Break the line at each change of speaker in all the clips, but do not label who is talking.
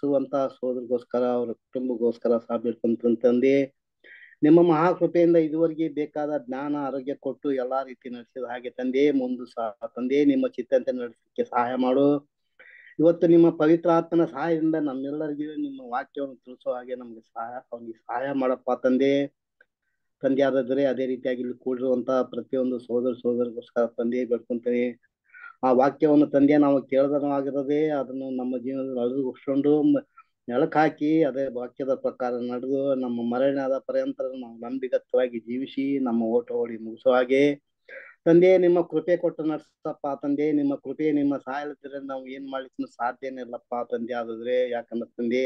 ಸೋಲಿಸುವಂತ ಸೋದರಿಗೋಸ್ಕರ ಅವರ ಕುಟುಂಬಗೋಸ್ಕರ ಸಾಬಿಡ್ಕೊಂತಂತಂದೆ ನಿಮ್ಮ ಮಹಾಕೃಪೆಯಿಂದ ಇದುವರೆಗೆ ಬೇಕಾದ ಜ್ಞಾನ ಆರೋಗ್ಯ ಕೊಟ್ಟು ಎಲ್ಲಾ ರೀತಿ ನಡೆಸಿದ ಹಾಗೆ ತಂದೆ ಮುಂದೆ ಸಹ ತಂದೆ ನಿಮ್ಮ ಚಿತ್ತಂತೆ ನಡೆಸಲಿಕ್ಕೆ ಸಹಾಯ ಮಾಡು ಇವತ್ತು ನಿಮ್ಮ ಆತ್ಮನ ಸಹಾಯದಿಂದ ನಮ್ಮೆಲ್ಲರಿಗೂ ನಿಮ್ಮ ವಾಕ್ಯವನ್ನು ತಿಳಿಸೋ ಹಾಗೆ ನಮ್ಗೆ ಸಹಾಯ ಅವನಿಗೆ ಸಹಾಯ ಮಾಡಪ್ಪ ತಂದೆ ತಂದೆ ಆದ್ರೆ ಅದೇ ರೀತಿಯಾಗಿ ಇಲ್ಲಿ ಕೂಡಿರುವಂತಹ ಪ್ರತಿಯೊಂದು ಸೋದರ ಸೋದರಿಗೋಸ್ಕರ ತಂದೆ ಬೇಡ್ಕೊಂತೇನೆ ಆ ವಾಕ್ಯವನ್ನು ತಂದೆ ನಾವು ಕೇಳದನು ಆಗಿರದೆ ಅದನ್ನು ನಮ್ಮ ಜೀವನದಲ್ಲಿ ಅಳೆದು ನೆಲಕ್ ನೆಲಕ್ಕೆ ಹಾಕಿ ಅದೇ ವಾಕ್ಯದ ಪ್ರಕಾರ ನಡೆದು ನಮ್ಮ ಮರಣದ ಪರ್ಯಂತರ ನಾವು ನಂಬಿಗತವಾಗಿ ಜೀವಿಸಿ ನಮ್ಮ ಓಟ ಓಡಿ ಮುಗಿಸುವ ಹಾಗೆ ತಂದೆ ನಿಮ್ಮ ಕೃಪೆ ಕೊಟ್ಟು ನಡ್ಸಪ್ಪ ತಂದೆ ನಿಮ್ಮ ಕೃಪೆ ನಿಮ್ಮ ಸಹಾಯದಿಂದ ನಾವು ಏನ್ ಮಾಡ್ಲಿಕ್ಕೆ ಸಾಧ್ಯ ಇಲ್ಲಪ್ಪ ತಂದೆ ಆದ್ರೆ ಯಾಕಂದ್ರೆ ತಂದೆ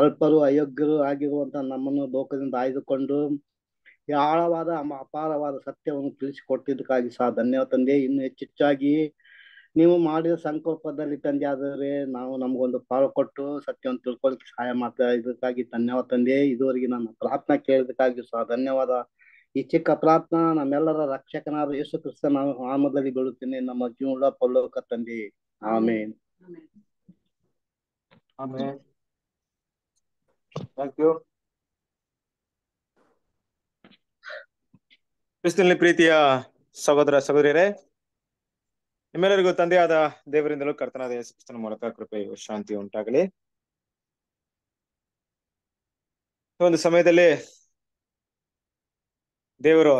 ಅಲ್ಪರು ಅಯೋಗ್ಯರು ಆಗಿರುವಂತ ನಮ್ಮನ್ನು ಲೋಕದಿಂದ ಆಯ್ದುಕೊಂಡು ಆಳವಾದ ಅಪಾರವಾದ ಸತ್ಯವನ್ನು ತಿಳಿಸಿಕೊಟ್ಟಿದ್ದಕ್ಕಾಗಿ ಸಹ ಧನ್ಯವಾದ ತಂದೆ ಇನ್ನು ಹೆಚ್ಚೆಚ್ಚಾಗಿ ನೀವು ಮಾಡಿದ ಸಂಕಲ್ಪದಲ್ಲಿ ತಂದೆ ಆದರೆ ನಾವು ನಮಗೊಂದು ಪಾಲು ಕೊಟ್ಟು ಸತ್ಯವನ್ನು ತಿಳ್ಕೊಳ್ಳಿಕ್ಕೆ ಸಹಾಯ ಮಾಡ್ತಾ ಇದಕ್ಕಾಗಿ ಧನ್ಯವಾದ ತಂದೆ ಇದುವರೆಗೆ ನನ್ನ ಪ್ರಾರ್ಥನಾ ಕೇಳಿದಕ್ಕಾಗಿ ಸಹ ಧನ್ಯವಾದ ಈ ಚಿಕ್ಕ ಪ್ರಾರ್ಥನಾ ನಮ್ಮೆಲ್ಲರ ರಕ್ಷಕನಾದ ಯೇಸು ಕ್ರಿಸ್ತ ನಾನು ಆಮದಲ್ಲಿ ಬೀಳುತ್ತೇನೆ ನಮ್ಮ ಜೀವಳ ಪಲ್ಲೋಕ ತಂದೆ ಆಮೇನ್
ಪ್ರೀತಿಯ ಸಹೋದರ ಸಹೋದರಿಯರೇ ನಿಮ್ಮೆಲ್ಲರಿಗೂ ತಂದೆಯಾದ ದೇವರಿಂದಲೂ ಕರ್ತನಾದ ಯೇಸುಕ್ರಿಸ್ತನ ಮೂಲಕ ಕೃಪೆಯು ಶಾಂತಿ ಉಂಟಾಗಲಿ ಒಂದು ಸಮಯದಲ್ಲಿ ದೇವರು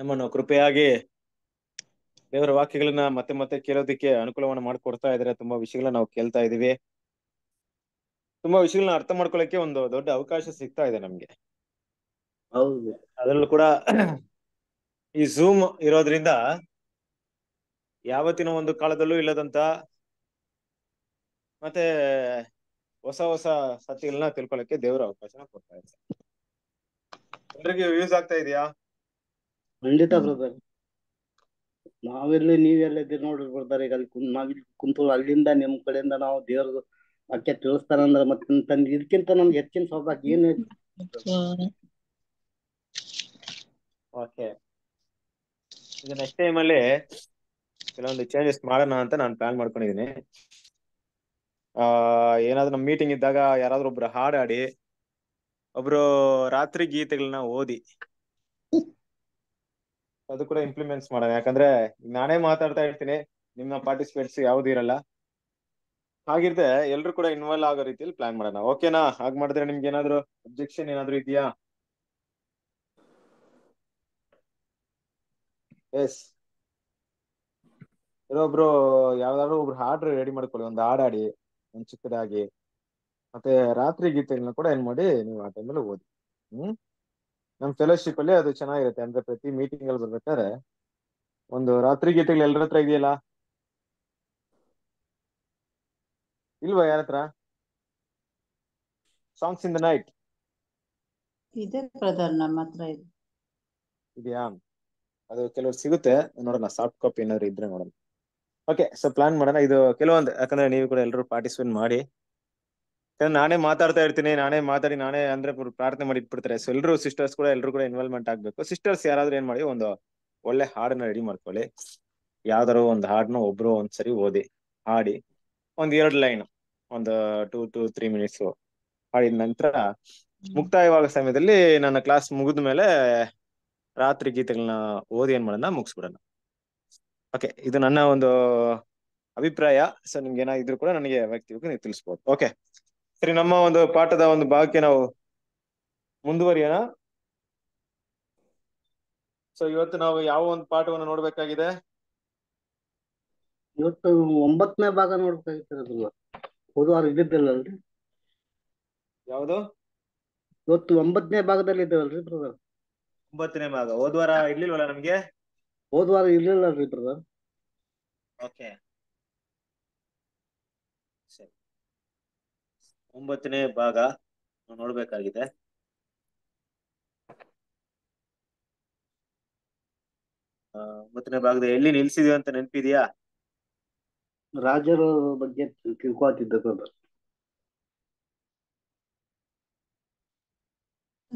ನಮ್ಮನ್ನು ಕೃಪೆಯಾಗಿ ದೇವರ ವಾಕ್ಯಗಳನ್ನ ಮತ್ತೆ ಮತ್ತೆ ಕೇಳೋದಿಕ್ಕೆ ಅನುಕೂಲವನ್ನು ಮಾಡಿಕೊಡ್ತಾ ಇದ್ರೆ ತುಂಬಾ ವಿಷಯಗಳನ್ನ ನಾವು ಕೇಳ್ತಾ ಇದೀವಿ ತುಂಬಾ ವಿಷಯಗಳನ್ನ ಅರ್ಥ ಮಾಡ್ಕೊಳ್ಳಕ್ಕೆ ಒಂದು ದೊಡ್ಡ ಅವಕಾಶ ಸಿಗ್ತಾ ಇದೆ ನಮ್ಗೆ
ಹೌದು ಅದರಲ್ಲೂ
ಕೂಡ ಈ ಝೂಮ್ ಇರೋದ್ರಿಂದ ಯಾವತ್ತಿನ ಒಂದು ಕಾಲದಲ್ಲೂ ಇಲ್ಲದಂತ ಮತ್ತೆ ಹೊಸ ಹೊಸ ಸತ್ಯಗಳನ್ನ ತಿಳ್ಕೊಳಕ್ಕೆ ದೇವರ ಅವಕಾಶನ ಕೊಡ್ತಾ ಇದ್ದಾರೆ ಯೂಸ್ ಆಗ್ತಾ ಇದೆಯಾ ಖಂಡಿತ
ಬ್ರದರ್ ಎಲ್ಲ ಇದ್ದೀರಿ ನೋಡಿ ಬರ್ತಾರೆ ಈಗ ಅಲ್ಲಿ ನಾವಿಲ್ಲಿ ಕುಂತು ಅಲ್ಲಿಂದ ನಿಮ್ ಕಡೆಯಿಂದ ನಾವು ದೇವ್ರ ವಾಕ್ಯ ತಿಳಿಸ್ತಾರ ಅಂದ್ರೆ ಮತ್ತೆ ಇದಕ್ಕಿಂತ ನಮ್ಗೆ ಹೆಚ್ಚಿನ ಸೌಭಾಗ್ಯ ಏನು ಓಕೆ ಈಗ ನೆಕ್ಸ್ಟ್ ಟೈಮ್ ಅಲ್ಲಿ
ಕೆಲವೊಂದು ಚೇಂಜಸ್ ಮಾಡೋಣ ಅಂತ ನಾನು ಪ್ಲಾನ್ ಮಾಡ್ಕೊಂಡಿದೀನಿ ಏನಾದ್ರು ನಮ್ ಮೀಟಿಂಗ್ ಇದ್ದಾಗ ಯಾರಾದ್ರೂ ಒಬ್ರು ಹಾಡಾಡಿ ಒಬ್ರು ರಾತ್ರಿ ಗೀತೆಗಳನ್ನ ಓದಿ ಅದು ಕೂಡ ಇಂಪ್ಲಿಮೆಂಟ್ಸ್ ಮಾಡೋಣ ಯಾಕಂದ್ರೆ ನಾನೇ ಮಾತಾಡ್ತಾ ಇರ್ತೀನಿ ನಿಮ್ಮ ಪಾರ್ಟಿಸಿಪೇಟ್ಸ್ ಯಾವ್ದು ಇರಲ್ಲ ಹಾಗಿರ್ದೆ ಎಲ್ರು ಕೂಡ ಇನ್ವಾಲ್ವ್ ಆಗೋ ರೀತಿಯಲ್ಲಿ ಪ್ಲಾನ್ ಮಾಡೋಣ ಓಕೆನಾ ಹಾಗೆ ಮಾಡಿದ್ರೆ ನಿಮ್ಗೆ ಏನಾದ್ರು ಅಬ್ಜೆಕ್ಷನ್ ಏನಾದ್ರು ಇದೆಯಾ ಎಸ್ ಇನ್ನೊಬ್ರು ಯಾವ್ದಾದ್ರು ಒಬ್ರು ಹಾಡ್ರಿ ರೆಡಿ ಮಾಡ್ಕೊಳ್ಳಿ ಒಂದು ಹಾಡಾಡಿ ಒಂದು ಚಿಕ್ಕದಾಗಿ ಮತ್ತೆ ರಾತ್ರಿ ಗೀತೆಗಳನ್ನ ಕೂಡ ಏನ್ ಮಾಡಿ ನೀವು ಆ ಟೈಮಲ್ಲಿ ಓದಿ ಹ್ಮ್ ನಮ್ ಫೆಲೋಶಿಪ್ ಅಲ್ಲಿ ಅದು ಚೆನ್ನಾಗಿರುತ್ತೆ ಅಂದ್ರೆ ಪ್ರತಿ ಮೀಟಿಂಗ್ ಅಲ್ಲಿ ಬರ್ಬೇಕಾದ್ರೆ ಒಂದು ರಾತ್ರಿ ಗೀತೆಗಳು ಎಲ್ಲರ ಹತ್ರ ಇದೆಯಲ್ಲ ಇಲ್ವಾ ಯಾರ ಹತ್ರ ಸಾಂಗ್ಸ್ ಇನ್ ದ ನೈಟ್
ಇದೆ ಬ್ರದರ್ ನಮ್ಮ ಹತ್ರ ಇದೆ
ಇದೆಯಾ ಅದು ಕೆಲವ್ರು ಸಿಗುತ್ತೆ ನೋಡೋಣ ಸಾಫ್ಟ್ ಕಾಪಿ ಏನಾದ್ರು ಇದ್ರೆ ನೋಡೋಣ ಓಕೆ ಸೊ ಪ್ಲಾನ್ ಮಾಡೋಣ ಇದು ಕೆಲವೊಂದು ಯಾಕಂದ್ರೆ ನೀವು ಕೂಡ ಎಲ್ಲರೂ ಪಾರ್ಟಿಸಿಪೇಟ್ ಮಾಡಿ ನಾನೇ ಮಾತಾಡ್ತಾ ಇರ್ತೀನಿ ನಾನೇ ಮಾತಾಡಿ ನಾನೇ ಅಂದ್ರೆ ಪ್ರಾರ್ಥನೆ ಮಾಡಿ ಇಟ್ಬಿಡ್ತಾರೆ ಸೊ ಎಲ್ಲರೂ ಸಿಸ್ಟರ್ಸ್ ಕೂಡ ಎಲ್ಲರೂ ಕೂಡ ಇನ್ವಾಲ್ವ್ಮೆಂಟ್ ಆಗ್ಬೇಕು ಸಿಸ್ಟರ್ಸ್ ಯಾರಾದ್ರೂ ಏನ್ ಮಾಡಿ ಒಂದು ಒಳ್ಳೆ ಹಾಡನ್ನ ರೆಡಿ ಮಾಡ್ಕೊಳ್ಳಿ ಯಾವ್ದಾರು ಒಂದು ಹಾಡನ್ನ ಒಬ್ರು ಒಂದ್ಸರಿ ಓದಿ ಹಾಡಿ ಒಂದ್ ಎರಡು ಲೈನ್ ಒಂದು ಟೂ ಟು ತ್ರೀ ಮಿನಿಟ್ಸ್ ಹಾಡಿದ ನಂತರ ಮುಕ್ತಾಯವಾಗ ಸಮಯದಲ್ಲಿ ನನ್ನ ಕ್ಲಾಸ್ ಮುಗಿದ ಮೇಲೆ ರಾತ್ರಿ ಗೀತೆಗಳನ್ನ ಓದಿ ಏನ್ ಮಾಡೋಣ ಮುಗಿಸ್ಬಿಡೋಣ ಓಕೆ ಇದು ನನ್ನ ಒಂದು ಅಭಿಪ್ರಾಯ ಸೊ ನಿಮ್ಗೆ ಏನಾಗಿದ್ರು ಕೂಡ ನನಗೆ ವ್ಯಕ್ತಿಗೂ ನೀವು ತಿಳಿಸ್ಬೋದು ಓಕೆ ಸರಿ ನಮ್ಮ ಒಂದು ಪಾಠದ ಒಂದು ಭಾಗಕ್ಕೆ ನಾವು ಮುಂದುವರಿಯೋಣ ಸೊ ಇವತ್ತು ನಾವು ಯಾವ ಒಂದು ಪಾಠವನ್ನು ನೋಡ್ಬೇಕಾಗಿದೆ
ಇವತ್ತು ಒಂಬತ್ತನೇ ಭಾಗ ನೋಡ್ಬೇಕಾಗಿತ್ತು ಹೋದವಾರ ಇದ್ದಿದ್ದಲ್ಲಲ್ರಿ ಯಾವುದು ಇವತ್ತು ಒಂಬತ್ತನೇ ಭಾಗದಲ್ಲಿ ಇದ್ದೇವಲ್ರಿ ಬ್ರದರ್
ಒಂಬತ್ತನೇ ಭಾಗ ಹೋದ್ವಾರ ಇರ್ಲಿಲ್ವಲ್ಲ ನಮ್ಗೆ
ಹೋದ ವಾರ ಇರ್ಲಿಲ್ಲ ರೀ ಬ್ರದರ್
ಓಕೆ ಸರಿ ಒಂಬತ್ತನೇ ಭಾಗ ನೋಡ್ಬೇಕಾಗಿದೆ
ಒಂಬತ್ತನೇ ಭಾಗದ ಎಲ್ಲಿ ನಿಲ್ಸಿದೀವಿ ಅಂತ ನೆನಪಿದ್ಯಾ ರಾಜರ ಬಗ್ಗೆ ತಿಳ್ಕೊತಿದ್ದ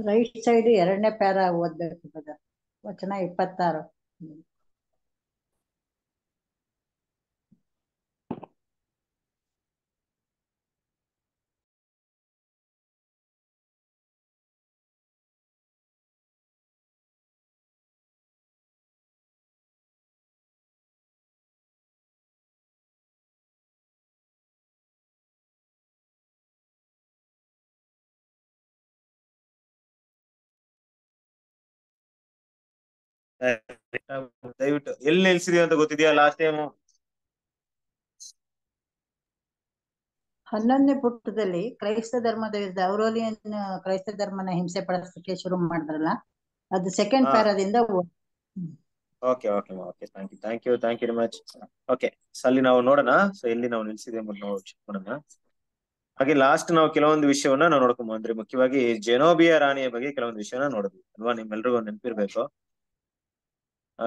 ರೈಟ್ ಸೈಡ್ ಎರಡನೇ ಪ್ಯಾರ ಓದ್ಬೇಕು ವಚನ ಇಪ್ಪತ್ತಾರು
Mm-hmm.
ದಯವಿಟ್ಟು ಎಲ್ಲಿ ನಿಲ್ಸಿದೀವಿ ಅಂತ ಗೊತ್ತಿದ್ಯಾ
ಲಾಸ್ಟ್ ಟೈಮ್
ಹನ್ನೊಂದನೇ ಪುಟದಲ್ಲಿ ಕ್ರೈಸ್ತ ಧರ್ಮದ ವಿರುದ್ಧ ಕ್ರೈಸ್ತ ಧರ್ಮನ ಹಿಂಸೆ ಪಡಿಸಲಿಕ್ಕೆ ಶುರು ಮಾಡಿದ್ರಲ್ಲ ಅದು ಸೆಕೆಂಡ್ ಪ್ಯಾರದಿಂದ
okay okay okay thank you thank you thank you very much okay ಅಲ್ಲಿ ನಾವು ನೋಡೋಣ ಸೊ ಎಲ್ಲಿ ನಾವು ನಿಲ್ಸಿದೆ ಮೊದಲು ನಾವು ಚೆಕ್ ಹಾಗೆ ಲಾಸ್ಟ್ ನಾವು ಕೆಲವೊಂದು ವಿಷಯವನ್ನ ನಾವು ನೋಡ್ಕೊಂಡ್ ಬಂದ್ರೆ ಮುಖ್ಯವಾಗಿ ಜೆನೋಬಿಯ ರಾಣಿಯ ಬಗ್ಗೆ ಕೆಲವೊಂದು ವಿಷಯನ ನೋಡಿದ್ವಿ ಅಲ್ವಾ ನಿಮ್ಮೆಲ್ರಿಗೂ ನೆನಪಿರ್ಬೇಕು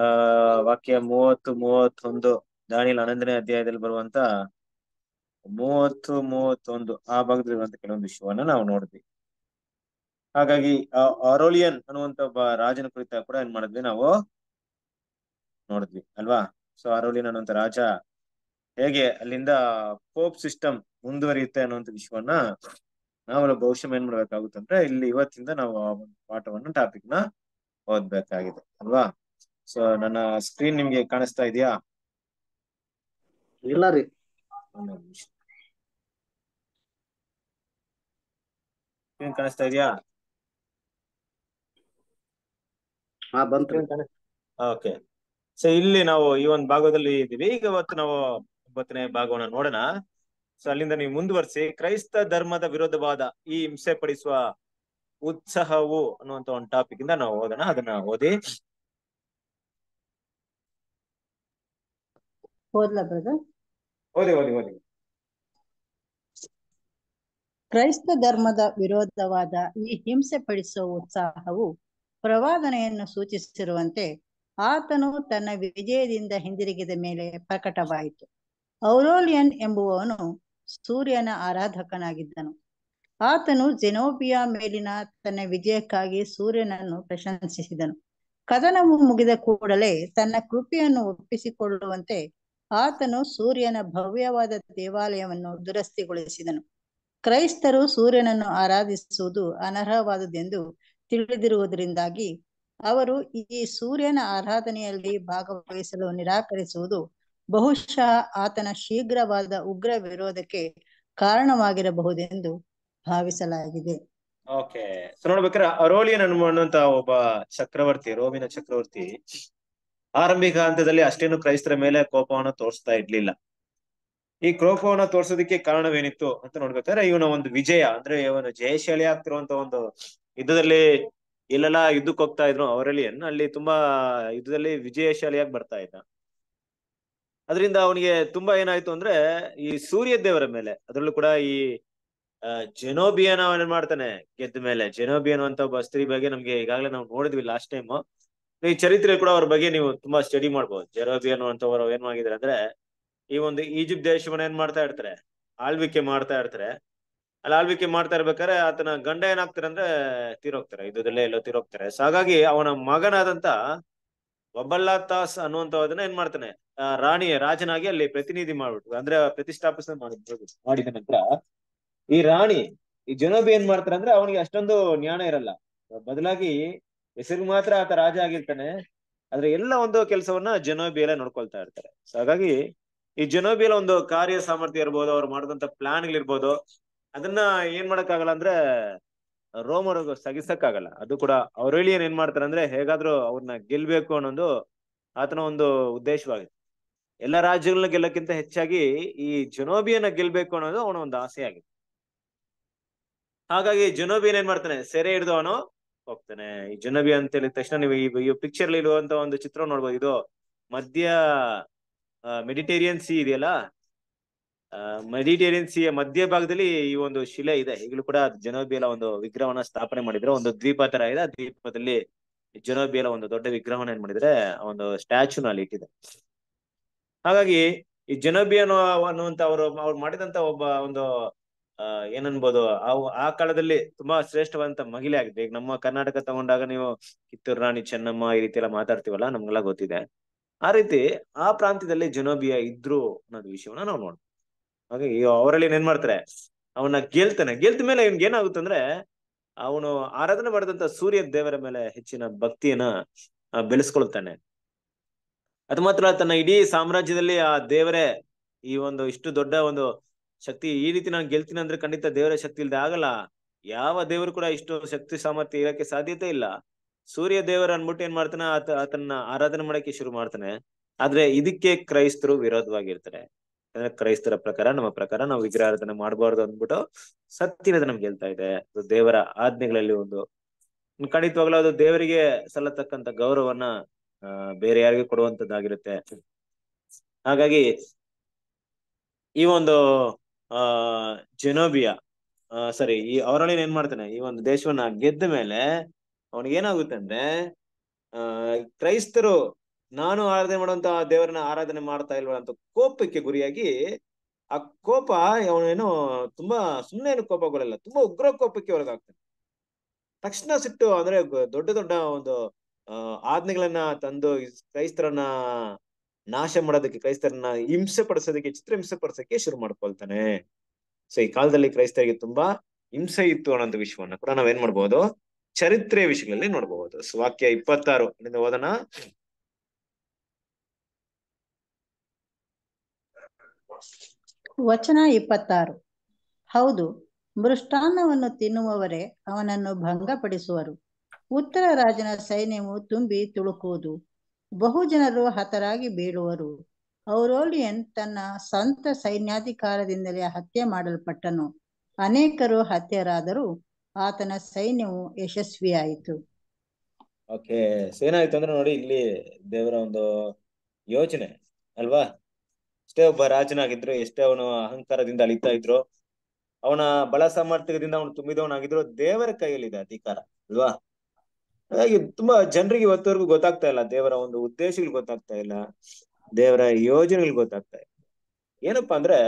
ಆ ವಾಕ್ಯ ಮೂವತ್ತು ಮೂವತ್ತೊಂದು ದಾನಿಲ್ ಹನ್ನೊಂದನೇ ಅಧ್ಯಾಯದಲ್ಲಿ ಬರುವಂತ ಮೂವತ್ತು ಮೂವತ್ತೊಂದು ಆ ಭಾಗದಲ್ಲಿರುವಂತ ಕೆಲವೊಂದು ವಿಷಯವನ್ನ ನಾವು ನೋಡಿದ್ವಿ ಹಾಗಾಗಿ ಅರೋಲಿಯನ್ ಅನ್ನುವಂತ ಒಬ್ಬ ರಾಜನ ಕುರಿತ ಕೂಡ ಏನ್ ಮಾಡಿದ್ವಿ ನಾವು ನೋಡಿದ್ವಿ ಅಲ್ವಾ ಸೊ ಅರೋಲಿಯನ್ ಅನ್ನುವಂತ ರಾಜ ಹೇಗೆ ಅಲ್ಲಿಂದ ಪೋಪ್ ಸಿಸ್ಟಮ್ ಮುಂದುವರಿಯುತ್ತೆ ಅನ್ನುವಂಥ ವಿಷಯವನ್ನ ನಾವೆಲ್ಲ ಬಹುಶಃ ಏನ್ ಮಾಡ್ಬೇಕಾಗುತ್ತಂದ್ರೆ ಅಂದ್ರೆ ಇಲ್ಲಿ ಇವತ್ತಿಂದ ನಾವು ಪಾಠವನ್ನು ಟಾಪಿಕ್ ನ ಓದ್ಬೇಕಾಗಿದೆ ಅಲ್ವಾ ಸೊ ನನ್ನ ಸ್ಕ್ರೀನ್ ನಿಮ್ಗೆ ಕಾಣಿಸ್ತಾ ಇದೆಯಾ ಇಲ್ಲ ರೀ ಸ್ಕ್ರೀನ್ ಕಾಣಿಸ್ತಾ ಇದೆಯಾ ಓಕೆ ಸೊ ಇಲ್ಲಿ ನಾವು ಈ ಒಂದು ಭಾಗದಲ್ಲಿ ಇದ್ದೀವಿ ಈಗ ಇವತ್ತು ನಾವು ಒಂಬತ್ತನೇ ಭಾಗವನ್ನ ನೋಡೋಣ ಸೊ ಅಲ್ಲಿಂದ ನೀವು ಮುಂದುವರಿಸಿ ಕ್ರೈಸ್ತ ಧರ್ಮದ ವಿರೋಧವಾದ ಈ ಹಿಂಸೆ ಪಡಿಸುವ ಉತ್ಸಾಹವು ಅನ್ನುವಂತ ಒಂದು ಟಾಪಿಕ್ ಇಂದ ನಾವು ಓದೋಣ ಅದನ್ನ ಓದಿ
ಕ್ರೈಸ್ತ ಧರ್ಮದ ವಿರೋಧವಾದ ಈ ಹಿಂಸೆ ಪಡಿಸುವ ಉತ್ಸಾಹವು ಪ್ರವಾದನೆಯನ್ನು ಸೂಚಿಸಿರುವಂತೆ ಆತನು ತನ್ನ ವಿಜಯದಿಂದ ಹಿಂದಿರುಗಿದ ಮೇಲೆ ಪ್ರಕಟವಾಯಿತು ಔರೋಲಿಯನ್ ಎಂಬುವವನು ಸೂರ್ಯನ ಆರಾಧಕನಾಗಿದ್ದನು ಆತನು ಜೆನೋಬಿಯಾ ಮೇಲಿನ ತನ್ನ ವಿಜಯಕ್ಕಾಗಿ ಸೂರ್ಯನನ್ನು ಪ್ರಶಂಸಿಸಿದನು ಕದನವು ಮುಗಿದ ಕೂಡಲೇ ತನ್ನ ಕೃಪೆಯನ್ನು ಒಪ್ಪಿಸಿಕೊಳ್ಳುವಂತೆ ಆತನು ಸೂರ್ಯನ ಭವ್ಯವಾದ ದೇವಾಲಯವನ್ನು ದುರಸ್ತಿಗೊಳಿಸಿದನು ಕ್ರೈಸ್ತರು ಸೂರ್ಯನನ್ನು ಆರಾಧಿಸುವುದು ಅನರ್ಹವಾದುದೆಂದು ತಿಳಿದಿರುವುದರಿಂದಾಗಿ ಅವರು ಈ ಸೂರ್ಯನ ಆರಾಧನೆಯಲ್ಲಿ ಭಾಗವಹಿಸಲು ನಿರಾಕರಿಸುವುದು ಬಹುಶಃ ಆತನ ಶೀಘ್ರವಾದ ಉಗ್ರ ವಿರೋಧಕ್ಕೆ ಕಾರಣವಾಗಿರಬಹುದೆಂದು ಭಾವಿಸಲಾಗಿದೆ
ಓಕೆ ನೋಡ್ಬೇಕಾದ್ರೆ ಅರೋಲಿಯನ್ ಅನ್ನುವಂತ ಒಬ್ಬ ಚಕ್ರವರ್ತಿ ರೋಮಿನ ಚಕ್ರವರ್ತಿ ಆರಂಭಿಕ ಹಂತದಲ್ಲಿ ಅಷ್ಟೇನು ಕ್ರೈಸ್ತರ ಮೇಲೆ ಕೋಪವನ್ನು ತೋರಿಸ್ತಾ ಇರ್ಲಿಲ್ಲ ಈ ಕೋಪವನ್ನ ತೋರ್ಸೋದಕ್ಕೆ ಕಾರಣವೇನಿತ್ತು ಅಂತ ನೋಡ್ಬೇಕಾದ್ರೆ ಇವನ ಒಂದು ವಿಜಯ ಅಂದ್ರೆ ಇವನು ಜಯಶಾಲಿ ಆಗ್ತಿರುವಂತ ಒಂದು ಯುದ್ಧದಲ್ಲಿ ಇಲ್ಲೆಲ್ಲ ಯುದ್ಧಕ್ಕೆ ಹೋಗ್ತಾ ಇದ್ರು ಅವರಲ್ಲಿ ಅಲ್ಲಿ ತುಂಬಾ ಯುದ್ಧದಲ್ಲಿ ವಿಜಯಶಾಲಿಯಾಗಿ ಬರ್ತಾ ಇದ್ದ ಅದರಿಂದ ಅವನಿಗೆ ತುಂಬಾ ಏನಾಯ್ತು ಅಂದ್ರೆ ಈ ಸೂರ್ಯ ದೇವರ ಮೇಲೆ ಅದರಲ್ಲೂ ಕೂಡ ಈ ಜೆನೋಬಿಯನ್ ಅವನೇನ್ ಮಾಡ್ತಾನೆ ಗೆದ್ದ ಮೇಲೆ ಜೆನೋಬಿಯನ್ ಅಂತ ಒಬ್ಬ ಸ್ತ್ರೀ ಬಗ್ಗೆ ನಮ್ಗೆ ಈಗಾಗಲೇ ನಾವು ನೋಡಿದ್ವಿ ಲಾಸ್ಟ್ ಟೈಮ್ ಈ ಚರಿತ್ರೆ ಕೂಡ ಅವ್ರ ಬಗ್ಗೆ ನೀವು ತುಂಬಾ ಸ್ಟಡಿ ಮಾಡ್ಬೋದು ಜೆರೋಬಿ ಅನ್ನುವಂಥವ್ರು ಏನ್ ಮಾಡಿದ್ರೆ ಅಂದ್ರೆ ಈ ಒಂದು ಈಜಿಪ್ಟ್ ದೇಶವನ್ನ ಏನ್ ಮಾಡ್ತಾ ಇರ್ತಾರೆ ಆಳ್ವಿಕೆ ಮಾಡ್ತಾ ಇರ್ತಾರೆ ಅಲ್ಲಿ ಆಳ್ವಿಕೆ ಮಾಡ್ತಾ ಇರ್ಬೇಕಾದ್ರೆ ಆತನ ಗಂಡ ಏನಾಗ್ತಾರೆ ಅಂದ್ರೆ ತೀರೋಗ್ತಾರೆ ಇದುದಲ್ಲೇ ಎಲ್ಲೋ ತೀರೋಗ್ತಾರೆ ಸೊ ಹಾಗಾಗಿ ಅವನ ಮಗನಾದಂತ ಒಬ್ಬಲ್ಲಾ ತಾಸ್ ಅನ್ನುವಂಥದನ್ನ ಏನ್ ಮಾಡ್ತಾನೆ ರಾಣಿಯ ರಾಜನಾಗಿ ಅಲ್ಲಿ ಪ್ರತಿನಿಧಿ ಮಾಡ್ಬಿಟ್ಟು ಅಂದ್ರೆ ಪ್ರತಿಷ್ಠಾಪನೆ ಮಾಡಿದ ನಂತರ ಈ ರಾಣಿ ಈ ಜನೋಬಿ ಏನ್ ಮಾಡ್ತಾರೆ ಅಂದ್ರೆ ಅವನಿಗೆ ಅಷ್ಟೊಂದು ಜ್ಞಾನ ಇರಲ್ಲ ಬದಲಾಗಿ ಹೆಸರು ಮಾತ್ರ ಆತ ರಾಜ ಆಗಿರ್ತಾನೆ ಆದ್ರೆ ಎಲ್ಲ ಒಂದು ಕೆಲಸವನ್ನ ಜನೋಬಿಯಲ್ಲೇ ನೋಡ್ಕೊಳ್ತಾ ಇರ್ತಾರೆ ಸೊ ಹಾಗಾಗಿ ಈ ಜನೋಬಿಯಲ ಒಂದು ಕಾರ್ಯ ಸಾಮರ್ಥ್ಯ ಇರ್ಬೋದು ಅವ್ರು ಮಾಡಿದಂತ ಪ್ಲಾನ್ಗಳಿರ್ಬೋದು ಅದನ್ನ ಏನ್ ಮಾಡಕ್ಕಾಗಲ್ಲ ಅಂದ್ರೆ ರೋಮರು ಸಗಿಸಕ್ಕಾಗಲ್ಲ ಅದು ಕೂಡ ಅವ್ರ ಹೇಳಿ ಏನ್ ಮಾಡ್ತಾರೆ ಅಂದ್ರೆ ಹೇಗಾದ್ರೂ ಅವ್ರನ್ನ ಗೆಲ್ಬೇಕು ಅನ್ನೋದು ಆತನ ಒಂದು ಉದ್ದೇಶವಾಗಿತ್ತು ಎಲ್ಲ ರಾಜ್ಯಗಳನ್ನ ಗೆಲ್ಲಕ್ಕಿಂತ ಹೆಚ್ಚಾಗಿ ಈ ಜನೋಬಿಯನ್ನ ಗೆಲ್ಬೇಕು ಅನ್ನೋದು ಅವನ ಒಂದು ಆಸೆ ಆಗಿದೆ ಹಾಗಾಗಿ ಜನೋಬಿಯನ್ ಏನ್ ಮಾಡ್ತಾನೆ ಸೆರೆ ಹಿಡಿದು ಅವನು ಹೋಗ್ತಾನೆ ಈ ಜುನಬಿ ಅಂತ ಹೇಳಿದ ತಕ್ಷಣ ನೀವು ಈ ಪಿಕ್ಚರ್ ಇರುವಂತ ಒಂದು ಚಿತ್ರ ನೋಡ್ಬೋದು ಇದು ಮಧ್ಯ ಮೆಡಿಟೇರಿಯನ್ ಸಿ ಇದೆಯಲ್ಲ ಮೆಡಿಟೇರಿಯನ್ ಸಿಯ ಮಧ್ಯ ಭಾಗದಲ್ಲಿ ಈ ಒಂದು ಶಿಲೆ ಇದೆ ಈಗಲೂ ಕೂಡ ಜನೋಬಿಯಲ ಒಂದು ವಿಗ್ರಹವನ್ನ ಸ್ಥಾಪನೆ ಮಾಡಿದ್ರು ಒಂದು ದ್ವೀಪ ತರ ಇದೆ ಆ ದ್ವೀಪದಲ್ಲಿ ಜನೋಬಿಯಲ ಒಂದು ದೊಡ್ಡ ವಿಗ್ರಹವನ್ನ ಏನ್ ಮಾಡಿದ್ರೆ ಒಂದು ಸ್ಟ್ಯಾಚ್ಯೂ ಅಲ್ಲಿ ಇಟ್ಟಿದೆ ಹಾಗಾಗಿ ಈ ಜನೋಬಿಯನ್ ಅನ್ನುವಂತ ಅವರು ಅವ್ರು ಮಾಡಿದಂತ ಒಬ್ಬ ಒಂದು ಏನನ್ಬೋದು ಅವು ಆ ಕಾಲದಲ್ಲಿ ತುಂಬಾ ಶ್ರೇಷ್ಠವಾದಂತ ಮಹಿಳೆ ಆಗಿದೆ ಈಗ ನಮ್ಮ ಕರ್ನಾಟಕ ತಗೊಂಡಾಗ ನೀವು ಕಿತ್ತೂರು ರಾಣಿ ಚೆನ್ನಮ್ಮ ಈ ರೀತಿ ಎಲ್ಲ ಮಾತಾಡ್ತೀವಲ್ಲ ನಮ್ಗೆಲ್ಲ ಗೊತ್ತಿದೆ ಆ ರೀತಿ ಆ ಪ್ರಾಂತ್ಯದಲ್ಲಿ ಜನೋಬಿಯ ಇದ್ರು ಅನ್ನೋದು ವಿಷಯವನ್ನ ನಾವು ನೋಡ್ಬೋದು ಹಾಗೆ ಅವರಲ್ಲಿ ಏನ್ ಮಾಡ್ತಾರೆ ಅವನ್ನ ಗೆಲ್ತಾನೆ ಗೆಲ್ತ ಮೇಲೆ ಇವ್ನ್ಗೆ ಏನಾಗುತ್ತಂದ್ರೆ ಅವನು ಆರಾಧನೆ ಮಾಡಿದಂತ ಸೂರ್ಯ ದೇವರ ಮೇಲೆ ಹೆಚ್ಚಿನ ಭಕ್ತಿಯನ್ನ ಬೆಳೆಸ್ಕೊಳ್ತಾನೆ ಅದು ಮಾತ್ರ ತನ್ನ ಇಡೀ ಸಾಮ್ರಾಜ್ಯದಲ್ಲಿ ಆ ದೇವರೇ ಈ ಒಂದು ಇಷ್ಟು ದೊಡ್ಡ ಒಂದು ಶಕ್ತಿ ಈ ರೀತಿ ನಾನು ಗೆಲ್ತೀನಿ ಅಂದ್ರೆ ಖಂಡಿತ ದೇವರ ಶಕ್ತಿ ಇಲ್ಲದೆ ಆಗಲ್ಲ ಯಾವ ದೇವರು ಕೂಡ ಇಷ್ಟು ಶಕ್ತಿ ಸಾಮರ್ಥ್ಯ ಇರಕ್ಕೆ ಸಾಧ್ಯತೆ ಇಲ್ಲ ಸೂರ್ಯ ದೇವರ ಅನ್ಬಿಟ್ಟು ಏನ್ ಮಾಡ್ತಾನೆ ಆತ ಆತನ ಆರಾಧನೆ ಮಾಡಕ್ಕೆ ಶುರು ಮಾಡ್ತಾನೆ ಆದ್ರೆ ಇದಕ್ಕೆ ಕ್ರೈಸ್ತರು ವಿರೋಧವಾಗಿರ್ತಾರೆ ಯಾಕಂದ್ರೆ ಕ್ರೈಸ್ತರ ಪ್ರಕಾರ ನಮ್ಮ ಪ್ರಕಾರ ನಾವು ವಿಗ್ರಹಾರಾಧನೆ ಮಾಡಬಾರ್ದು ಅಂದ್ಬಿಟ್ಟು ಸತ್ಯವೇದ ನಮ್ಗೆ ಹೇಳ್ತಾ ಇದೆ ಅದು ದೇವರ ಆಜ್ಞೆಗಳಲ್ಲಿ ಒಂದು ಖಂಡಿತವಾಗ್ಲೂ ಅದು ದೇವರಿಗೆ ಸಲ್ಲತಕ್ಕಂತ ಗೌರವನ್ನ ಬೇರೆ ಯಾರಿಗೂ ಕೊಡುವಂತದ್ದಾಗಿರುತ್ತೆ ಹಾಗಾಗಿ ಈ ಒಂದು ಆ ಜೆನೋಬಿಯಾ ಸರಿ ಈ ಅವರೊಳಗೆ ಏನ್ ಮಾಡ್ತಾನೆ ಈ ಒಂದು ದೇಶವನ್ನ ಗೆದ್ದ ಮೇಲೆ ಅವನಿಗೆ ಏನಾಗುತ್ತೆ ಅಂದ್ರೆ ಆ ಕ್ರೈಸ್ತರು ನಾನು ಆರಾಧನೆ ಮಾಡುವಂತ ದೇವರನ್ನ ಆರಾಧನೆ ಮಾಡ್ತಾ ಇಲ್ವಂತ ಅಂತ ಕೋಪಕ್ಕೆ ಗುರಿಯಾಗಿ ಆ ಕೋಪ ಅವನೇನು ತುಂಬಾ ಸುಮ್ಮನೆ ಏನು ಕೋಪಗಳಲ್ಲ ತುಂಬಾ ಉಗ್ರ ಕೋಪಕ್ಕೆ ಒಳಗಾಗ್ತಾನೆ ತಕ್ಷಣ ಸಿಟ್ಟು ಅಂದ್ರೆ ದೊಡ್ಡ ದೊಡ್ಡ ಒಂದು ಆಜ್ಞೆಗಳನ್ನ ತಂದು ಕ್ರೈಸ್ತರನ್ನ ನಾಶ ಮಾಡೋದಕ್ಕೆ ಕ್ರೈಸ್ತರನ್ನ ಹಿಂಸೆ ಪಡಿಸೋದಕ್ಕೆ ಚಿತ್ರಹಿಂಸೆ ಪಡಿಸೋಕೆ ಶುರು ಮಾಡ್ಕೊಳ್ತಾನೆ ಸೊ ಈ ಕಾಲದಲ್ಲಿ ಕ್ರೈಸ್ತರಿಗೆ ತುಂಬಾ ಹಿಂಸೆ ಇತ್ತು ಅನ್ನೋಂಥ ವಿಷಯವನ್ನ ಕೂಡ ನಾವೇನ್ ಮಾಡಬಹುದು ಚರಿತ್ರೆಯ ವಿಷಯಗಳಲ್ಲಿ ನೋಡಬಹುದು ಸೊ ವಾಕ್ಯ ಇಪ್ಪತ್ತಾರು ಓದನ
ವಚನ ಇಪ್ಪತ್ತಾರು ಹೌದು ಮೃಷ್ಟಾನ್ನವನ್ನು ತಿನ್ನುವವರೇ ಅವನನ್ನು ಭಂಗಪಡಿಸುವರು ಉತ್ತರ ರಾಜನ ಸೈನ್ಯವು ತುಂಬಿ ತುಳುಕುವುದು ಬಹುಜನರು ಹತರಾಗಿ ಬೀಳುವರು ಔರೋಲಿಯನ್ ತನ್ನ ಸ್ವಂತ ಸೈನ್ಯಾಧಿಕಾರದಿಂದಲೇ ಹತ್ಯೆ ಮಾಡಲ್ಪಟ್ಟನು ಅನೇಕರು ಹತ್ಯರಾದರೂ ಆತನ ಸೈನ್ಯವು ಯಶಸ್ವಿಯಾಯಿತು
ಓಕೆ ಏನಾಯ್ತು ಅಂದ್ರೆ ನೋಡಿ ಇಲ್ಲಿ ದೇವರ ಒಂದು ಯೋಚನೆ ಅಲ್ವಾ ಎಷ್ಟೇ ಒಬ್ಬ ರಾಜನಾಗಿದ್ರು ಎಷ್ಟೇ ಅವನು ಅಹಂಕಾರದಿಂದ ಅಳಿತಾ ಇದ್ರು ಅವನ ಬಲ ಸಾಮರ್ಥ್ಯದಿಂದ ಅವನು ತುಂಬಿದವನಾಗಿದ್ರು ದೇವರ ಕೈಯಲ್ಲಿದೆ ಅಧಿಕಾರ ಅಲ್ವಾ ಹಾಗಾಗಿ ತುಂಬಾ ಜನರಿಗೆ ಇವತ್ತವರೆಗೂ ಗೊತ್ತಾಗ್ತಾ ಇಲ್ಲ ದೇವರ ಒಂದು ಉದ್ದೇಶಗಳು ಗೊತ್ತಾಗ್ತಾ ಇಲ್ಲ ದೇವರ ಯೋಜನೆಗಳು ಗೊತ್ತಾಗ್ತಾ ಇಲ್ಲ ಏನಪ್ಪಾ ಅಂದ್ರೆ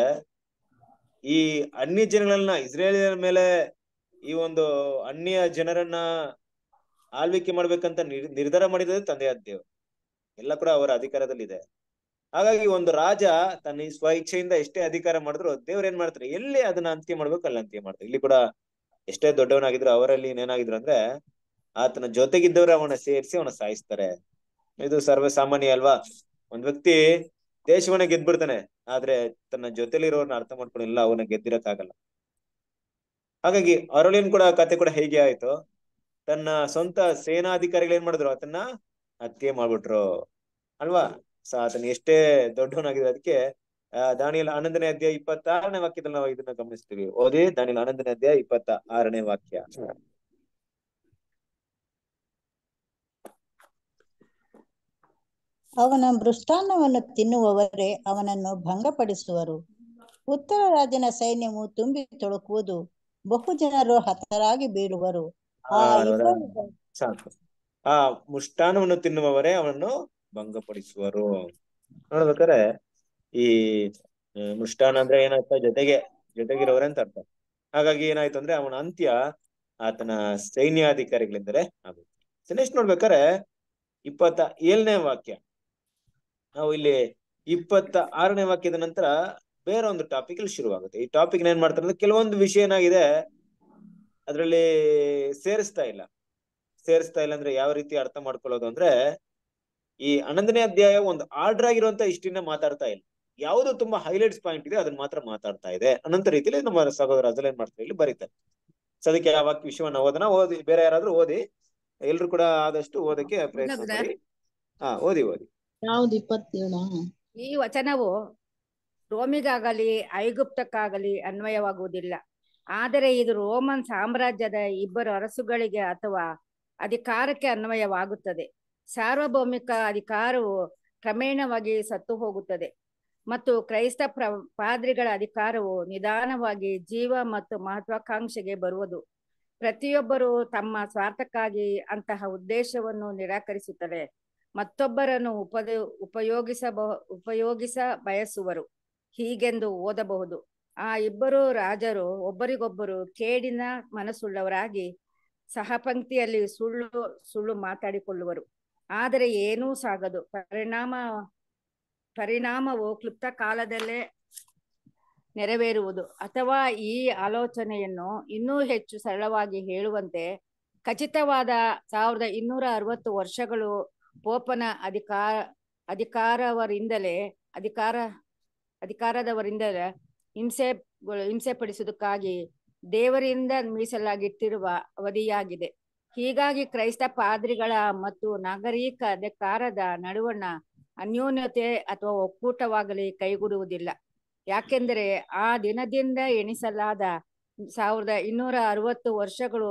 ಈ ಅನ್ಯ ಜನಗಳನ್ನ ಇಸ್ರೇಲ್ ಮೇಲೆ ಈ ಒಂದು ಅನ್ಯ ಜನರನ್ನ ಆಳ್ವಿಕೆ ಮಾಡ್ಬೇಕಂತ ನಿರ್ ನಿರ್ಧಾರ ಮಾಡಿದ್ರೆ ತಂದೆಯಾದ ದೇವರು ಎಲ್ಲ ಕೂಡ ಅವರ ಅಧಿಕಾರದಲ್ಲಿ ಇದೆ ಹಾಗಾಗಿ ಒಂದು ರಾಜ ತನ್ನ ಸ್ವ ಇಚ್ಛೆಯಿಂದ ಎಷ್ಟೇ ಅಧಿಕಾರ ಮಾಡಿದ್ರು ದೇವ್ರ ಏನ್ ಮಾಡ್ತಾರೆ ಎಲ್ಲಿ ಅದನ್ನ ಅಂತ್ಯ ಮಾಡ್ಬೇಕು ಅಲ್ಲಿ ಅಂತ್ಯ ಮಾಡ್ತಾರೆ ಇಲ್ಲಿ ಕೂಡ ಎಷ್ಟೇ ದೊಡ್ಡವನಾಗಿದ್ರು ಅವರಲ್ಲಿ ಏನಾಗಿದ್ರು ಅಂದ್ರೆ ಆತನ ಜೊತೆಗಿದ್ದವರು ಅವನ ಸೇರಿಸಿ ಅವನ ಸಾಯಿಸ್ತಾರೆ ಇದು ಸರ್ವಸಾಮಾನ್ಯ ಅಲ್ವಾ ಒಂದ್ ವ್ಯಕ್ತಿ ದೇಶವನ್ನ ಗೆದ್ಬಿಡ್ತಾನೆ ಆದ್ರೆ ತನ್ನ ಜೊತೆಲಿರೋರ್ನ ಅರ್ಥ ಮಾಡ್ಕೊಂಡಿಲ್ಲ ಗೆದ್ದಿರಕ್ ಆಗಲ್ಲ ಹಾಗಾಗಿ ಅರುಳಿನ್ ಕೂಡ ಕತೆ ಕೂಡ ಹೇಗೆ ಆಯ್ತು ತನ್ನ ಸ್ವಂತ ಸೇನಾಧಿಕಾರಿಗಳು ಏನ್ ಮಾಡಿದ್ರು ಆತನ್ನ ಹತ್ಯೆ ಮಾಡ್ಬಿಟ್ರು ಅಲ್ವಾ ಸ ಆತನ ಎಷ್ಟೇ ದೊಡ್ಡವನಾಗಿದ್ರು ಅದಕ್ಕೆ ದಾನಿಯಲ್ಲಿ ಹನ್ನೊಂದನೇ ಅಧ್ಯಾಯ ಇಪ್ಪತ್ತಾರನೇ ವಾಕ್ಯದಲ್ಲಿ ನಾವು ಇದನ್ನ ಗಮನಿಸ್ತೀವಿ ಓದಿ ದಾನಿಯಲ್ಲಿ ಆನಂದನೇ ಅಧ್ಯಾಯ ಇಪ್ಪತ್ತ ಆರನೇ ವಾಕ್ಯ
ಅವನ ಮೃಷ್ಟಾನ್ನವನ್ನು ತಿನ್ನುವವರೇ ಅವನನ್ನು ಭಂಗಪಡಿಸುವರು ಉತ್ತರ ರಾಜನ ಸೈನ್ಯವು ತುಂಬಿ ತೊಳಕುವುದು ಬಹು ಜನರು ಹತರಾಗಿ ಬೀಳುವರು
ಸಾಕು
ಆ ಮುಷ್ಟಾನವನ್ನು ತಿನ್ನುವವರೇ ಅವನನ್ನು ಭಂಗಪಡಿಸುವರು ನೋಡ್ಬೇಕಾರೆ ಈ ಮುಷ್ಟಾನ ಅಂದ್ರೆ ಏನಾಯ್ತ ಜೊತೆಗೆ ಜೊತೆಗಿರೋವ್ರೆ ಅಂತ ಅರ್ಥ ಹಾಗಾಗಿ ಏನಾಯ್ತು ಅಂದ್ರೆ ಅವನ ಅಂತ್ಯ ಆತನ ಸೈನ್ಯಾಧಿಕಾರಿಗಳಿಂದರೆ ಆಗುತ್ತೆ ನೆಕ್ಸ್ಟ್ ನೋಡ್ಬೇಕಾರೆ ಇಪ್ಪತ್ತ ಏಳನೇ ವಾಕ್ಯ ನಾವು ಇಲ್ಲಿ ಇಪ್ಪತ್ತ ಆರನೇ ವಾಕ್ಯದ ನಂತರ ಬೇರೆ ಒಂದು ಟಾಪಿಕ್ ಇಲ್ಲಿ ಶುರುವಾಗುತ್ತೆ ಈ ಟಾಪಿಕ್ ಏನ್ ಮಾಡ್ತಾರೆ ಅಂದ್ರೆ ಕೆಲವೊಂದು ವಿಷಯ ಏನಾಗಿದೆ ಅದರಲ್ಲಿ ಸೇರಿಸ್ತಾ ಇಲ್ಲ ಸೇರಿಸ್ತಾ ಇಲ್ಲ ಅಂದ್ರೆ ಯಾವ ರೀತಿ ಅರ್ಥ ಮಾಡ್ಕೊಳ್ಳೋದು ಅಂದ್ರೆ ಈ ಹನ್ನೊಂದನೇ ಅಧ್ಯಾಯ ಒಂದು ಆರ್ಡರ್ ಆಗಿರುವಂತ ಇಷ್ಟಿನ ಮಾತಾಡ್ತಾ ಇಲ್ಲ ಯಾವುದು ತುಂಬಾ ಹೈಲೈಟ್ಸ್ ಪಾಯಿಂಟ್ ಇದೆ ಅದನ್ನ ಮಾತ್ರ ಮಾತಾಡ್ತಾ ಇದೆ ಅನಂತ ರೀತಿಯಲ್ಲಿ ನಮ್ಮ ಸಹೋದರ ಅಜಲ್ ಏನ್ ಮಾಡ್ತಾರೆ ಇಲ್ಲಿ ಬರೀತಾರೆ ಸದ್ಯಕ್ಕೆ ಅದಕ್ಕೆ ಆ ವಿಷಯವನ್ನ ಓದನ ಓದಿ ಬೇರೆ ಯಾರಾದ್ರೂ ಓದಿ ಎಲ್ರು ಕೂಡ ಆದಷ್ಟು ಓದಕ್ಕೆ ಪ್ರಯತ್ನ ಹಾ ಓದಿ ಓದಿ
ಈ ವಚನವು ರೋಮಿಗಾಗಲಿ ಐಗುಪ್ತಕ್ಕಾಗಲಿ ಅನ್ವಯವಾಗುವುದಿಲ್ಲ ಆದರೆ ಇದು ರೋಮನ್ ಸಾಮ್ರಾಜ್ಯದ ಇಬ್ಬರು ಅರಸುಗಳಿಗೆ ಅಥವಾ ಅಧಿಕಾರಕ್ಕೆ ಅನ್ವಯವಾಗುತ್ತದೆ ಸಾರ್ವಭೌಮಿಕ ಅಧಿಕಾರವು ಕ್ರಮೇಣವಾಗಿ ಸತ್ತು ಹೋಗುತ್ತದೆ ಮತ್ತು ಕ್ರೈಸ್ತ ಪ್ರ ಪಾದ್ರಿಗಳ ಅಧಿಕಾರವು ನಿಧಾನವಾಗಿ ಜೀವ ಮತ್ತು ಮಹತ್ವಾಕಾಂಕ್ಷೆಗೆ ಬರುವುದು ಪ್ರತಿಯೊಬ್ಬರು ತಮ್ಮ ಸ್ವಾರ್ಥಕ್ಕಾಗಿ ಅಂತಹ ಉದ್ದೇಶವನ್ನು ನಿರಾಕರಿಸುತ್ತಾರೆ ಮತ್ತೊಬ್ಬರನ್ನು ಉಪದ ಉಪಯೋಗಿಸಬ ಉಪಯೋಗಿಸ ಬಯಸುವರು ಹೀಗೆಂದು ಓದಬಹುದು ಆ ಇಬ್ಬರು ರಾಜರು ಒಬ್ಬರಿಗೊಬ್ಬರು ಕೇಡಿನ ಮನಸ್ಸುಳ್ಳವರಾಗಿ ಸಹಪಂಕ್ತಿಯಲ್ಲಿ ಸುಳ್ಳು ಸುಳ್ಳು ಮಾತಾಡಿಕೊಳ್ಳುವರು ಆದರೆ ಏನೂ ಸಾಗದು ಪರಿಣಾಮ ಪರಿಣಾಮವು ಕ್ಲುಪ್ತ ಕಾಲದಲ್ಲೇ ನೆರವೇರುವುದು ಅಥವಾ ಈ ಆಲೋಚನೆಯನ್ನು ಇನ್ನೂ ಹೆಚ್ಚು ಸರಳವಾಗಿ ಹೇಳುವಂತೆ ಖಚಿತವಾದ ಸಾವಿರದ ಇನ್ನೂರ ಅರವತ್ತು ವರ್ಷಗಳು ಪೋಪನ ಅಧಿಕಾರ ಅಧಿಕಾರವರಿಂದಲೇ ಅಧಿಕಾರ ಅಧಿಕಾರದವರಿಂದಲೇ ಹಿಂಸೆ ಹಿಂಸೆ ಪಡಿಸುವುದಕ್ಕಾಗಿ ದೇವರಿಂದ ಮೀಸಲಾಗಿಟ್ಟಿರುವ ಅವಧಿಯಾಗಿದೆ ಹೀಗಾಗಿ ಕ್ರೈಸ್ತ ಪಾದ್ರಿಗಳ ಮತ್ತು ನಾಗರಿಕ ಅಧಿಕಾರದ ನಡುವಣ ಅನ್ಯೋನ್ಯತೆ ಅಥವಾ ಒಕ್ಕೂಟವಾಗಲಿ ಕೈಗೂಡುವುದಿಲ್ಲ ಯಾಕೆಂದರೆ ಆ ದಿನದಿಂದ ಎಣಿಸಲಾದ ಸಾವಿರದ ಇನ್ನೂರ ಅರವತ್ತು ವರ್ಷಗಳು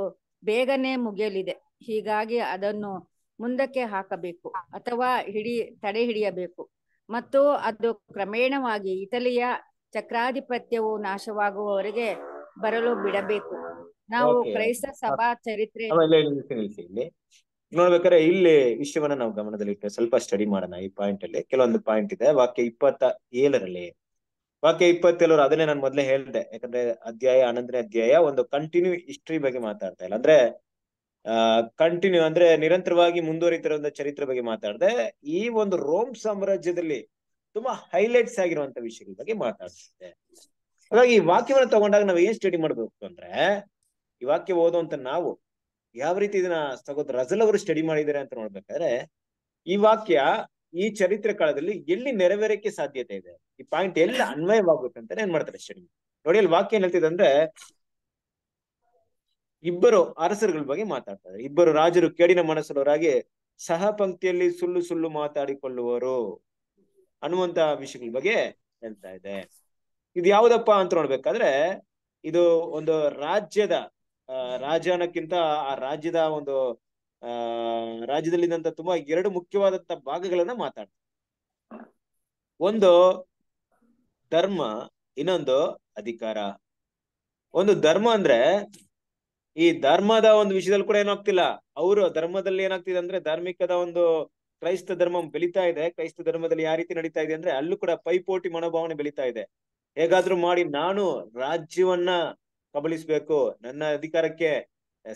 ಬೇಗನೆ ಮುಗಿಯಲಿದೆ ಹೀಗಾಗಿ ಅದನ್ನು ಮುಂದಕ್ಕೆ ಹಾಕಬೇಕು ಅಥವಾ ಹಿಡಿ ತಡೆ ಹಿಡಿಯಬೇಕು ಮತ್ತು ಅದು ಕ್ರಮೇಣವಾಗಿ ಇಟಲಿಯ ಚಕ್ರಾಧಿಪತ್ಯವು ನಾಶವಾಗುವವರೆಗೆ ಬರಲು ಬಿಡಬೇಕು ನಾವು ಕ್ರೈಸ್ತ ಸಭಾ ಚರಿತ್ರೆ
ನೋಡ್ಬೇಕಾದ್ರೆ ಇಲ್ಲಿ ವಿಷಯವನ್ನ ನಾವು ಗಮನದಲ್ಲಿ ಸ್ವಲ್ಪ ಸ್ಟಡಿ ಮಾಡೋಣ ಈ ಪಾಯಿಂಟ್ ಅಲ್ಲಿ ಕೆಲವೊಂದು ಪಾಯಿಂಟ್ ಇದೆ ವಾಕ್ಯ ಇಪ್ಪತ್ತ ಏಳರಲ್ಲಿ ವಾಕ್ಯ ಇಪ್ಪತ್ತೇಳರು ಅದನ್ನೇ ನಾನು ಮೊದಲೇ ಹೇಳ್ದೆ ಯಾಕಂದ್ರೆ ಅಧ್ಯಾಯ ಹನ್ನೊಂದನೇ ಅಧ್ಯಾಯ ಒಂದು ಕಂಟಿನ್ಯೂ ಹಿಸ್ಟ್ರಿ ಬಗ್ಗೆ ಮಾತಾಡ್ತಾ ಇಲ್ಲ ಅಂದ್ರೆ ಆ ಕಂಟಿನ್ಯೂ ಅಂದ್ರೆ ನಿರಂತರವಾಗಿ ಮುಂದುವರಿತಿರೋ ಚರಿತ್ರೆ ಬಗ್ಗೆ ಮಾತಾಡ್ದೆ ಈ ಒಂದು ರೋಮ್ ಸಾಮ್ರಾಜ್ಯದಲ್ಲಿ ತುಂಬಾ ಹೈಲೈಟ್ಸ್ ಆಗಿರುವಂತ ವಿಷಯಗಳ ಬಗ್ಗೆ ಮಾತಾಡ್ತಿದ್ದೆ ಹಾಗಾಗಿ ಈ ವಾಕ್ಯವನ್ನು ತಗೊಂಡಾಗ ನಾವು ಏನ್ ಸ್ಟಡಿ ಮಾಡ್ಬೇಕು ಅಂದ್ರೆ ಈ ವಾಕ್ಯ ಓದುವಂತ ನಾವು ಯಾವ ರೀತಿ ಇದನ್ನ ತಗೋದ್ ರಜಲ್ ಅವರು ಸ್ಟಡಿ ಮಾಡಿದ್ದಾರೆ ಅಂತ ನೋಡ್ಬೇಕಾದ್ರೆ ಈ ವಾಕ್ಯ ಈ ಚರಿತ್ರೆ ಕಾಲದಲ್ಲಿ ಎಲ್ಲಿ ನೆರವೇರಕ್ಕೆ ಸಾಧ್ಯತೆ ಇದೆ ಈ ಪಾಯಿಂಟ್ ಎಲ್ಲಿ ಅನ್ವಯವಾಗುತ್ತೆ ಅಂತ ಏನ್ ಮಾಡ್ತಾರೆ ಸ್ಟಡಿ ನೋಡಿ ಅಲ್ಲಿ ವಾಕ್ಯ ಏನ್ ಹೇಳ್ತಿದೆ ಅಂದ್ರೆ ಇಬ್ಬರು ಅರಸರುಗಳ ಬಗ್ಗೆ ಮಾತಾಡ್ತಾರೆ ಇಬ್ಬರು ರಾಜರು ಕೇಡಿನ ಮನಸ್ಸರವರಾಗಿ ಸಹ ಪಂಕ್ತಿಯಲ್ಲಿ ಸುಳ್ಳು ಸುಳ್ಳು ಮಾತಾಡಿಕೊಳ್ಳುವರು ಅನ್ನುವಂತ ವಿಷಯಗಳ ಬಗ್ಗೆ ಹೇಳ್ತಾ ಇದೆ ಇದು ಯಾವ್ದಪ್ಪ ಅಂತ ನೋಡ್ಬೇಕಾದ್ರೆ ಇದು ಒಂದು ರಾಜ್ಯದ ರಾಜನಕ್ಕಿಂತ ಆ ರಾಜ್ಯದ ಒಂದು ಆ ರಾಜ್ಯದಲ್ಲಿದ್ದಂತ ತುಂಬಾ ಎರಡು ಮುಖ್ಯವಾದಂತ ಭಾಗಗಳನ್ನ ಮಾತಾಡ್ತಾರೆ ಒಂದು ಧರ್ಮ ಇನ್ನೊಂದು ಅಧಿಕಾರ ಒಂದು ಧರ್ಮ ಅಂದ್ರೆ ಈ ಧರ್ಮದ ಒಂದು ವಿಷಯದಲ್ಲಿ ಕೂಡ ಏನಾಗ್ತಿಲ್ಲ ಅವರು ಧರ್ಮದಲ್ಲಿ ಏನಾಗ್ತಿದೆ ಅಂದ್ರೆ ಧಾರ್ಮಿಕದ ಒಂದು ಕ್ರೈಸ್ತ ಧರ್ಮ ಬೆಳೀತಾ ಇದೆ ಕ್ರೈಸ್ತ ಧರ್ಮದಲ್ಲಿ ಯಾವ ರೀತಿ ನಡೀತಾ ಇದೆ ಅಂದ್ರೆ ಅಲ್ಲೂ ಕೂಡ ಪೈಪೋಟಿ ಮನೋಭಾವನೆ ಬೆಳೀತಾ ಇದೆ ಹೇಗಾದ್ರೂ ಮಾಡಿ ನಾನು ರಾಜ್ಯವನ್ನ ಕಬಳಿಸ್ಬೇಕು ನನ್ನ ಅಧಿಕಾರಕ್ಕೆ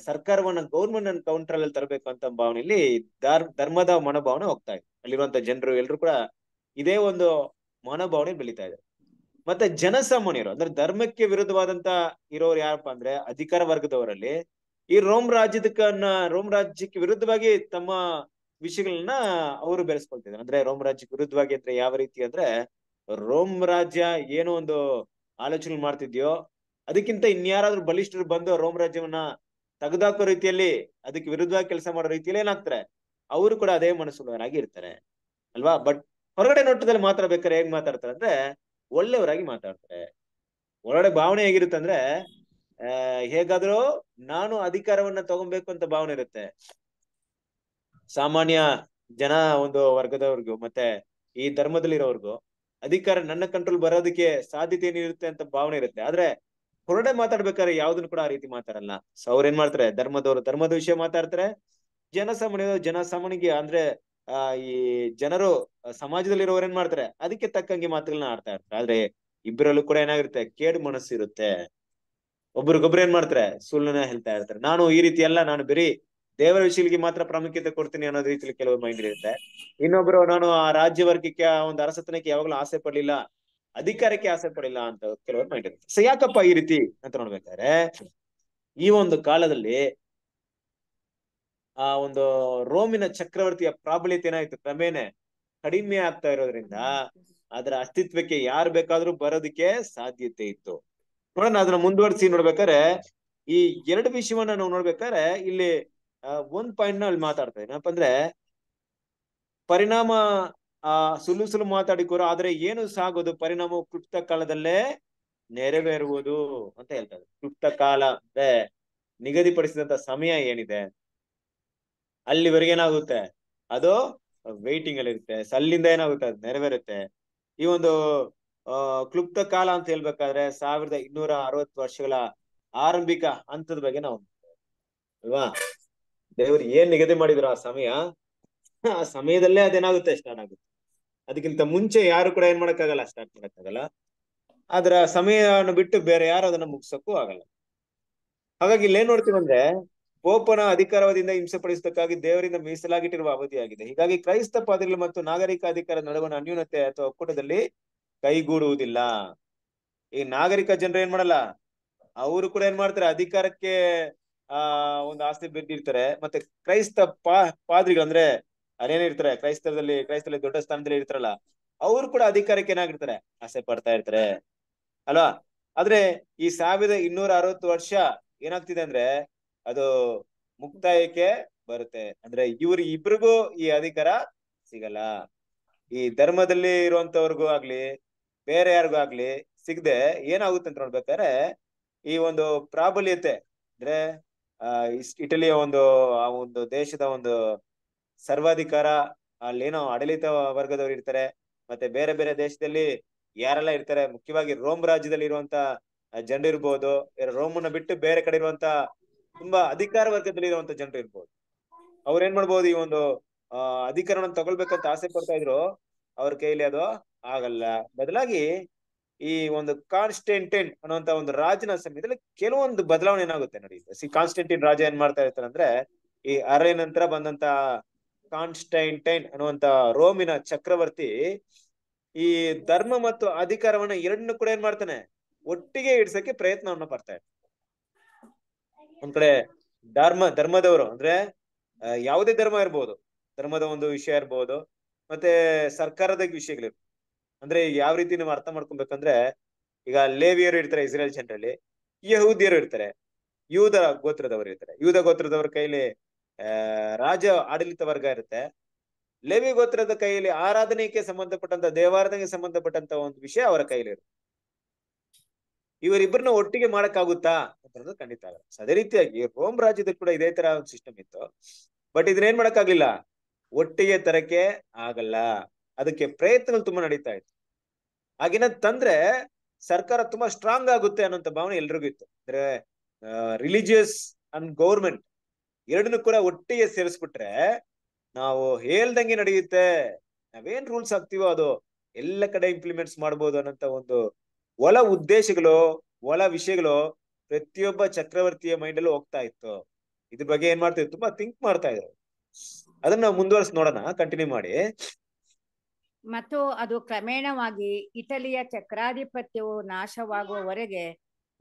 ಸರ್ಕಾರವನ್ನ ಗೌರ್ಮೆಂಟ್ ನನ್ನ ಕೌಂಟರ್ ಅಲ್ಲಿ ತರಬೇಕು ಅಂತ ಭಾವನೆಯಲ್ಲಿ ಧರ್ಮದ ಮನೋಭಾವನೆ ಹೋಗ್ತಾ ಇದೆ ಅಲ್ಲಿರುವಂತ ಜನರು ಎಲ್ಲರೂ ಕೂಡ ಇದೇ ಒಂದು ಮನೋಭಾವನೆ ಬೆಳೀತಾ ಇದೆ ಮತ್ತೆ ಜನಸಾಮಾನ್ಯರು ಅಂದ್ರೆ ಧರ್ಮಕ್ಕೆ ವಿರುದ್ಧವಾದಂತ ಇರೋರು ಯಾರಪ್ಪ ಅಂದ್ರೆ ಅಧಿಕಾರ ವರ್ಗದವರಲ್ಲಿ ಈ ರೋಮ್ ರಾಜ್ಯದಕ್ಕನ್ನ ರೋಮ್ ರಾಜ್ಯಕ್ಕೆ ವಿರುದ್ಧವಾಗಿ ತಮ್ಮ ವಿಷಯಗಳನ್ನ ಅವರು ಬೆಳೆಸ್ಕೊಳ್ತಿದ್ರು ಅಂದ್ರೆ ರೋಮ್ ರಾಜ್ಯಕ್ಕೆ ವಿರುದ್ಧವಾಗಿ ಅಂದ್ರೆ ಯಾವ ರೀತಿ ಅಂದ್ರೆ ರೋಮ್ ರಾಜ್ಯ ಏನೋ ಒಂದು ಆಲೋಚನೆ ಮಾಡ್ತಿದ್ಯೋ ಅದಕ್ಕಿಂತ ಇನ್ಯಾರಾದ್ರೂ ಬಲಿಷ್ಠರು ಬಂದು ರೋಮ್ ರಾಜ್ಯವನ್ನ ತೆಗೆದಾಕೋ ರೀತಿಯಲ್ಲಿ ಅದಕ್ಕೆ ವಿರುದ್ಧವಾಗಿ ಕೆಲಸ ಮಾಡೋ ರೀತಿಯಲ್ಲಿ ಏನಾಗ್ತಾರೆ ಅವರು ಕೂಡ ಅದೇ ಮನಸ್ಸುಳ್ಳವರಾಗಿ ಇರ್ತಾರೆ ಅಲ್ವಾ ಬಟ್ ಹೊರಗಡೆ ನೋಟದಲ್ಲಿ ಮಾತ್ರ ಬೇಕಾದ್ರೆ ಹೇಗ್ ಮಾತಾಡ್ತಾರೆ ಅಂದ್ರೆ ಒಳ್ಳೆಯವರಾಗಿ ಮಾತಾಡ್ತಾರೆ ಒಳಗಡೆ ಭಾವನೆ ಹೇಗಿರುತ್ತೆ ಆ ಹೇಗಾದ್ರೂ ನಾನು ಅಧಿಕಾರವನ್ನ ತಗೊಬೇಕು ಅಂತ ಭಾವನೆ ಇರುತ್ತೆ ಸಾಮಾನ್ಯ ಜನ ಒಂದು ವರ್ಗದವ್ರಿಗೂ ಮತ್ತೆ ಈ ಧರ್ಮದಲ್ಲಿರೋರ್ಗು ಅಧಿಕಾರ ನನ್ನ ಕಂಟ್ರೋಲ್ ಬರೋದಕ್ಕೆ ಸಾಧ್ಯತೆ ಏನಿರುತ್ತೆ ಅಂತ ಭಾವನೆ ಇರುತ್ತೆ ಆದ್ರೆ ಹೊರಡೆ ಮಾತಾಡ್ಬೇಕಾದ್ರೆ ಯಾವ್ದನ್ನು ಕೂಡ ಆ ರೀತಿ ಮಾತಾಡಲ್ಲ ಸೊ ಅವ್ರ ಏನ್ ಮಾಡ್ತಾರೆ ಧರ್ಮದವರು ಧರ್ಮದ ವಿಷಯ ಮಾತಾಡ್ತಾರೆ ಜನಸಾಮಾನ್ಯ ಜನಸಾಮಾನ್ಯ ಅಂದ್ರೆ ಆ ಈ ಜನರು ಸಮಾಜದಲ್ಲಿರೋರು ಏನ್ ಮಾಡ್ತಾರೆ ಅದಕ್ಕೆ ತಕ್ಕಂಗೆ ಮಾತುಗಳನ್ನ ಆಡ್ತಾ ಇರ್ತಾರೆ ಆದ್ರೆ ಇಬ್ಬರಲ್ಲೂ ಕೂಡ ಏನಾಗಿರುತ್ತೆ ಕೇಡು ಮನಸ್ಸು ಇರುತ್ತೆ ಒಬ್ರಿಗೊಬ್ರು ಏನ್ ಮಾಡ್ತಾರೆ ಸುಳ್ಳುನ ಹೇಳ್ತಾ ಇರ್ತಾರೆ ನಾನು ಈ ರೀತಿ ಅಲ್ಲ ನಾನು ಬರೀ ದೇವರ ವಿಷಯಗಳಿಗೆ ಮಾತ್ರ ಪ್ರಾಮುಖ್ಯತೆ ಕೊಡ್ತೀನಿ ಅನ್ನೋ ರೀತಿಯಲ್ಲಿ ಕೆಲವು ಮೈಂಡ್ ಇರುತ್ತೆ ಇನ್ನೊಬ್ರು ನಾನು ಆ ರಾಜ್ಯ ವರ್ಗಕ್ಕೆ ಆ ಒಂದು ಅರಸತನಕ್ಕೆ ಯಾವಾಗ್ಲೂ ಆಸೆ ಪಡ್ಲಿಲ್ಲ ಅಧಿಕಾರಕ್ಕೆ ಆಸೆ ಪಡಿಲ್ಲ ಅಂತ ಕೆಲವರು ಮೈಂಡ್ ಇರುತ್ತೆ ಸೊ ಯಾಕಪ್ಪ ಈ ರೀತಿ ಅಂತ ನೋಡ್ಬೇಕಾದ್ರೆ ಈ ಒಂದು ಕಾಲದಲ್ಲಿ ಆ ಒಂದು ರೋಮಿನ ಚಕ್ರವರ್ತಿಯ ಪ್ರಾಬಲ್ಯತೆ ಏನಾಯ್ತು ಕ್ರಮೇನೆ ಕಡಿಮೆ ಆಗ್ತಾ ಇರೋದ್ರಿಂದ ಅದರ ಅಸ್ತಿತ್ವಕ್ಕೆ ಯಾರು ಬೇಕಾದ್ರೂ ಬರೋದಕ್ಕೆ ಸಾಧ್ಯತೆ ಇತ್ತು ನೋಡೋಣ ಅದನ್ನ ಮುಂದುವರಿಸಿ ನೋಡ್ಬೇಕಾರೆ ಈ ಎರಡು ವಿಷಯವನ್ನ ನಾವು ನೋಡ್ಬೇಕಾದ್ರೆ ಇಲ್ಲಿ ಒಂದ್ ಪಾಯಿಂಟ್ ನಲ್ಲಿ ಮಾತಾಡ್ತಾ ಏನಪ್ಪ ಅಂದ್ರೆ ಪರಿಣಾಮ ಆ ಸುಲು ಸುಲು ಮಾತಾಡಿಕೋರು ಆದ್ರೆ ಏನು ಸಾಗೋದು ಪರಿಣಾಮ ಕ್ಲುಪ್ತ ಕಾಲದಲ್ಲೇ ನೆರವೇರುವುದು ಅಂತ ಹೇಳ್ತಾರೆ ಕ್ಲುಪ್ತ ಕಾಲ ಅಂದ್ರೆ ನಿಗದಿಪಡಿಸಿದಂತ ಸಮಯ ಏನಿದೆ ಅಲ್ಲಿವರೆಗೆ ಏನಾಗುತ್ತೆ ಅದು ವೈಟಿಂಗ್ ಅಲ್ಲಿ ಇರುತ್ತೆ ಅಲ್ಲಿಂದ ಏನಾಗುತ್ತೆ ಅದು ನೆರವೇರುತ್ತೆ ಈ ಒಂದು ಕ್ಲುಪ್ತ ಕಾಲ ಅಂತ ಹೇಳ್ಬೇಕಾದ್ರೆ ಸಾವಿರದ ಇನ್ನೂರ ಅರವತ್ತು ವರ್ಷಗಳ ಆರಂಭಿಕ ಹಂತದ ಬಗ್ಗೆ ನಾವು ಅಲ್ವಾ ದೇವ್ರು ಏನ್ ನಿಗದಿ ಮಾಡಿದ್ರು ಆ ಸಮಯ ಆ ಸಮಯದಲ್ಲೇ ಅದೇನಾಗುತ್ತೆ ಸ್ಟಾರ್ಟ್ ಆಗುತ್ತೆ ಅದಕ್ಕಿಂತ ಮುಂಚೆ ಯಾರು ಕೂಡ ಏನ್ ಮಾಡಕ್ಕಾಗಲ್ಲ ಸ್ಟಾರ್ಟ್ ಮಾಡಕ್ಕಾಗಲ್ಲ ಆದ್ರ ಸಮಯವನ್ನು ಬಿಟ್ಟು ಬೇರೆ ಯಾರು ಅದನ್ನ ಮುಗಿಸಕ್ಕೂ ಆಗಲ್ಲ ಹಾಗಾಗಿ ಇಲ್ಲಿ ಏನ್ ನೋಡ್ತೀವಿ ಅಂದ್ರೆ ಪೋಪನ ಹಿಂಸೆ ಹಿಂಸೆಪಡಿಸತಕ್ಕಾಗಿ ದೇವರಿಂದ ಮೀಸಲಾಗಿಟ್ಟಿರುವ ಅವಧಿಯಾಗಿದೆ ಹೀಗಾಗಿ ಕ್ರೈಸ್ತ ಪಾದ್ರಿಗಳು ಮತ್ತು ನಾಗರಿಕ ಅಧಿಕಾರ ನಡುವಣ ಅನ್ಯೂನತೆ ಅಥವಾ ಒಕ್ಕೂಟದಲ್ಲಿ ಕೈಗೂಡುವುದಿಲ್ಲ ಈ ನಾಗರಿಕ ಜನರು ಏನ್ ಮಾಡಲ್ಲ ಅವರು ಕೂಡ ಏನ್ ಮಾಡ್ತಾರೆ ಅಧಿಕಾರಕ್ಕೆ ಆ ಒಂದು ಆಸ್ತಿ ಬಿದ್ದಿರ್ತಾರೆ ಮತ್ತೆ ಕ್ರೈಸ್ತ ಪಾ ಪಾದ್ರಿಗಳು ಅಂದ್ರೆ ಅದೇನಿರ್ತಾರೆ ಕ್ರೈಸ್ತದಲ್ಲಿ ಕ್ರೈಸ್ತರಲ್ಲಿ ದೊಡ್ಡ ಸ್ಥಾನದಲ್ಲಿ ಇರ್ತಾರಲ್ಲ ಅವ್ರು ಕೂಡ ಅಧಿಕಾರಕ್ಕೆ ಏನಾಗಿರ್ತಾರೆ ಆಸೆ ಪಡ್ತಾ ಇರ್ತಾರೆ ಅಲ್ವಾ ಆದ್ರೆ ಈ ಸಾವಿರದ ಇನ್ನೂರ ಅರವತ್ತು ವರ್ಷ ಏನಾಗ್ತಿದೆ ಅಂದ್ರೆ ಅದು ಮುಕ್ತಾಯಕ್ಕೆ ಬರುತ್ತೆ ಅಂದ್ರೆ ಇವ್ರ ಇಬ್ರಿಗೂ ಈ ಅಧಿಕಾರ ಸಿಗಲ್ಲ ಈ ಧರ್ಮದಲ್ಲಿ ಇರುವಂತವ್ರಿಗೂ ಆಗ್ಲಿ ಬೇರೆ ಯಾರಿಗೂ ಆಗ್ಲಿ ಸಿಗದೆ ಏನಾಗುತ್ತೆ ಅಂತ ನೋಡ್ಬೇಕಾದ್ರೆ ಈ ಒಂದು ಪ್ರಾಬಲ್ಯತೆ ಅಂದ್ರೆ ಇಟಲಿಯ ಒಂದು ಆ ಒಂದು ದೇಶದ ಒಂದು ಸರ್ವಾಧಿಕಾರ ಅಲ್ಲಿ ಏನೋ ಆಡಳಿತ ವರ್ಗದವ್ರು ಇರ್ತಾರೆ ಮತ್ತೆ ಬೇರೆ ಬೇರೆ ದೇಶದಲ್ಲಿ ಯಾರೆಲ್ಲ ಇರ್ತಾರೆ ಮುಖ್ಯವಾಗಿ ರೋಮ್ ರಾಜ್ಯದಲ್ಲಿ ಇರುವಂತ ಜನರು ಇರ್ಬೋದು ರೋಮನ್ನ ಬಿಟ್ಟು ಬೇರೆ ಕಡೆ ಇರುವಂತ ತುಂಬಾ ಅಧಿಕಾರ ವರ್ಗದಲ್ಲಿ ಇರುವಂತ ಜನರು ಇರ್ಬೋದು ಅವ್ರ ಏನ್ ಮಾಡ್ಬೋದು ಈ ಒಂದು ಆ ಅಧಿಕಾರವನ್ನು ತಗೊಳ್ಬೇಕಂತ ಆಸೆ ಪಡ್ತಾ ಇದ್ರು ಅವ್ರ ಕೈಲಿ ಅದು ಆಗಲ್ಲ ಬದಲಾಗಿ ಈ ಒಂದು ಕಾನ್ಸ್ಟೆಂಟೆಂಟ್ ಅನ್ನುವಂತ ಒಂದು ರಾಜನ ಸಮಯದಲ್ಲಿ ಕೆಲವೊಂದು ಬದಲಾವಣೆ ಏನಾಗುತ್ತೆ ನೋಡಿ ಸಿ ಕಾನ್ಸ್ಟೆಂಟಿನ್ ರಾಜ ಏನ್ ಮಾಡ್ತಾ ಇರ್ತಾರೆ ಅಂದ್ರೆ ಈ ಅರೆ ನಂತರ ಬಂದಂತ ಕಾನ್ಸ್ಟೆಂಟೈನ್ ಅನ್ನುವಂತ ರೋಮಿನ ಚಕ್ರವರ್ತಿ ಈ ಧರ್ಮ ಮತ್ತು ಅಧಿಕಾರವನ್ನ ಎರಡನ್ನೂ ಕೂಡ ಏನ್ ಮಾಡ್ತಾನೆ ಒಟ್ಟಿಗೆ ಇಡ್ಸಕ್ಕೆ ಪ್ರಯತ್ನವನ್ನ ಪಡ್ತಾ ಇರ್ತಾನೆ ಒಂದ್ ಕಡೆ ಧರ್ಮ ಧರ್ಮದವರು ಅಂದ್ರೆ ಯಾವುದೇ ಧರ್ಮ ಇರ್ಬೋದು ಧರ್ಮದ ಒಂದು ವಿಷಯ ಇರ್ಬೋದು ಮತ್ತೆ ಸರ್ಕಾರದ ವಿಷಯಗಳಿರ್ ಅಂದ್ರೆ ಯಾವ ರೀತಿ ನೀವು ಅರ್ಥ ಮಾಡ್ಕೊಬೇಕಂದ್ರೆ ಈಗ ಲೇವಿಯರು ಇರ್ತಾರೆ ಇಸ್ರೇಲ್ ಜನರಲ್ಲಿ ಯಹೂದಿಯರು ಇರ್ತಾರೆ ಯೂದ ಗೋತ್ರದವರು ಇರ್ತಾರೆ ಯೂದ ಗೋತ್ರದವ್ರ ಕೈಲಿ ರಾಜ ಆಡಳಿತ ವರ್ಗ ಇರುತ್ತೆ ಲೇವಿ ಗೋತ್ರದ ಕೈಯಲ್ಲಿ ಆರಾಧನೆಗೆ ಸಂಬಂಧಪಟ್ಟಂತ ದೇವಾರಾಧನೆಗೆ ಸಂಬಂಧಪಟ್ಟಂತ ಒಂದು ವಿಷಯ ಅವರ ಕೈಯಲ್ಲಿ ಇರುತ್ತೆ ಇವರಿಬ್ಬರನ್ನ ಒಟ್ಟಿಗೆ ಮಾಡಕ್ಕಾಗುತ್ತಾ ಅಂತ ಖಂಡಿತ ಅದೇ ರೀತಿಯಾಗಿ ರೋಮ್ ರಾಜ್ಯದಲ್ಲಿ ಕೂಡ ಇದೇ ತರ ಸಿಸ್ಟಮ್ ಇತ್ತು ಬಟ್ ಇದನ್ನ ಏನ್ ಮಾಡಕ್ಕಾಗ್ಲಿಲ್ಲ ಒಟ್ಟಿಗೆ ತರಕ್ಕೆ ಆಗಲ್ಲ ಅದಕ್ಕೆ ಪ್ರಯತ್ನಗಳು ತುಂಬಾ ನಡೀತಾ ಇತ್ತು ಆಗಿನ ತಂದ್ರೆ ಸರ್ಕಾರ ತುಂಬಾ ಸ್ಟ್ರಾಂಗ್ ಆಗುತ್ತೆ ಅನ್ನೋಂತ ಭಾವನೆ ಎಲ್ರಿಗೂ ಇತ್ತು ಅಂದ್ರೆ ರಿಲಿಜಿಯಸ್ ಅಂಡ್ ಗೌರ್ಮೆಂಟ್ ಎರಡನ್ನೂ ಕೂಡ ಒಟ್ಟಿಗೆ ಸೇರಿಸ್ಬಿಟ್ರೆ ನಾವು ಹೇಳ್ದಂಗೆ ನಡೆಯುತ್ತೆ ನಾವೇನ್ ರೂಲ್ಸ್ ಹಾಕ್ತಿವೋ ಅದು ಎಲ್ಲ ಕಡೆ ಇಂಪ್ಲಿಮೆಂಟ್ಸ್ ಮಾಡ್ಬೋದು ಅನ್ನೋಂತ ಒಂದು ಒಲ ಉದ್ದೇಶಗಳು ಒಲ ವಿಷಯಗಳು ಪ್ರತಿಯೊಬ್ಬ ಚಕ್ರವರ್ತಿಯ ಮೈಂಡ್ ಅಲ್ಲಿ ಹೋಗ್ತಾ ಇತ್ತು ಇದ್ರ ಬಗ್ಗೆ ಏನ್ ಮಾಡ್ತಾ ಇದ್ರು ತುಂಬಾ ಥಿಂಕ್ ಮಾಡ್ತಾ ಇದ್ರು ಅದನ್ನ ಮುಂದುವರ್ಸ್ ನೋಡೋಣ ಕಂಟಿನ್ಯೂ ಮಾಡಿ
ಮತ್ತು ಅದು ಕ್ರಮೇಣವಾಗಿ ಇಟಲಿಯ ಚಕ್ರಾಧಿಪತ್ಯವು ನಾಶವಾಗುವವರೆಗೆ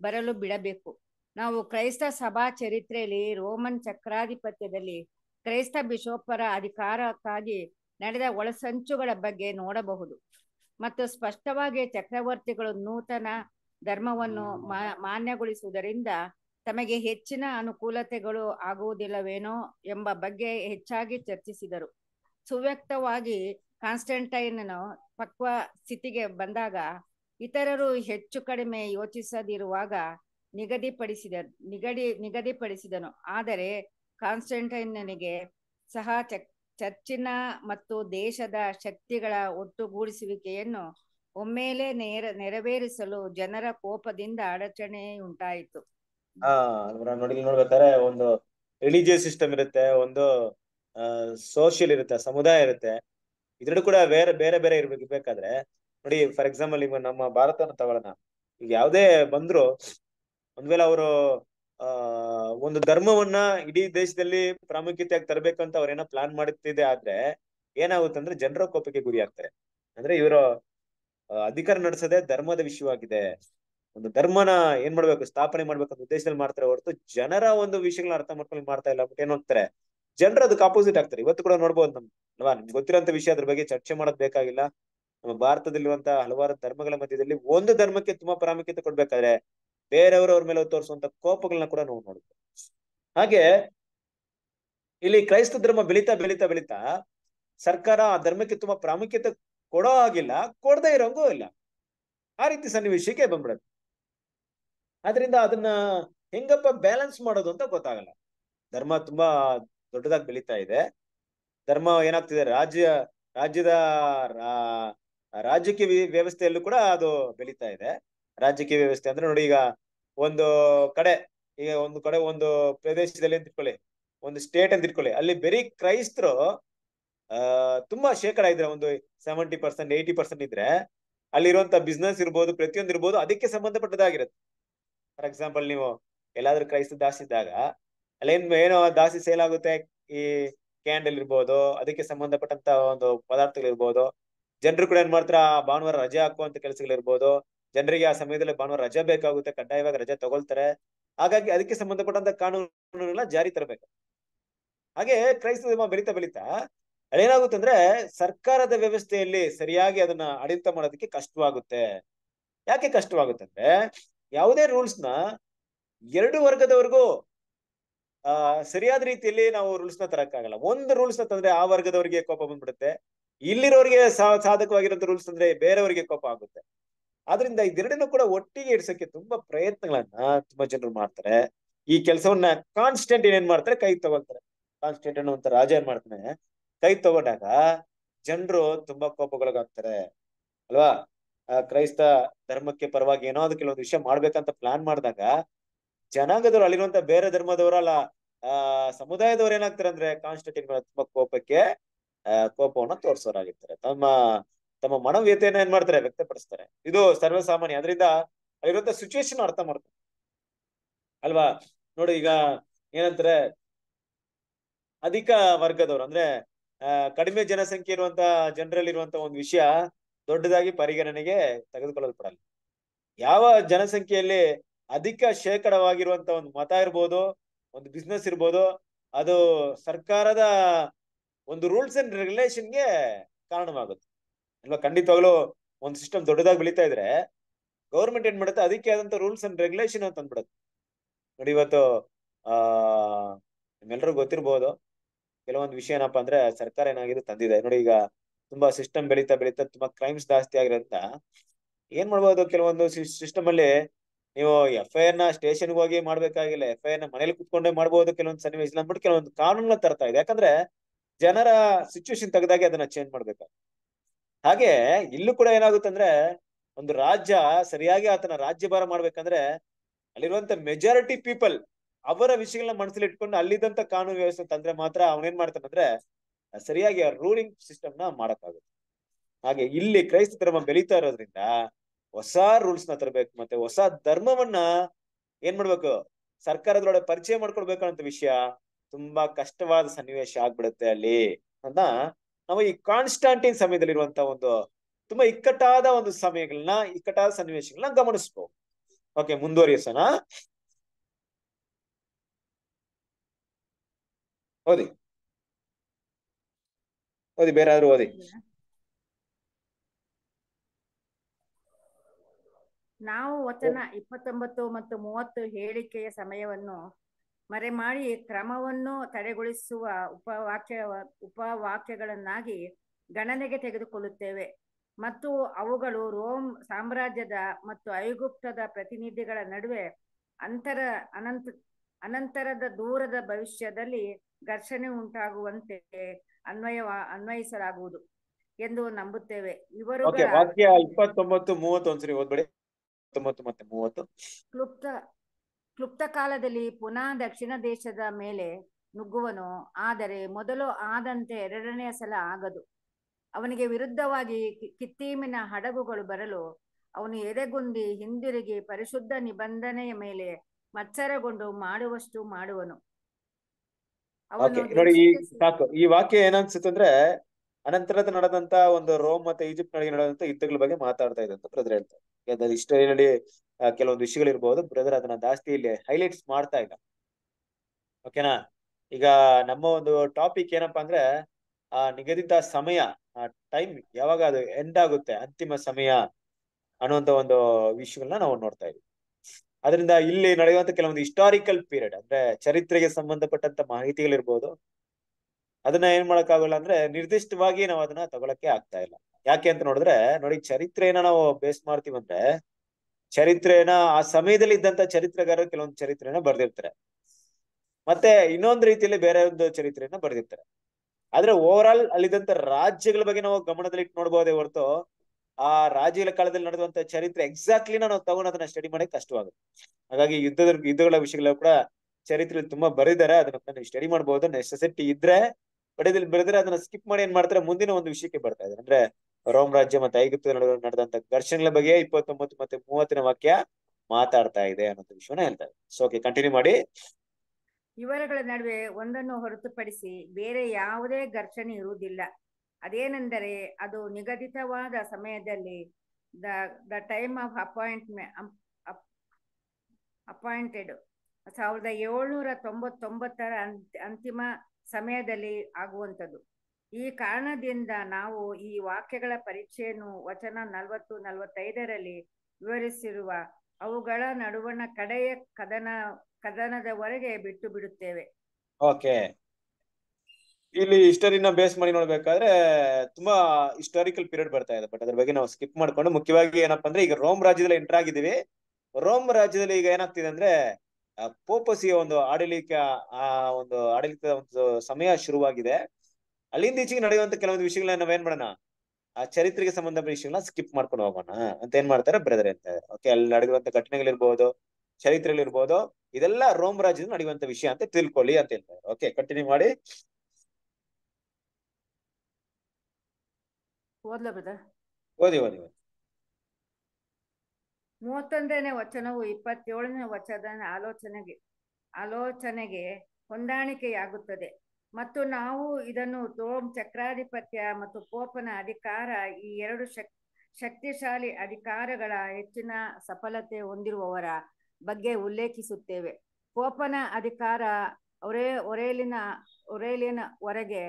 ಬರಲು ಬಿಡಬೇಕು ನಾವು ಕ್ರೈಸ್ತ ಸಭಾ ಚರಿತ್ರೆಯಲ್ಲಿ ರೋಮನ್ ಚಕ್ರಾಧಿಪತ್ಯದಲ್ಲಿ ಕ್ರೈಸ್ತ ಬಿಷೋಪರ ಅಧಿಕಾರಕ್ಕಾಗಿ ನಡೆದ ಒಳಸಂಚುಗಳ ಬಗ್ಗೆ ನೋಡಬಹುದು ಮತ್ತು ಸ್ಪಷ್ಟವಾಗಿ ಚಕ್ರವರ್ತಿಗಳು ನೂತನ ಧರ್ಮವನ್ನು ಮಾನ್ಯಗೊಳಿಸುವುದರಿಂದ ತಮಗೆ ಹೆಚ್ಚಿನ ಅನುಕೂಲತೆಗಳು ಆಗುವುದಿಲ್ಲವೇನೋ ಎಂಬ ಬಗ್ಗೆ ಹೆಚ್ಚಾಗಿ ಚರ್ಚಿಸಿದರು ಸುವ್ಯಕ್ತವಾಗಿ ಕಾನ್ಸ್ಟೆಂಟೈನನು ಪಕ್ವ ಸ್ಥಿತಿಗೆ ಬಂದಾಗ ಇತರರು ಹೆಚ್ಚು ಕಡಿಮೆ ಯೋಚಿಸದಿರುವಾಗ ನಿಗದಿಪಡಿಸಿದ ನಿಗಡಿ ನಿಗದಿಪಡಿಸಿದನು ಆದರೆ ಕಾನ್ಸ್ಟೆಂಟೈನನಿಗೆ ಸಹ ಚಕ್ ಚರ್ಚಿನ ಮತ್ತು ದೇಶದ ಶಕ್ತಿಗಳ ಒಟ್ಟುಗೂಡಿಸುವಿಕೆಯನ್ನು ಒಮ್ಮೆಲೆ ನೇರ ನೆರವೇರಿಸಲು ಜನರ ಕೋಪದಿಂದ ಅಡಚಣೆ ಉಂಟಾಯಿತು
ನೋಡಿ ನೋಡ್ಬೇಕಾದ್ರೆ ಒಂದು ರಿಲಿಜಿಯಸ್ ಸಿಸ್ಟಮ್ ಇರುತ್ತೆ ಒಂದು ಸೋಷಿಯಲ್ ಇರುತ್ತೆ ಸಮುದಾಯ ಇರುತ್ತೆ ಇದ್ರೂ ಕೂಡ ಬೇರೆ ಬೇರೆ ಬೇರೆ ಇರ್ಬೇಕು ಬೇಕಾದ್ರೆ ನೋಡಿ ಫಾರ್ ಎಕ್ಸಾಂಪಲ್ ಈಗ ನಮ್ಮ ಭಾರತನ ತಗೊಳ್ಳೋಣ ಈಗ ಯಾವುದೇ ಬಂದ್ರು ಒಂದ್ ವೇಳೆ ಅವರು ಆ ಒಂದು ಧರ್ಮವನ್ನ ಇಡೀ ದೇಶದಲ್ಲಿ ಪ್ರಾಮುಖ್ಯತೆಯಾಗಿ ತರಬೇಕಂತ ಏನೋ ಪ್ಲಾನ್ ಮಾಡುತ್ತಿದೆ ಆದ್ರೆ ಏನಾಗುತ್ತಂದ್ರೆ ಜನರ ಕೋಪಕ್ಕೆ ಗುರಿ ಆಗ್ತಾರೆ ಅಂದ್ರೆ ಇವರು ಅಧಿಕಾರ ನಡೆಸದೆ ಧರ್ಮದ ವಿಷಯವಾಗಿದೆ ಒಂದು ಧರ್ಮನ ಏನ್ ಮಾಡ್ಬೇಕು ಸ್ಥಾಪನೆ ಅಂತ ಉದ್ದೇಶದಲ್ಲಿ ಮಾಡ್ತಾರೆ ಹೊರತು ಜನರ ಒಂದು ವಿಷಯಗಳನ್ನ ಅರ್ಥ ಮಾಡ್ಕೊಂಡು ಮಾಡ್ತಾ ಇಲ್ಲ ಬಟ್ ಏನ್ ಹೋಗ್ತಾರೆ ಜನರು ಅದಕ್ಕೆ ಆಪೋಸಿಟ್ ಆಗ್ತಾರೆ ಇವತ್ತು ಕೂಡ ನೋಡ್ಬೋದು ನಮ್ ಅಲ್ವಾ ನಿಮ್ಗೆ ಗೊತ್ತಿರೋ ವಿಷಯ ಅದ್ರ ಬಗ್ಗೆ ಚರ್ಚೆ ಮಾಡೋದ್ ಬೇಕಾಗಿಲ್ಲ ನಮ್ಮ ಭಾರತದಲ್ಲಿರುವಂತಹ ಹಲವಾರು ಧರ್ಮಗಳ ಮಧ್ಯದಲ್ಲಿ ಒಂದು ಧರ್ಮಕ್ಕೆ ತುಂಬಾ ಪ್ರಾಮುಖ್ಯತೆ ಕೊಡ್ಬೇಕಾದ್ರೆ ಬೇರೆಯವರವ್ರ ಮೇಲೆ ತೋರಿಸುವಂತ ಕೋಪಗಳನ್ನ ಕೂಡ ನಾವು ನೋಡ್ತೇವೆ ಹಾಗೆ ಇಲ್ಲಿ ಕ್ರೈಸ್ತ ಧರ್ಮ ಬೆಳೀತಾ ಬೆಳೀತಾ ಬೆಳೀತಾ ಸರ್ಕಾರ ಆ ಧರ್ಮಕ್ಕೆ ತುಂಬಾ ಪ್ರಾಮುಖ್ಯತೆ ಕೊಡೋ ಆಗಿಲ್ಲ ಕೊಡದೇ ಇರೋಂಗೂ ಇಲ್ಲ ಆ ರೀತಿ ಸನ್ನಿವೇಶಕ್ಕೆ ಬಂದ್ಬಿಡುತ್ತೆ ಆದ್ರಿಂದ ಅದನ್ನ ಹೆಂಗಪ್ಪ ಬ್ಯಾಲೆನ್ಸ್ ಮಾಡೋದು ಅಂತ ಗೊತ್ತಾಗಲ್ಲ ಧರ್ಮ ತುಂಬಾ ದೊಡ್ಡದಾಗಿ ಬೆಳೀತಾ ಇದೆ ಧರ್ಮ ಏನಾಗ್ತಿದೆ ರಾಜ್ಯ ರಾಜ್ಯದ ರಾಜಕೀಯ ವ್ಯವಸ್ಥೆಯಲ್ಲೂ ಕೂಡ ಅದು ಬೆಳೀತಾ ಇದೆ ರಾಜಕೀಯ ವ್ಯವಸ್ಥೆ ಅಂದ್ರೆ ನೋಡಿ ಈಗ ಒಂದು ಕಡೆ ಈಗ ಒಂದು ಕಡೆ ಒಂದು ಪ್ರದೇಶದಲ್ಲಿ ಅಂತ ಇಟ್ಕೊಳ್ಳಿ ಒಂದು ಸ್ಟೇಟ್ ಅಂತ ಇಟ್ಕೊಳ್ಳಿ ಅಲ್ಲಿ ಬರೀ ಕ್ರೈಸ್ತರು ತುಂಬಾ ಶೇಕಡ ಇದ್ರೆ ಒಂದು ಸೆವೆಂಟಿ ಪರ್ಸೆಂಟ್ ಏಯ್ಟಿ ಪರ್ಸೆಂಟ್ ಇದ್ರೆ ಅಲ್ಲಿರುವಂತ ಬಿಸ್ನೆಸ್ ಇರ್ಬೋದು ಪ್ರತಿಯೊಂದು ಇರ್ಬೋದು ಅದಕ್ಕೆ ಸಂಬಂಧಪಟ್ಟದಾಗಿರುತ್ತೆ ಫಾರ್ ಎಕ್ಸಾಂಪಲ್ ನೀವು ಎಲ್ಲಾದ್ರೂ ಕ್ರೈಸ್ತ ದಾಸ್ತಿ ಇದ್ದಾಗ ಅಲ್ಲೇನ್ ಏನೋ ದಾಸಿ ಸೇಲ್ ಆಗುತ್ತೆ ಈ ಕ್ಯಾಂಡಲ್ ಇರ್ಬೋದು ಅದಕ್ಕೆ ಸಂಬಂಧಪಟ್ಟಂತ ಒಂದು ಪದಾರ್ಥಗಳಿರ್ಬೋದು ಜನರು ಕೂಡ ಏನ್ ಮಾಡ್ತಾರ ಭಾನುವಾರ ರಜೆ ಹಾಕುವಂತ ಕೆಲಸಗಳಿರ್ಬೋದು ಜನರಿಗೆ ಆ ಸಮಯದಲ್ಲಿ ಭಾನುವಾರ ರಜೆ ಬೇಕಾಗುತ್ತೆ ಕಡ್ಡಾಯವಾಗಿ ರಜಾ ತಗೊಳ್ತಾರೆ ಹಾಗಾಗಿ ಅದಕ್ಕೆ ಸಂಬಂಧಪಟ್ಟಂತ ಕಾನೂನುಗಳನ್ನ ಜಾರಿ ತರಬೇಕು ಹಾಗೆ ಕ್ರೈಸ್ತ ಧರ್ಮ ಬೆಳೀತಾ ಬೆಳೀತಾ ಅಂದ್ರೆ ಸರ್ಕಾರದ ವ್ಯವಸ್ಥೆಯಲ್ಲಿ ಸರಿಯಾಗಿ ಅದನ್ನ ಆಡಳಿತ ಮಾಡೋದಕ್ಕೆ ಕಷ್ಟವಾಗುತ್ತೆ ಯಾಕೆ ಕಷ್ಟವಾಗುತ್ತೆ ಅಂದ್ರೆ ಯಾವುದೇ ರೂಲ್ಸ್ ನ ಎರಡು ವರ್ಗದವರೆಗೂ ಆ ಸರಿಯಾದ ರೀತಿಯಲ್ಲಿ ನಾವು ರೂಲ್ಸ್ ನ ತರಕ್ಕಾಗಲ್ಲ ಒಂದು ರೂಲ್ಸ್ ನ ತಂದ್ರೆ ಆ ವರ್ಗದವರಿಗೆ ಕೋಪ ಬಂದ್ಬಿಡುತ್ತೆ ಇಲ್ಲಿರೋರಿಗೆ ಸಾಧಕವಾಗಿರೋ ರೂಲ್ಸ್ ಅಂದ್ರೆ ಬೇರೆಯವರಿಗೆ ಕೋಪ ಆಗುತ್ತೆ ಆದ್ರಿಂದ ಇದೆರಡನ್ನು ಕೂಡ ಒಟ್ಟಿಗೆ ಇಡ್ಸಕ್ಕೆ ತುಂಬಾ ಪ್ರಯತ್ನಗಳನ್ನ ತುಂಬಾ ಜನರು ಮಾಡ್ತಾರೆ ಈ ಕೆಲಸವನ್ನ ಕಾನ್ಸ್ಟೆಂಟ್ ಏನೇನ್ ಮಾಡ್ತಾರೆ ಕೈ ತಗೊಳ್ತಾರೆ ಕಾನ್ಸ್ಟೆಂಟ್ ಅನ್ನುವಂತ ರಾಜ ಏನ್ ಮಾಡ್ತಾನೆ ಕೈ ತಗೊಂಡಾಗ ಜನರು ತುಂಬಾ ಕೋಪಗೊಳಗಾಗ್ತಾರೆ ಅಲ್ವಾ ಕ್ರೈಸ್ತ ಧರ್ಮಕ್ಕೆ ಪರವಾಗಿ ಏನೋ ಅದು ಕೆಲವೊಂದು ವಿಷಯ ಮಾಡ್ಬೇಕಂತ ಪ್ಲಾನ್ ಮಾಡಿದಾಗ ಜನಾಂಗದವ್ರು ಅಲ್ಲಿರುವಂತ ಬೇರೆ ಧರ್ಮದವರಲ್ಲ ಆ ಸಮುದಾಯದವ್ರು ಏನಾಗ್ತಾರೆ ಅಂದ್ರೆ ಕಾನ್ಸ್ಟೆಂಟಿನ್ ತುಂಬಾ ಕೋಪಕ್ಕೆ ಕೋಪವನ್ನ ತೋರ್ಸೋರಾಗಿರ್ತಾರೆ ತಮ್ಮ ತಮ್ಮ ಮನವೀಯತೆಯನ್ನ ಏನ್ ಮಾಡ್ತಾರೆ ವ್ಯಕ್ತಪಡಿಸ್ತಾರೆ ಇದು ಸರ್ವಸಾಮಾನ್ಯ ಅದರಿಂದ ಅಲ್ಲಿರುವಂತ ಸಿಚುವೇಶನ್ ಅರ್ಥ ಮಾಡ್ತಾರೆ ಅಲ್ವಾ ನೋಡಿ ಈಗ ಏನಂತಾರೆ ಅಧಿಕ ವರ್ಗದವರು ಅಂದ್ರೆ ಕಡಿಮೆ ಜನಸಂಖ್ಯೆ ಇರುವಂತ ಜನರಲ್ಲಿ ಇರುವಂತ ಒಂದು ವಿಷಯ ದೊಡ್ಡದಾಗಿ ಪರಿಗಣನೆಗೆ ತೆಗೆದುಕೊಳ್ಳಲ್ಪಡಲ್ಲ ಯಾವ ಜನಸಂಖ್ಯೆಯಲ್ಲಿ ಅಧಿಕ ಶೇಕಡವಾಗಿರುವಂತಹ ಒಂದು ಮತ ಇರ್ಬೋದು ಒಂದು ಬಿಸ್ನೆಸ್ ಇರ್ಬೋದು ಅದು ಸರ್ಕಾರದ ಒಂದು ರೂಲ್ಸ್ ಅಂಡ್ ರೆಗ್ಯುಲೇಷನ್ಗೆ ಕಾರಣವಾಗುತ್ತೆ ಅಲ್ವಾ ಖಂಡಿತವಾಗ್ಲೂ ಒಂದು ಸಿಸ್ಟಮ್ ದೊಡ್ಡದಾಗಿ ಬೆಳೀತಾ ಇದ್ರೆ ಗೌರ್ಮೆಂಟ್ ಏನ್ ಮಾಡುತ್ತೆ ಅದಕ್ಕೆ ಆದಂತ ರೂಲ್ಸ್ ಅಂಡ್ ರೆಗ್ಯುಲೇಷನ್ ಅಂತ ಅಂದ್ಬಿಡುತ್ತೆ ನೋಡಿ ಇವತ್ತು ಆ ನಿಮ್ಮೆಲ್ಲರೂ ಗೊತ್ತಿರ್ಬೋದು ಕೆಲವೊಂದು ವಿಷಯ ಏನಪ್ಪಾ ಅಂದ್ರೆ ಸರ್ಕಾರ ಏನಾಗಿದೆ ತಂದಿದೆ ನೋಡಿ ಈಗ ತುಂಬಾ ಸಿಸ್ಟಮ್ ಬೆಳೀತಾ ಬೆಳೀತಾ ತುಂಬಾ ಕ್ರೈಮ್ಸ್ ಜಾಸ್ತಿ ಆಗಿರಂತ ಏನ್ ಮಾಡ್ಬೋದು ಕೆಲವೊಂದು ಸಿಸ್ಟಮ್ ಅಲ್ಲಿ ನೀವು ಎಫ್ ಐ ಆರ್ ನ ಸ್ಟೇಷನ್ ಹೋಗಿ ಮಾಡ್ಬೇಕಾಗಿಲ್ಲ ಎಫ್ ಐ ಆರ್ ನ ಮನೇಲಿ ಕುತ್ಕೊಂಡೇ ಮಾಡಬಹುದು ಕೆಲವೊಂದು ಸನ್ನಿವೇಶ ಅಂದ್ಬಿಟ್ಟು ಕೆಲವೊಂದು ಕಾನೂನು ತರ್ತಾ ಇದೆ ಯಾಕಂದ್ರೆ ಜನರ ಸಿಚುವೇಶನ್ ತೆಗೆದಾಗಿ ಅದನ್ನ ಚೇಂಜ್ ಮಾಡ್ಬೇಕಾಗುತ್ತೆ ಹಾಗೆ ಇಲ್ಲೂ ಕೂಡ ಅಂದ್ರೆ ಒಂದು ರಾಜ್ಯ ಸರಿಯಾಗಿ ಆತನ ರಾಜ್ಯಭಾರ ಮಾಡ್ಬೇಕಂದ್ರೆ ಅಲ್ಲಿರುವಂತ ಮೆಜಾರಿಟಿ ಪೀಪಲ್ ಅವರ ವಿಷಯಗಳನ್ನ ಮನಸ್ಸಲ್ಲಿ ಇಟ್ಕೊಂಡು ಅಲ್ಲಿದ್ದಂತ ಕಾನೂನು ವ್ಯವಸ್ಥೆ ತಂದ್ರೆ ಮಾತ್ರ ಅವನೇನ್ ಮಾಡ್ತಾನಂದ್ರೆ ಸರಿಯಾಗಿ ಆ ರೂಲಿಂಗ್ ಸಿಸ್ಟಮ್ ನ ಮಾಡಕ್ಕಾಗುತ್ತೆ ಹಾಗೆ ಇಲ್ಲಿ ಕ್ರೈಸ್ತ ಧರ್ಮ ಬೆಳೀತಾ ಇರೋದ್ರಿಂದ ಹೊಸ ರೂಲ್ಸ್ ನ ತರಬೇಕು ಮತ್ತೆ ಹೊಸ ಧರ್ಮವನ್ನ ಏನ್ ಮಾಡ್ಬೇಕು ಸರ್ಕಾರದೊಳಗೆ ಪರಿಚಯ ಅಂತ ವಿಷಯ ತುಂಬಾ ಕಷ್ಟವಾದ ಸನ್ನಿವೇಶ ಆಗ್ಬಿಡುತ್ತೆ ಅಲ್ಲಿ ಅಂತ ನಾವು ಈ ಕಾನ್ಸ್ಟಾಂಟಿನ್ ಸಮಯದಲ್ಲಿರುವಂತಹ ಒಂದು ತುಂಬಾ ಇಕ್ಕಟ್ಟಾದ ಒಂದು ಸಮಯಗಳನ್ನ ಇಕ್ಕಟ್ಟಾದ ಸನ್ನಿವೇಶಗಳನ್ನ ಗಮನಿಸಬಹುದು ಓಕೆ ಮುಂದುವರಿಯಸೋಣ ಓದಿ ಓದಿ ಬೇರೆ ಓದಿ
ನಾವು ವಚನ ಇಪ್ಪತ್ತೊಂಬತ್ತು ಮತ್ತು ಮೂವತ್ತು ಹೇಳಿಕೆಯ ಸಮಯವನ್ನು ಮರೆ ಮಾಡಿ ಕ್ರಮವನ್ನು ತಡೆಗೊಳಿಸುವ ಉಪವಾಕ್ಯ ಉಪವಾಕ್ಯಗಳನ್ನಾಗಿ ಗಣನೆಗೆ ತೆಗೆದುಕೊಳ್ಳುತ್ತೇವೆ ಮತ್ತು ಅವುಗಳು ರೋಮ್ ಸಾಮ್ರಾಜ್ಯದ ಮತ್ತು ಐಗುಪ್ತದ ಪ್ರತಿನಿಧಿಗಳ ನಡುವೆ ಅಂತರ ಅನಂತ ಅನಂತರದ ದೂರದ ಭವಿಷ್ಯದಲ್ಲಿ ಘರ್ಷಣೆ ಉಂಟಾಗುವಂತೆ ಅನ್ವಯವ ಅನ್ವಯಿಸಲಾಗುವುದು ಎಂದು ನಂಬುತ್ತೇವೆ ಇವರು ಕ್ಲುಪ್ತ ಕ್ಲುಪ್ತ ಕಾಲದಲ್ಲಿ ಪುನಃ ದಕ್ಷಿಣ ದೇಶದ ಮೇಲೆ ನುಗ್ಗುವನು ಆದರೆ ಮೊದಲು ಆದಂತೆ ಎರಡನೆಯ ಸಲ ಆಗದು ಅವನಿಗೆ ವಿರುದ್ಧವಾಗಿ ಕಿತ್ತೀಮಿನ ಹಡಗುಗಳು ಬರಲು ಅವನು ಎದೆಗುಂದಿ ಹಿಂದಿರುಗಿ ಪರಿಶುದ್ಧ ನಿಬಂಧನೆಯ ಮೇಲೆ ಮತ್ಸರಗೊಂಡು ಮಾಡುವಷ್ಟು ಮಾಡುವನು
ಈ ವಾಕ್ಯ ಏನನ್ಸುತ್ತಂದ್ರೆ ಅನಂತರದ ನಡೆದಂತ ಒಂದು ರೋಮ್ ಮತ್ತೆ ಈಜಿಪ್ಟ್ ನಡೆದಂತ ಯುದ್ಧಗಳ ಬಗ್ಗೆ ಮಾತಾಡ್ತಾ ಇದೆ ಅಂತ ಹೇಳ್ತಾರೆ ಹಿಸ್ಟೋರಿನಲ್ಲಿ ಕೆಲವೊಂದು ವಿಷಯಗಳಿರ್ಬೋದು ಬ್ರದರ್ ಅದನ್ನ ಜಾಸ್ತಿ ಇಲ್ಲಿ ಹೈಲೈಟ್ಸ್ ಮಾಡ್ತಾ ಇಲ್ಲ ಓಕೆನಾ ಈಗ ನಮ್ಮ ಒಂದು ಟಾಪಿಕ್ ಏನಪ್ಪಾ ಅಂದ್ರೆ ಆ ನಿಗದಿತ ಸಮಯ ಆ ಟೈಮ್ ಯಾವಾಗ ಅದು ಎಂಡ್ ಆಗುತ್ತೆ ಅಂತಿಮ ಸಮಯ ಅನ್ನುವಂತ ಒಂದು ವಿಷಯಗಳನ್ನ ನಾವು ನೋಡ್ತಾ ಇದ್ವಿ ಅದರಿಂದ ಇಲ್ಲಿ ನಡೆಯುವಂತ ಕೆಲವೊಂದು ಹಿಸ್ಟಾರಿಕಲ್ ಪೀರಿಯಡ್ ಅಂದ್ರೆ ಚರಿತ್ರೆಗೆ ಸಂಬಂಧಪಟ್ಟಂತ ಮಾಹಿತಿಗಳಿರ್ಬೋದು ಅದನ್ನ ಏನ್ ಆಗಲ್ಲ ಅಂದ್ರೆ ನಿರ್ದಿಷ್ಟವಾಗಿ ನಾವು ಅದನ್ನ ತಗೊಳಕ್ಕೆ ಆಗ್ತಾ ಇಲ್ಲ ಯಾಕೆ ಅಂತ ನೋಡಿದ್ರೆ ನೋಡಿ ಚರಿತ್ರೆಯನ್ನ ನಾವು ಬೇಸ್ ಮಾಡ್ತೀವಂದ್ರೆ ಚರಿತ್ರೆಯನ್ನ ಆ ಸಮಯದಲ್ಲಿ ಇದ್ದಂತ ಚರಿತ್ರೆಗಾರರು ಕೆಲವೊಂದು ಚರಿತ್ರೆಯನ್ನ ಬರ್ದಿರ್ತಾರೆ ಮತ್ತೆ ಇನ್ನೊಂದು ರೀತಿಯಲ್ಲಿ ಬೇರೆ ಒಂದು ಚರಿತ್ರೆಯನ್ನ ಬರ್ದಿರ್ತಾರೆ ಆದ್ರೆ ಓವರ್ ಆಲ್ ಅಲ್ಲಿದ್ದಂತ ರಾಜ್ಯಗಳ ಬಗ್ಗೆ ನಾವು ಗಮನದಲ್ಲಿ ಇಟ್ಟು ನೋಡ್ಬೋದೇ ಹೊರತು ಆ ರಾಜ್ಯಗಳ ಕಾಲದಲ್ಲಿ ನಡೆದಂತ ಚರಿತ್ರೆ ಎಕ್ಸಾಕ್ಟ್ಲಿ ನಾವು ತಗೊಂಡು ಅದನ್ನ ಸ್ಟಡಿ ಮಾಡಕ್ ಕಷ್ಟವಾಗುತ್ತೆ ಹಾಗಾಗಿ ಯುದ್ಧದ ಯುದ್ಧಗಳ ವಿಷಯಗಳು ಕೂಡ ಚರಿತ್ರೆ ತುಂಬಾ ಬರೀದಾರೆ ಅದನ್ನ ಸ್ಟಡಿ ಮಾಡಬಹುದು ನೆಸೆಸಿಟಿ ಇದ್ರೆ ಬಟ್ ಇದ್ರಲ್ಲಿ ಬೆಳೆದ್ರೆ ಅದನ್ನ ಸ್ಕಿಪ್ ಮಾಡಿ ಏನ್ ಮಾಡ್ತಾರೆ ಮುಂದಿನ ಒಂದು ವಿಷಯಕ್ಕೆ ಬರ್ತಾ ಇದ್ದಾರೆ ಅಂದ್ರೆ ರೋಮ್ ರಾಜ್ಯ ಮತ್ತೆ ಐಗುಪ್ತದ ನಡುವೆ ನಡೆದಂತ ಘರ್ಷಣೆಗಳ ಬಗ್ಗೆ ಇಪ್ಪತ್ತೊಂಬತ್ತು ಮತ್ತೆ ಮೂವತ್ತನೇ ವಾಕ್ಯ ಮಾತಾಡ್ತಾ ಇದೆ ಅನ್ನೋ ವಿಷಯ ಹೇಳ್ತಾ ಇದೆ ಸೊ ಓಕೆ ಕಂಟಿನ್ಯೂ ಮಾಡಿ
ಇವರುಗಳ ನಡುವೆ ಒಂದನ್ನು ಹೊರತುಪಡಿಸಿ ಬೇರೆ ಯಾವುದೇ ಘರ್ಷಣೆ ಇರುವುದಿಲ್ಲ ಅದೇನೆಂದರೆ ಅದು ನಿಗದಿತವಾದ ಸಮಯದಲ್ಲಿ the the time of appointment appointed ಸಾವಿರದ ಏಳ್ನೂರ ತೊಂಬತ್ತೊಂಬತ್ತರ ಅಂತಿಮ ಸಮಯದಲ್ಲಿ ಆಗುವಂಥದ್ದು ಈ ಕಾರಣದಿಂದ ನಾವು ಈ ವಾಕ್ಯಗಳ ಪರೀಕ್ಷೆಯನ್ನು ವಚನ ನಲವತ್ತು ನಲವತ್ತೈದರಲ್ಲಿ ವಿವರಿಸಿರುವ ಅವುಗಳ ನಡುವಣ ಕಡೆಯ ಕದನ ಕದನದವರೆಗೆ ಬಿಟ್ಟು ಬಿಡುತ್ತೇವೆ
ಓಕೆ ಇಲ್ಲಿ ಹಿಸ್ಟರಿನ ಬೇಸ್ ಮಾಡಿ ನೋಡ್ಬೇಕಾದ್ರೆ ತುಂಬಾ ಹಿಸ್ಟಾರಿಕಲ್ ಪೀರಿಯಡ್ ಬರ್ತಾ ಇದೆ ಬಟ್ ಅದ್ರ ಬಗ್ಗೆ ನಾವು ಸ್ಕಿಪ್ ಮಾಡ್ಕೊಂಡು ಮುಖ್ಯವಾಗಿ ಏನಪ್ಪಾ ಅಂದ್ರೆ ಈಗ ರೋಮ್ ರಾಜ್ಯದಲ್ಲಿ ಎಂಟರ್ ಆಗಿದ್ದೀವಿ ರೋಮ್ ರಾಜ್ಯದಲ್ಲಿ ಈಗ ಏನಾಗ್ತಿದೆ ಅಂದ್ರೆ ಪೋಪಸಿಯ ಒಂದು ಆಡಳಿತ ಆ ಒಂದು ಆಡಳಿತದ ಒಂದು ಸಮಯ ಶುರುವಾಗಿದೆ ಅಲ್ಲಿಂದ ಈಚೆಗೆ ನಡೆಯುವಂತ ಕೆಲವೊಂದು ವಿಷಯಗಳನ್ನ ನಾವೇನ್ ಮಾಡೋಣ ಆ ಚರಿತ್ರೆಗೆ ಸಂಬಂಧಪಟ್ಟ ವಿಷಯಗಳನ್ನ ಸ್ಕಿಪ್ ಮಾಡ್ಕೊಂಡು ಹೋಗೋಣ ಅಂತ ಏನ್ ಮಾಡ್ತಾರೆ ಬ್ರದರ್ ಅಂತ ಓಕೆ ಅಲ್ಲಿ ನಡೆದಿರುವಂತ ಘಟನೆಗಳಿರ್ಬೋದು ಚರಿತ್ರೆಗಳಿರ್ಬೋದು ಇದೆಲ್ಲ ರೋಮ್ ರಾಜ್ಯದ ನಡೆಯುವಂತ ವಿಷಯ ಅಂತ ತಿಳ್ಕೊಳ್ಳಿ ಅಂತ ಹೇಳ್ತಾರೆ ಓಕೆ ಕಂಟಿನ್ಯೂ ಮಾಡಿ
ಓದಿ ಓದಿ ಓದಿ ಮೂವತ್ತೊಂದನೇ ವಚನವು ಇಪ್ಪತ್ತೇಳನೇ ವಚನದ ಆಲೋಚನೆಗೆ ಆಲೋಚನೆಗೆ ಹೊಂದಾಣಿಕೆಯಾಗುತ್ತದೆ ಮತ್ತು ನಾವು ಇದನ್ನು ತೋಮ್ ಚಕ್ರಾಧಿಪತ್ಯ ಮತ್ತು ಪೋಪನ ಅಧಿಕಾರ ಈ ಎರಡು ಶಕ್ ಶಕ್ತಿಶಾಲಿ ಅಧಿಕಾರಗಳ ಹೆಚ್ಚಿನ ಸಫಲತೆ ಹೊಂದಿರುವವರ ಬಗ್ಗೆ ಉಲ್ಲೇಖಿಸುತ್ತೇವೆ ಪೋಪನ ಅಧಿಕಾರ ಒರೆ ಒರೇಲಿನ ಒರೇಲಿನ ಹೊರಗೆ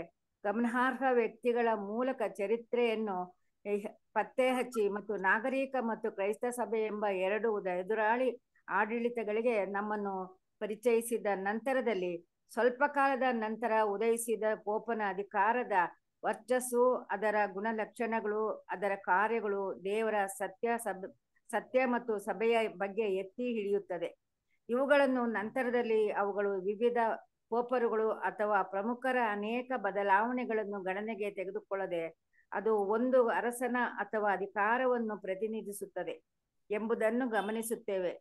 ಗಮನಾರ್ಹ ವ್ಯಕ್ತಿಗಳ ಮೂಲಕ ಚರಿತ್ರೆಯನ್ನು ಪತ್ತೆ ಹಚ್ಚಿ ಮತ್ತು ನಾಗರಿಕ ಮತ್ತು ಕ್ರೈಸ್ತ ಸಭೆ ಎಂಬ ಎರಡು ಎದುರಾಳಿ ಆಡಳಿತಗಳಿಗೆ ನಮ್ಮನ್ನು ಪರಿಚಯಿಸಿದ ನಂತರದಲ್ಲಿ ಸ್ವಲ್ಪ ಕಾಲದ ನಂತರ ಉದಯಿಸಿದ ಪೋಪನ ಅಧಿಕಾರದ ವರ್ಚಸ್ಸು ಅದರ ಗುಣಲಕ್ಷಣಗಳು ಅದರ ಕಾರ್ಯಗಳು ದೇವರ ಸತ್ಯ ಸಬ್ ಸತ್ಯ ಮತ್ತು ಸಭೆಯ ಬಗ್ಗೆ ಎತ್ತಿ ಹಿಡಿಯುತ್ತದೆ ಇವುಗಳನ್ನು ನಂತರದಲ್ಲಿ ಅವುಗಳು ವಿವಿಧ ಪೋಪರುಗಳು ಅಥವಾ ಪ್ರಮುಖರ ಅನೇಕ ಬದಲಾವಣೆಗಳನ್ನು ಗಣನೆಗೆ ತೆಗೆದುಕೊಳ್ಳದೆ ಅದು ಒಂದು ಅರಸನ ಅಥವಾ ಅಧಿಕಾರವನ್ನು ಪ್ರತಿನಿಧಿಸುತ್ತದೆ ಎಂಬುದನ್ನು ಗಮನಿಸುತ್ತೇವೆ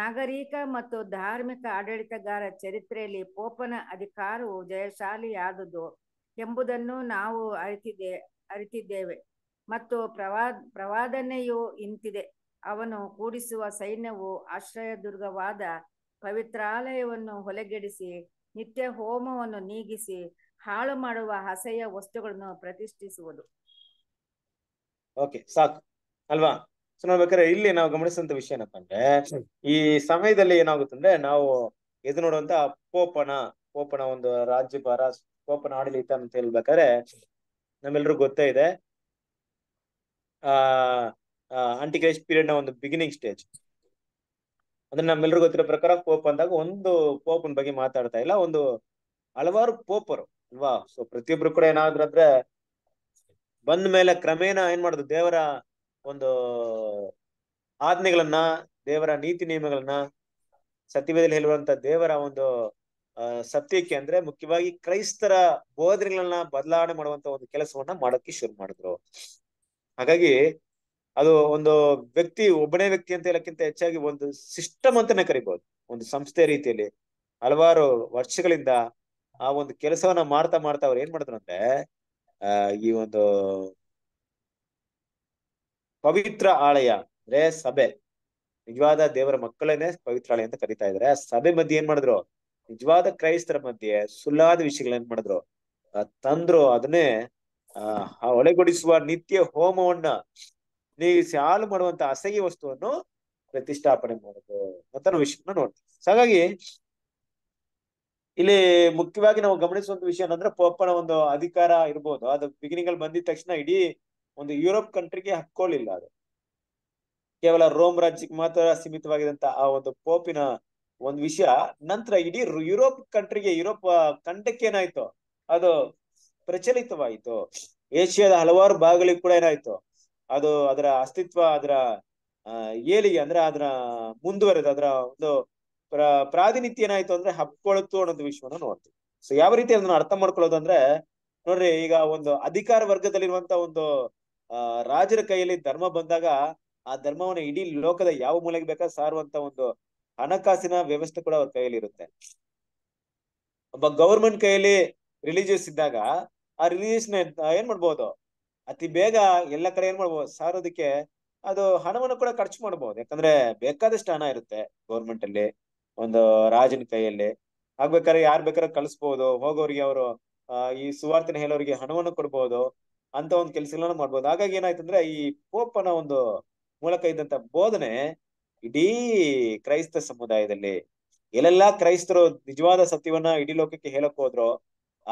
ನಾಗರಿಕ ಮತ್ತು ಧಾರ್ಮಿಕ ಆಡಳಿತಗಾರ ಚರಿತ್ರೆಯಲ್ಲಿ ಪೋಪನ ಅಧಿಕಾರವು ಜಯಶಾಲಿಯಾದುದು ಎಂಬುದನ್ನು ನಾವು ಅರಿತಿದೆ ಅರಿತಿದ್ದೇವೆ ಮತ್ತು ಪ್ರವಾ ಪ್ರವಾದನೆಯು ಇಂತಿದೆ ಅವನು ಕೂಡಿಸುವ ಸೈನ್ಯವು ಆಶ್ರಯದುರ್ಗವಾದ ಪವಿತ್ರಾಲಯವನ್ನು ಹೊಲೆಗೆಡಿಸಿ ನಿತ್ಯ ಹೋಮವನ್ನು ನೀಗಿಸಿ ಹಾಳು ಮಾಡುವ ಹಸೆಯ ವಸ್ತುಗಳನ್ನು ಪ್ರತಿಷ್ಠಿಸುವುದು
ಓಕೆ ಸಾಕು ಅಲ್ವಾ ಸೊ ನೋಡ್ಬೇಕಾದ್ರೆ ಇಲ್ಲಿ ನಾವು ಗಮನಿಸಿದಂತ ವಿಷಯ ಏನಪ್ಪ ಅಂದ್ರೆ ಈ ಸಮಯದಲ್ಲಿ ಏನಾಗುತ್ತೆ ನಾವು ಎದು ನೋಡುವಂತ ಪೋಪನ ಪೋಪನ ಒಂದು ರಾಜ್ಯಭಾರ ಪೋಪನ ಆಡಳಿತ ಅಂತ ಹೇಳ್ಬೇಕಾದ್ರೆ ನಮ್ಮೆಲ್ರಿಗೂ ಗೊತ್ತೇ ಇದೆ ಆ ಅಂಟಿಕ್ರೈಸ್ ಪೀರಿಯಡ್ ನ ಒಂದು ಬಿಗಿನಿಂಗ್ ಸ್ಟೇಜ್ ಅಂದ್ರೆ ನಮ್ಮೆಲ್ಲರಿಗೂ ಗೊತ್ತಿರೋ ಪ್ರಕಾರ ಪೋಪ್ ಅಂದಾಗ ಒಂದು ಪೋಪನ್ ಬಗ್ಗೆ ಮಾತಾಡ್ತಾ ಇಲ್ಲ ಒಂದು ಹಲವಾರು ಪೋಪರು ಅಲ್ವಾ ಸೊ ಪ್ರತಿಯೊಬ್ರು ಕೂಡ ಅಂದ್ರೆ ಬಂದ ಮೇಲೆ ಕ್ರಮೇಣ ಏನ್ ಮಾಡುದು ದೇವರ ಒಂದು ಆಜ್ಞೆಗಳನ್ನ ದೇವರ ನೀತಿ ನಿಯಮಗಳನ್ನ ಸತ್ಯವೇದಲ್ಲಿ ಹೇಳುವಂತ ದೇವರ ಒಂದು ಸತ್ಯಕ್ಕೆ ಅಂದ್ರೆ ಮುಖ್ಯವಾಗಿ ಕ್ರೈಸ್ತರ ಬೋಧನೆಗಳನ್ನ ಬದಲಾವಣೆ ಮಾಡುವಂತ ಒಂದು ಕೆಲಸವನ್ನ ಮಾಡೋಕೆ ಶುರು ಮಾಡಿದ್ರು ಹಾಗಾಗಿ ಅದು ಒಂದು ವ್ಯಕ್ತಿ ಒಬ್ಬನೇ ವ್ಯಕ್ತಿ ಅಂತ ಹೇಳಕ್ಕಿಂತ ಹೆಚ್ಚಾಗಿ ಒಂದು ಸಿಸ್ಟಮ್ ಅಂತಾನೆ ಕರಿಬಹುದು ಒಂದು ಸಂಸ್ಥೆ ರೀತಿಯಲ್ಲಿ ಹಲವಾರು ವರ್ಷಗಳಿಂದ ಆ ಒಂದು ಕೆಲಸವನ್ನ ಮಾಡ್ತಾ ಮಾಡ್ತಾ ಅವ್ರು ಏನ್ ಮಾಡಿದ್ರು ಅಂದ್ರೆ ಈ ಒಂದು ಪವಿತ್ರ ಆಲಯ ಅಂದ್ರೆ ಸಭೆ ನಿಜವಾದ ದೇವರ ಮಕ್ಕಳನ್ನೇ ಪವಿತ್ರ ಆಲಯ ಅಂತ ಕರಿತಾ ಇದಾರೆ ಆ ಸಭೆ ಮಧ್ಯೆ ಏನ್ ಮಾಡಿದ್ರು ನಿಜವಾದ ಕ್ರೈಸ್ತರ ಮಧ್ಯೆ ಸುಳ್ಳಾದ ಏನ್ ಮಾಡಿದ್ರು ತಂದ್ರು ಅದನ್ನೇ ಆ ಒಳಗೊಡಿಸುವ ನಿತ್ಯ ಹೋಮವನ್ನ ನೀ ಸಾಲು ಮಾಡುವಂತ ಅಸಹ್ಯ ವಸ್ತುವನ್ನು ಪ್ರತಿಷ್ಠಾಪನೆ ಮಾಡುದು ಅಂತ ನಾವು ವಿಷಯನ ನೋಡ್ತೀವಿ ಹಾಗಾಗಿ ಇಲ್ಲಿ ಮುಖ್ಯವಾಗಿ ನಾವು ಗಮನಿಸುವಂತ ವಿಷಯ ಏನಂದ್ರೆ ಪೋಪನ ಒಂದು ಅಧಿಕಾರ ಇರ್ಬೋದು ಅದು ಬಿಗಿನಿಂಗ್ ಅಲ್ಲಿ ಬಂದಿದ ತಕ್ಷಣ ಇಡೀ ಒಂದು ಯುರೋಪ್ ಕಂಟ್ರಿಗೆ ಹಕ್ಕೊಳ್ಳಿಲ್ಲ ಅದು ಕೇವಲ ರೋಮ್ ರಾಜ್ಯಕ್ಕೆ ಮಾತ್ರ ಸೀಮಿತವಾಗಿದಂತ ಆ ಒಂದು ಪೋಪಿನ ಒಂದು ವಿಷಯ ನಂತರ ಇಡೀ ಯುರೋಪ್ ಕಂಟ್ರಿಗೆ ಯುರೋಪ್ ಖಂಡಕ್ಕೆ ಏನಾಯ್ತು ಅದು ಪ್ರಚಲಿತವಾಯಿತು ಏಷ್ಯಾದ ಹಲವಾರು ಭಾಗಗಳಿಗೆ ಕೂಡ ಏನಾಯ್ತು ಅದು ಅದರ ಅಸ್ತಿತ್ವ ಅದರ ಏಳಿಗೆ ಅಂದ್ರೆ ಅದರ ಮುಂದುವರೆದ ಅದರ ಒಂದು ಪ್ರ ಪ್ರಾತಿನಿತ್ಯ ಏನಾಯ್ತು ಅಂದ್ರೆ ಹಬ್ಕೊಳ್ತು ಅನ್ನೋದು ವಿಷಯವನ್ನ ನೋಡ್ತೀವಿ ಸೊ ಯಾವ ರೀತಿ ಅದನ್ನ ಅರ್ಥ ಮಾಡ್ಕೊಳ್ಳೋದು ಅಂದ್ರೆ ನೋಡ್ರಿ ಈಗ ಒಂದು ಅಧಿಕಾರ ವರ್ಗದಲ್ಲಿರುವಂತ ಒಂದು ಆ ರಾಜರ ಕೈಯಲ್ಲಿ ಧರ್ಮ ಬಂದಾಗ ಆ ಧರ್ಮವನ್ನ ಇಡೀ ಲೋಕದ ಯಾವ ಮೂಲೆಗೆ ಬೇಕಾ ಸಾರುವಂತ ಒಂದು ಹಣಕಾಸಿನ ವ್ಯವಸ್ಥೆ ಕೂಡ ಅವ್ರ ಕೈಯಲ್ಲಿ ಇರುತ್ತೆ ಒಬ್ಬ ಗವರ್ಮೆಂಟ್ ಕೈಯಲ್ಲಿ ರಿಲಿಜಿಯಸ್ ಇದ್ದಾಗ ಆ ರಿಲಿಜಿಯಸ್ ನ ಏನ್ ಮಾಡ್ಬೋದು ಅತಿ ಬೇಗ ಎಲ್ಲ ಕಡೆ ಏನ್ ಮಾಡ್ಬೋದು ಸಾರೋದಕ್ಕೆ ಅದು ಹಣವನ್ನು ಕೂಡ ಖರ್ಚು ಮಾಡಬಹುದು ಯಾಕಂದ್ರೆ ಬೇಕಾದಷ್ಟು ಹಣ ಇರುತ್ತೆ ಗೌರ್ಮೆಂಟ್ ಅಲ್ಲಿ ಒಂದು ರಾಜನ ಕೈಯಲ್ಲಿ ಆಗ್ಬೇಕಾದ್ರೆ ಯಾರ್ ಬೇಕಾದ್ರೆ ಕಳಿಸ್ಬಹುದು ಹೋಗೋರಿಗೆ ಅವರು ಈ ಸುವಾರ್ತನೆ ಹೇಳೋರಿಗೆ ಹಣವನ್ನು ಕೊಡ್ಬೋದು ಅಂತ ಒಂದು ಕೆಲಸಗಳನ್ನ ಮಾಡ್ಬೋದು ಹಾಗಾಗಿ ಏನಾಯ್ತು ಅಂದ್ರೆ ಈ ಪೋಪನ ಒಂದು ಮೂಲಕ ಇದ್ದಂತ ಬೋಧನೆ ಇಡೀ ಕ್ರೈಸ್ತ ಸಮುದಾಯದಲ್ಲಿ ಎಲ್ಲೆಲ್ಲಾ ಕ್ರೈಸ್ತರು ನಿಜವಾದ ಸತ್ಯವನ್ನ ಇಡೀ ಲೋಕಕ್ಕೆ ಹೇಳಕ್ ಹೋದ್ರು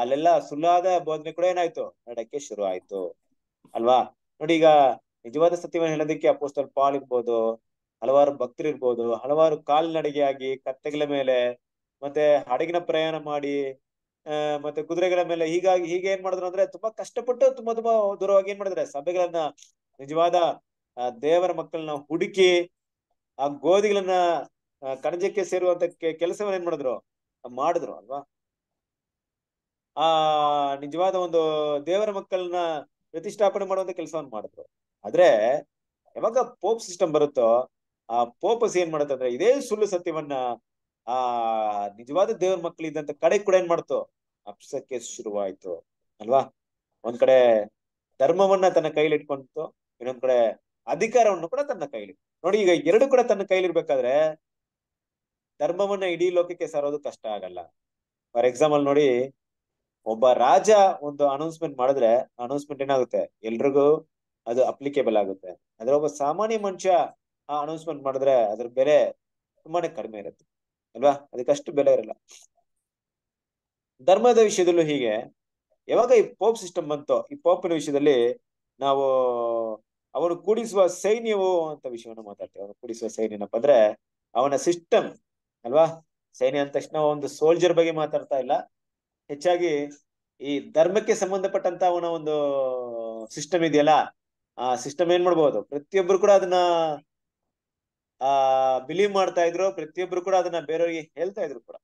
ಅಲ್ಲೆಲ್ಲ ಸುಳ್ಳಾದ ಬೋಧನೆ ಕೂಡ ಏನಾಯ್ತು ನಡಕ್ಕೆ ಶುರು ಆಯ್ತು ಅಲ್ವಾ ನೋಡಿ ಈಗ ನಿಜವಾದ ಸತ್ಯವನ್ನ ಹೇಳೋದಕ್ಕೆ ಅಪೋಸ್ತಲ್ ಪಾಲ್ ಇರ್ಬೋದು ಹಲವಾರು ಇರ್ಬೋದು ಹಲವಾರು ಕಾಲ್ನಡಿಗೆಯಾಗಿ ಕತ್ತೆಗಳ ಮೇಲೆ ಮತ್ತೆ ಹಡಗಿನ ಪ್ರಯಾಣ ಮಾಡಿ ಮತ್ತೆ ಕುದುರೆಗಳ ಮೇಲೆ ಹೀಗಾಗಿ ಹೀಗೆ ಏನ್ ಮಾಡಿದ್ರು ಅಂದ್ರೆ ತುಂಬಾ ಕಷ್ಟಪಟ್ಟು ತುಂಬಾ ತುಂಬಾ ದೂರವಾಗಿ ಏನ್ ಮಾಡಿದ್ರೆ ಸಭೆಗಳನ್ನ ನಿಜವಾದ ದೇವರ ಮಕ್ಕಳನ್ನ ಹುಡುಕಿ ಆ ಗೋಧಿಗಳನ್ನ ಕಣಜಕ್ಕೆ ಸೇರುವಂತ ಕೆಲಸವನ್ನ ಏನ್ ಮಾಡಿದ್ರು ಮಾಡಿದ್ರು ಅಲ್ವಾ ಆ ನಿಜವಾದ ಒಂದು ದೇವರ ಮಕ್ಕಳನ್ನ ಪ್ರತಿಷ್ಠಾಪನೆ ಮಾಡುವಂತ ಕೆಲಸವನ್ನ ಮಾಡಿದ್ರು ಆದ್ರೆ ಯಾವಾಗ ಪೋಪ್ ಸಿಸ್ಟಮ್ ಬರುತ್ತೋ ಆ ಪೋಪಸ್ ಏನ್ ಮಾಡತ್ತಂದ್ರೆ ಇದೇ ಸುಳ್ಳು ಸತ್ಯವನ್ನ ಆ ನಿಜವಾದ ದೇವ್ರ ಇದ್ದಂತ ಕಡೆ ಕೂಡ ಏನ್ ಮಾಡ್ತು ಅಪ್ಸಕ್ಕೆ ಶುರುವಾಯ್ತು ಅಲ್ವಾ ಒಂದ್ ಕಡೆ ಧರ್ಮವನ್ನ ತನ್ನ ಕೈಲಿಟ್ಕೊಂತು ಇನ್ನೊಂದ್ ಕಡೆ ಅಧಿಕಾರವನ್ನು ಕೂಡ ತನ್ನ ಕೈಲಿ ನೋಡಿ ಈಗ ಎರಡು ಕೂಡ ತನ್ನ ಕೈಲಿರ್ಬೇಕಾದ್ರೆ ಧರ್ಮವನ್ನ ಇಡೀ ಲೋಕಕ್ಕೆ ಸಾರೋದು ಕಷ್ಟ ಆಗಲ್ಲ ಫಾರ್ ಎಕ್ಸಾಂಪಲ್ ನೋಡಿ ಒಬ್ಬ ರಾಜ ಒಂದು ಅನೌನ್ಸ್ಮೆಂಟ್ ಮಾಡಿದ್ರೆ ಅನೌನ್ಸ್ಮೆಂಟ್ ಏನಾಗುತ್ತೆ ಎಲ್ರಿಗೂ ಅದು ಅಪ್ಲಿಕೇಬಲ್ ಆಗುತ್ತೆ ಆದ್ರೆ ಒಬ್ಬ ಸಾಮಾನ್ಯ ಮನುಷ್ಯ ಆ ಅನೌನ್ಸ್ಮೆಂಟ್ ಮಾಡಿದ್ರೆ ಅದ್ರ ಬೆಲೆ ತುಂಬಾನೇ ಕಡಿಮೆ ಇರುತ್ತೆ ಅಲ್ವಾ ಅದಕ್ಕಷ್ಟು ಬೆಲೆ ಇರಲ್ಲ ಧರ್ಮದ ವಿಷಯದಲ್ಲೂ ಹೀಗೆ ಯಾವಾಗ ಈ ಪೋಪ್ ಸಿಸ್ಟಮ್ ಬಂತೋ ಈ ಪೋಪಿನ ವಿಷಯದಲ್ಲಿ ನಾವು ಅವನು ಕೂಡಿಸುವ ಸೈನ್ಯವು ಅಂತ ವಿಷಯವನ್ನು ಮಾತಾಡ್ತೀವಿ ಅವನು ಕೂಡಿಸುವ ಸೈನ್ಯ ಏನಪ್ಪ ಅಂದ್ರೆ ಅವನ ಸಿಸ್ಟಮ್ ಅಲ್ವಾ ಸೈನ್ಯ ಅಂದ ತಕ್ಷಣ ಒಂದು ಸೋಲ್ಜರ್ ಬಗ್ಗೆ ಮಾತಾಡ್ತಾ ಇಲ್ಲ ಹೆಚ್ಚಾಗಿ ಈ ಧರ್ಮಕ್ಕೆ ಸಂಬಂಧಪಟ್ಟಂತ ಅವನ ಒಂದು ಸಿಸ್ಟಮ್ ಇದೆಯಲ್ಲ ಆ ಸಿಸ್ಟಮ್ ಏನ್ ಮಾಡ್ಬೋದು ಪ್ರತಿಯೊಬ್ರು ಕೂಡ ಅದನ್ನ ಆ ಬಿಲೀವ್ ಮಾಡ್ತಾ ಇದ್ರು ಪ್ರತಿಯೊಬ್ರು ಕೂಡ ಅದನ್ನ ಬೇರೆಯವರಿಗೆ ಹೇಳ್ತಾ ಇದ್ರು ಕೂಡ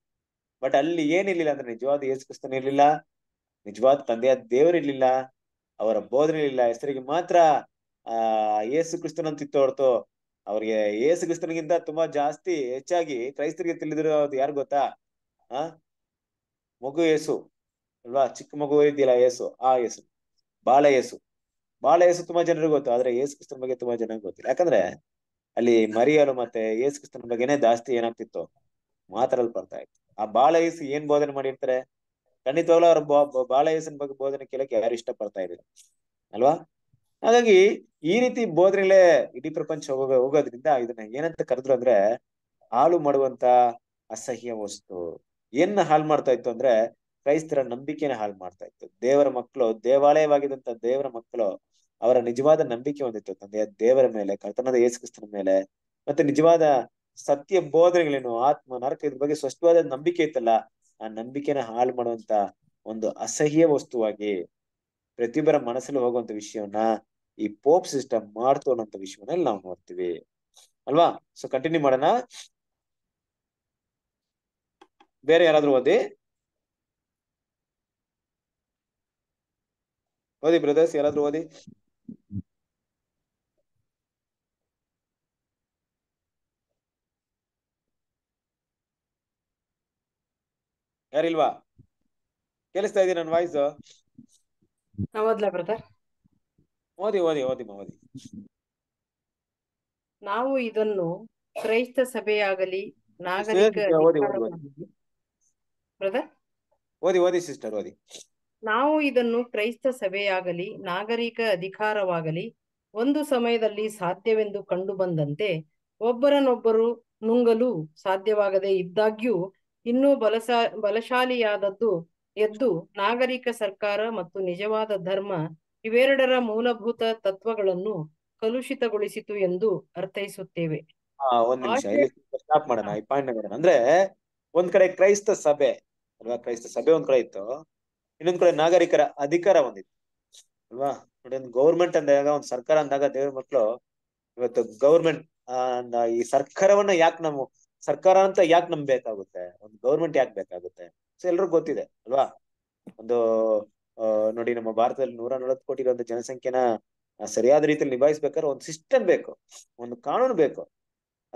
ಬಟ್ ಅಲ್ಲಿ ಏನಿರ್ಲಿಲ್ಲ ಅಂದ್ರೆ ನಿಜವಾದ ಯೇಸುಕ್ರಿಸ್ತನ ಇರ್ಲಿಲ್ಲ ನಿಜವಾದ ತಂದೆಯ ದೇವರಿರ್ಲಿಲ್ಲ ಅವರ ಬೋಧನೆ ಇರ್ಲಿಲ್ಲ ಹೆಸರಿಗೆ ಮಾತ್ರ ಆ ಯೇಸು ಕ್ರಿಸ್ತನಂತಿತ್ತು ಹೊರತು ಅವ್ರಿಗೆ ಯೇಸು ಕ್ರಿಸ್ತನಿಗಿಂತ ತುಂಬಾ ಜಾಸ್ತಿ ಹೆಚ್ಚಾಗಿ ಕ್ರೈಸ್ತರಿಗೆ ತಿಳಿದಿರೋ ಯಾರು ಗೊತ್ತಾ ಆ ಮಗು ಏಸು ಅಲ್ವಾ ಚಿಕ್ಕ ಮಗು ಇದೆಯಲ್ಲ ಏಸು ಆ ಯೇಸು ಬಾಳ ಏಸು ಬಾಳ ಏಸು ತುಂಬಾ ಜನರಿಗೆ ಗೊತ್ತು ಆದ್ರೆ ಯೇಸು ಕ್ರಿಸ್ತನ ಬಗ್ಗೆ ತುಂಬಾ ಜನರಿಗೆ ಗೊತ್ತಿಲ್ಲ ಯಾಕಂದ್ರೆ ಅಲ್ಲಿ ಮರಿಯಲು ಮತ್ತೆ ಯೇಸು ಕ್ರಿಸ್ತನ ಬಗ್ಗೆನೆ ಜಾಸ್ತಿ ಏನಾಗ್ತಿತ್ತು ಮಾತಾಡಲ್ ಬರ್ತಾ ಇತ್ತು ಆ ಏಸು ಏನ್ ಬೋಧನೆ ಮಾಡಿರ್ತಾರೆ ಖಂಡಿತವಾಗ್ಲೂ ಅವ್ರ ಬಾಳಯಸ್ಸಿನ ಬಗ್ಗೆ ಬೋಧನೆ ಕೇಳಕ್ಕೆ ಯಾರು ಇಷ್ಟ ಪಡ್ತಾ ಇದ್ರು ಅಲ್ವಾ ಹಾಗಾಗಿ ಈ ರೀತಿ ಬೋಧನೆಗಳೇ ಇಡೀ ಪ್ರಪಂಚ ಹೋಗ ಹೋಗೋದ್ರಿಂದ ಇದನ್ನ ಏನಂತ ಕರೆದ್ರು ಅಂದ್ರೆ ಹಾಳು ಮಾಡುವಂತ ಅಸಹ್ಯ ವಸ್ತು ಏನ್ನ ಹಾಳು ಮಾಡ್ತಾ ಇತ್ತು ಅಂದ್ರೆ ಕ್ರೈಸ್ತರ ನಂಬಿಕೆನ ಹಾಳು ಮಾಡ್ತಾ ಇತ್ತು ದೇವರ ಮಕ್ಕಳು ದೇವಾಲಯವಾಗಿದ್ದಂತ ದೇವರ ಮಕ್ಕಳು ಅವರ ನಿಜವಾದ ನಂಬಿಕೆ ಹೊಂದಿತ್ತು ತಂದೆಯ ದೇವರ ಮೇಲೆ ಕರ್ತನದ ಯೇಸುಕ್ರಿಸ್ತನ ಮೇಲೆ ಮತ್ತೆ ನಿಜವಾದ ಸತ್ಯ ಬೋಧನೆಗಳೇನು ಆತ್ಮ ನರಕ ಇದ್ರ ಬಗ್ಗೆ ಸ್ಪಷ್ಟವಾದ ನಂಬಿಕೆ ಇತ್ತಲ್ಲ ಆ ನಂಬಿಕೆನ ಹಾಳು ಮಾಡುವಂತ ಒಂದು ಅಸಹ್ಯ ವಸ್ತುವಾಗಿ ಪ್ರತಿಯೊಬ್ಬರ ಮನಸ್ಸಲ್ಲಿ ಹೋಗುವಂತ ವಿಷಯವನ್ನ ಈ ಪೋಪ್ ಸಿಸ್ಟಮ್ ಮಾಡ್ತು ಅನ್ನೋಂತ ವಿಷಯವನ್ನ ನಾವು ನೋಡ್ತೀವಿ ಅಲ್ವಾ ಸೊ ಕಂಟಿನ್ಯೂ ಮಾಡೋಣ ಬೇರೆ ಯಾರಾದ್ರೂ ಓದಿ ಓದಿ ಬ್ರದರ್ಸ್ ಯಾರಾದ್ರೂ ಓದಿ ಯಾರಿಲ್ವಾ ಕೇಳಿಸ್ತಾ ಇದೀನಿ ನನ್ನ ವಾಯ್ಸ್ ಬ್ರದರ್ ಓದಿ ಓದಿ ಓದಿ ಓದಿ
ನಾವು ಇದನ್ನು ಕ್ರೈಸ್ತ ಸಭೆಯಾಗಲಿ ನಾಗರಿಕ ಬ್ರದರ್
ಓದಿ ಓದಿ ಸಿಸ್ಟರ್ ಓದಿ
ನಾವು ಇದನ್ನು ಕ್ರೈಸ್ತ ಸಭೆಯಾಗಲಿ ನಾಗರಿಕ ಅಧಿಕಾರವಾಗಲಿ ಒಂದು ಸಮಯದಲ್ಲಿ ಸಾಧ್ಯವೆಂದು ಕಂಡು ಬಂದಂತೆ ಒಬ್ಬರನ್ನೊಬ್ಬರು ನುಂಗಲು ಸಾಧ್ಯವಾಗದೆ ಇದ್ದಾಗ್ಯೂ ಇನ್ನೂ ಬಲಸ ಬಲಶಾಲಿಯಾದದ್ದು ಎದ್ದು ನಾಗರಿಕ ಸರ್ಕಾರ ಮತ್ತು ನಿಜವಾದ ಧರ್ಮ ಇವೆರಡರ ಮೂಲಭೂತ ತತ್ವಗಳನ್ನು ಕಲುಷಿತಗೊಳಿಸಿತು ಎಂದು
ಅರ್ಥೈಸುತ್ತೇವೆ
ಸ್ಟಾಪ್ ಮಾಡೋಣ ಅಂದ್ರೆ ಒಂದ್ ಕಡೆ ಕ್ರೈಸ್ತ ಸಭೆ ಅಲ್ವಾ ಕ್ರೈಸ್ತ ಸಭೆ ಒಂದ್ ಕಡೆ ಇತ್ತು ಇನ್ನೊಂದ್ ಕಡೆ ನಾಗರಿಕರ ಅಧಿಕಾರ ಒಂದಿತ್ತು ಅಲ್ವಾ ನೋಡಿ ಒಂದು ಗೌರ್ಮೆಂಟ್ ಅಂದಾಗ ಒಂದ್ ಸರ್ಕಾರ ಅಂದಾಗ ದೇವ್ರ ಮಕ್ಳು ಇವತ್ತು ಗೌರ್ಮೆಂಟ್ ಈ ಸರ್ಕಾರವನ್ನ ಯಾಕೆ ನಾವು ಸರ್ಕಾರ ಅಂತ ಯಾಕೆ ನಮ್ ಬೇಕಾಗುತ್ತೆ ಒಂದು ಗೌರ್ಮೆಂಟ್ ಯಾಕೆ ಬೇಕಾಗುತ್ತೆ ಸೊ ಎಲ್ರಿಗೂ ಗೊತ್ತಿದೆ ಅಲ್ವಾ ಒಂದು ನೋಡಿ ನಮ್ಮ ಭಾರತದಲ್ಲಿ ನೂರ ನಲವತ್ತು ಕೋಟಿ ಇರುವಂತ ಜನಸಂಖ್ಯೆನ ಸರಿಯಾದ ರೀತಿಯಲ್ಲಿ ನಿಭಾಯಿಸ್ಬೇಕಾದ್ರೆ ಒಂದು ಸಿಸ್ಟಮ್ ಬೇಕು ಒಂದು ಕಾನೂನು ಬೇಕು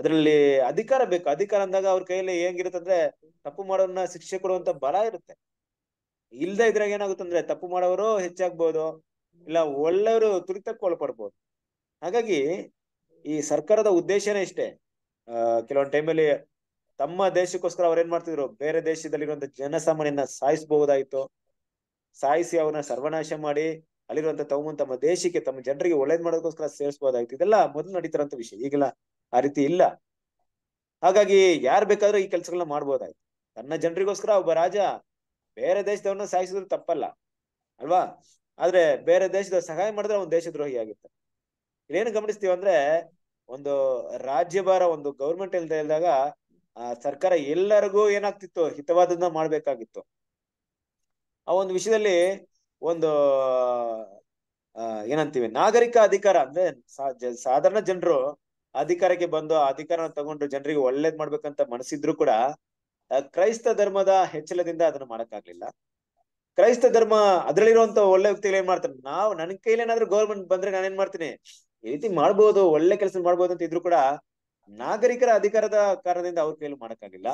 ಅದರಲ್ಲಿ ಅಧಿಕಾರ ಬೇಕು ಅಧಿಕಾರ ಅಂದಾಗ ಅವ್ರ ಕೈಯಲ್ಲಿ ಅಂದ್ರೆ ತಪ್ಪು ಮಾಡೋನ್ನ ಶಿಕ್ಷೆ ಕೊಡುವಂತ ಬಲ ಇರುತ್ತೆ ಇಲ್ದೇ ಇದ್ರಾಗ ಏನಾಗುತ್ತೆ ಅಂದ್ರೆ ತಪ್ಪು ಮಾಡೋರು ಹೆಚ್ಚಾಗ್ಬೋದು ಇಲ್ಲ ಒಳ್ಳೆಯವರು ತುರಿತಕ್ಕೊಳ್ಪಡ್ಬೋದು ಒಳಪಡ್ಬೋದು ಹಾಗಾಗಿ ಈ ಸರ್ಕಾರದ ಉದ್ದೇಶನೇ ಇಷ್ಟೇ ಕೆಲವೊಂದು ಟೈಮಲ್ಲಿ ತಮ್ಮ ದೇಶಕ್ಕೋಸ್ಕರ ಅವ್ರು ಏನ್ ಮಾಡ್ತಿದ್ರು ಬೇರೆ ದೇಶದಲ್ಲಿರುವಂತ ಜನಸಾಮಾನ್ಯನ ಸಾಯಿಸಬಹುದಾಯ್ತು ಸಾಯಿಸಿ ಅವ್ರನ್ನ ಸರ್ವನಾಶ ಮಾಡಿ ಅಲ್ಲಿರುವಂತ ತಮ್ಮ ತಮ್ಮ ದೇಶಕ್ಕೆ ತಮ್ಮ ಜನರಿಗೆ ಒಳ್ಳೇದ್ ಮಾಡೋದಕ್ಕೋಸ್ಕರ ಸೇರಿಸಬಹುದಾಯ್ತು ಇದೆಲ್ಲ ಮೊದಲು ನಡೀತಾರಂತ ವಿಷಯ ಈಗೆಲ್ಲ ಆ ರೀತಿ ಇಲ್ಲ ಹಾಗಾಗಿ ಯಾರು ಬೇಕಾದ್ರೂ ಈ ಕೆಲಸಗಳನ್ನ ಮಾಡ್ಬೋದಾಯ್ತು ತನ್ನ ಜನರಿಗೋಸ್ಕರ ಒಬ್ಬ ರಾಜ ಬೇರೆ ದೇಶದವ್ರನ್ನ ಸಾಯಿಸಿದ್ರು ತಪ್ಪಲ್ಲ ಅಲ್ವಾ ಆದ್ರೆ ಬೇರೆ ದೇಶದ ಸಹಾಯ ಮಾಡಿದ್ರೆ ಅವ್ನ ದೇಶದ್ರೋಹಿ ಆಗಿರ್ತಾನೆ ಇಲ್ಲೇನು ಗಮನಿಸ್ತೀವಿ ಅಂದ್ರೆ ಒಂದು ರಾಜ್ಯಭಾರ ಒಂದು ಗೌರ್ಮೆಂಟ್ ಇಲ್ದೇ ಇದ್ದಾಗ ಆ ಸರ್ಕಾರ ಎಲ್ಲರಿಗೂ ಏನಾಗ್ತಿತ್ತು ಹಿತವಾದದ್ದು ಮಾಡ್ಬೇಕಾಗಿತ್ತು ಆ ಒಂದು ವಿಷಯದಲ್ಲಿ ಒಂದು ಏನಂತೀವಿ ನಾಗರಿಕ ಅಧಿಕಾರ ಅಂದ್ರೆ ಸಾಧಾರಣ ಜನರು ಅಧಿಕಾರಕ್ಕೆ ಬಂದು ಆ ಅಧಿಕಾರ ತಗೊಂಡು ಜನರಿಗೆ ಒಳ್ಳೇದ್ ಮಾಡ್ಬೇಕಂತ ಮನಸ್ಸಿದ್ರು ಕೂಡ ಕ್ರೈಸ್ತ ಧರ್ಮದ ಹೆಚ್ಚಳದಿಂದ ಅದನ್ನ ಮಾಡಕ್ಕಾಗ್ಲಿಲ್ಲ ಕ್ರೈಸ್ತ ಧರ್ಮ ಅದ್ರಲ್ಲಿರುವಂತ ಒಳ್ಳೆ ವ್ಯಕ್ತಿಗಳು ಏನ್ ಮಾಡ್ತಾರೆ ನಾವು ನನ್ ಕೈಲೇನಾದ್ರೂ ಗೌರ್ಮೆಂಟ್ ಬಂದ್ರೆ ನಾನೇನ್ ಮಾಡ್ತೀನಿ ಈ ರೀತಿ ಮಾಡ್ಬೋದು ಒಳ್ಳೆ ಕೆಲಸ ಮಾಡ್ಬೋದು ಅಂತ ಇದ್ರು ಕೂಡ ನಾಗರಿಕರ ಅಧಿಕಾರದ ಕಾರಣದಿಂದ ಅವ್ರ ಕೈಲಿ ಮಾಡಕ್ಕಾಗಿಲ್ಲ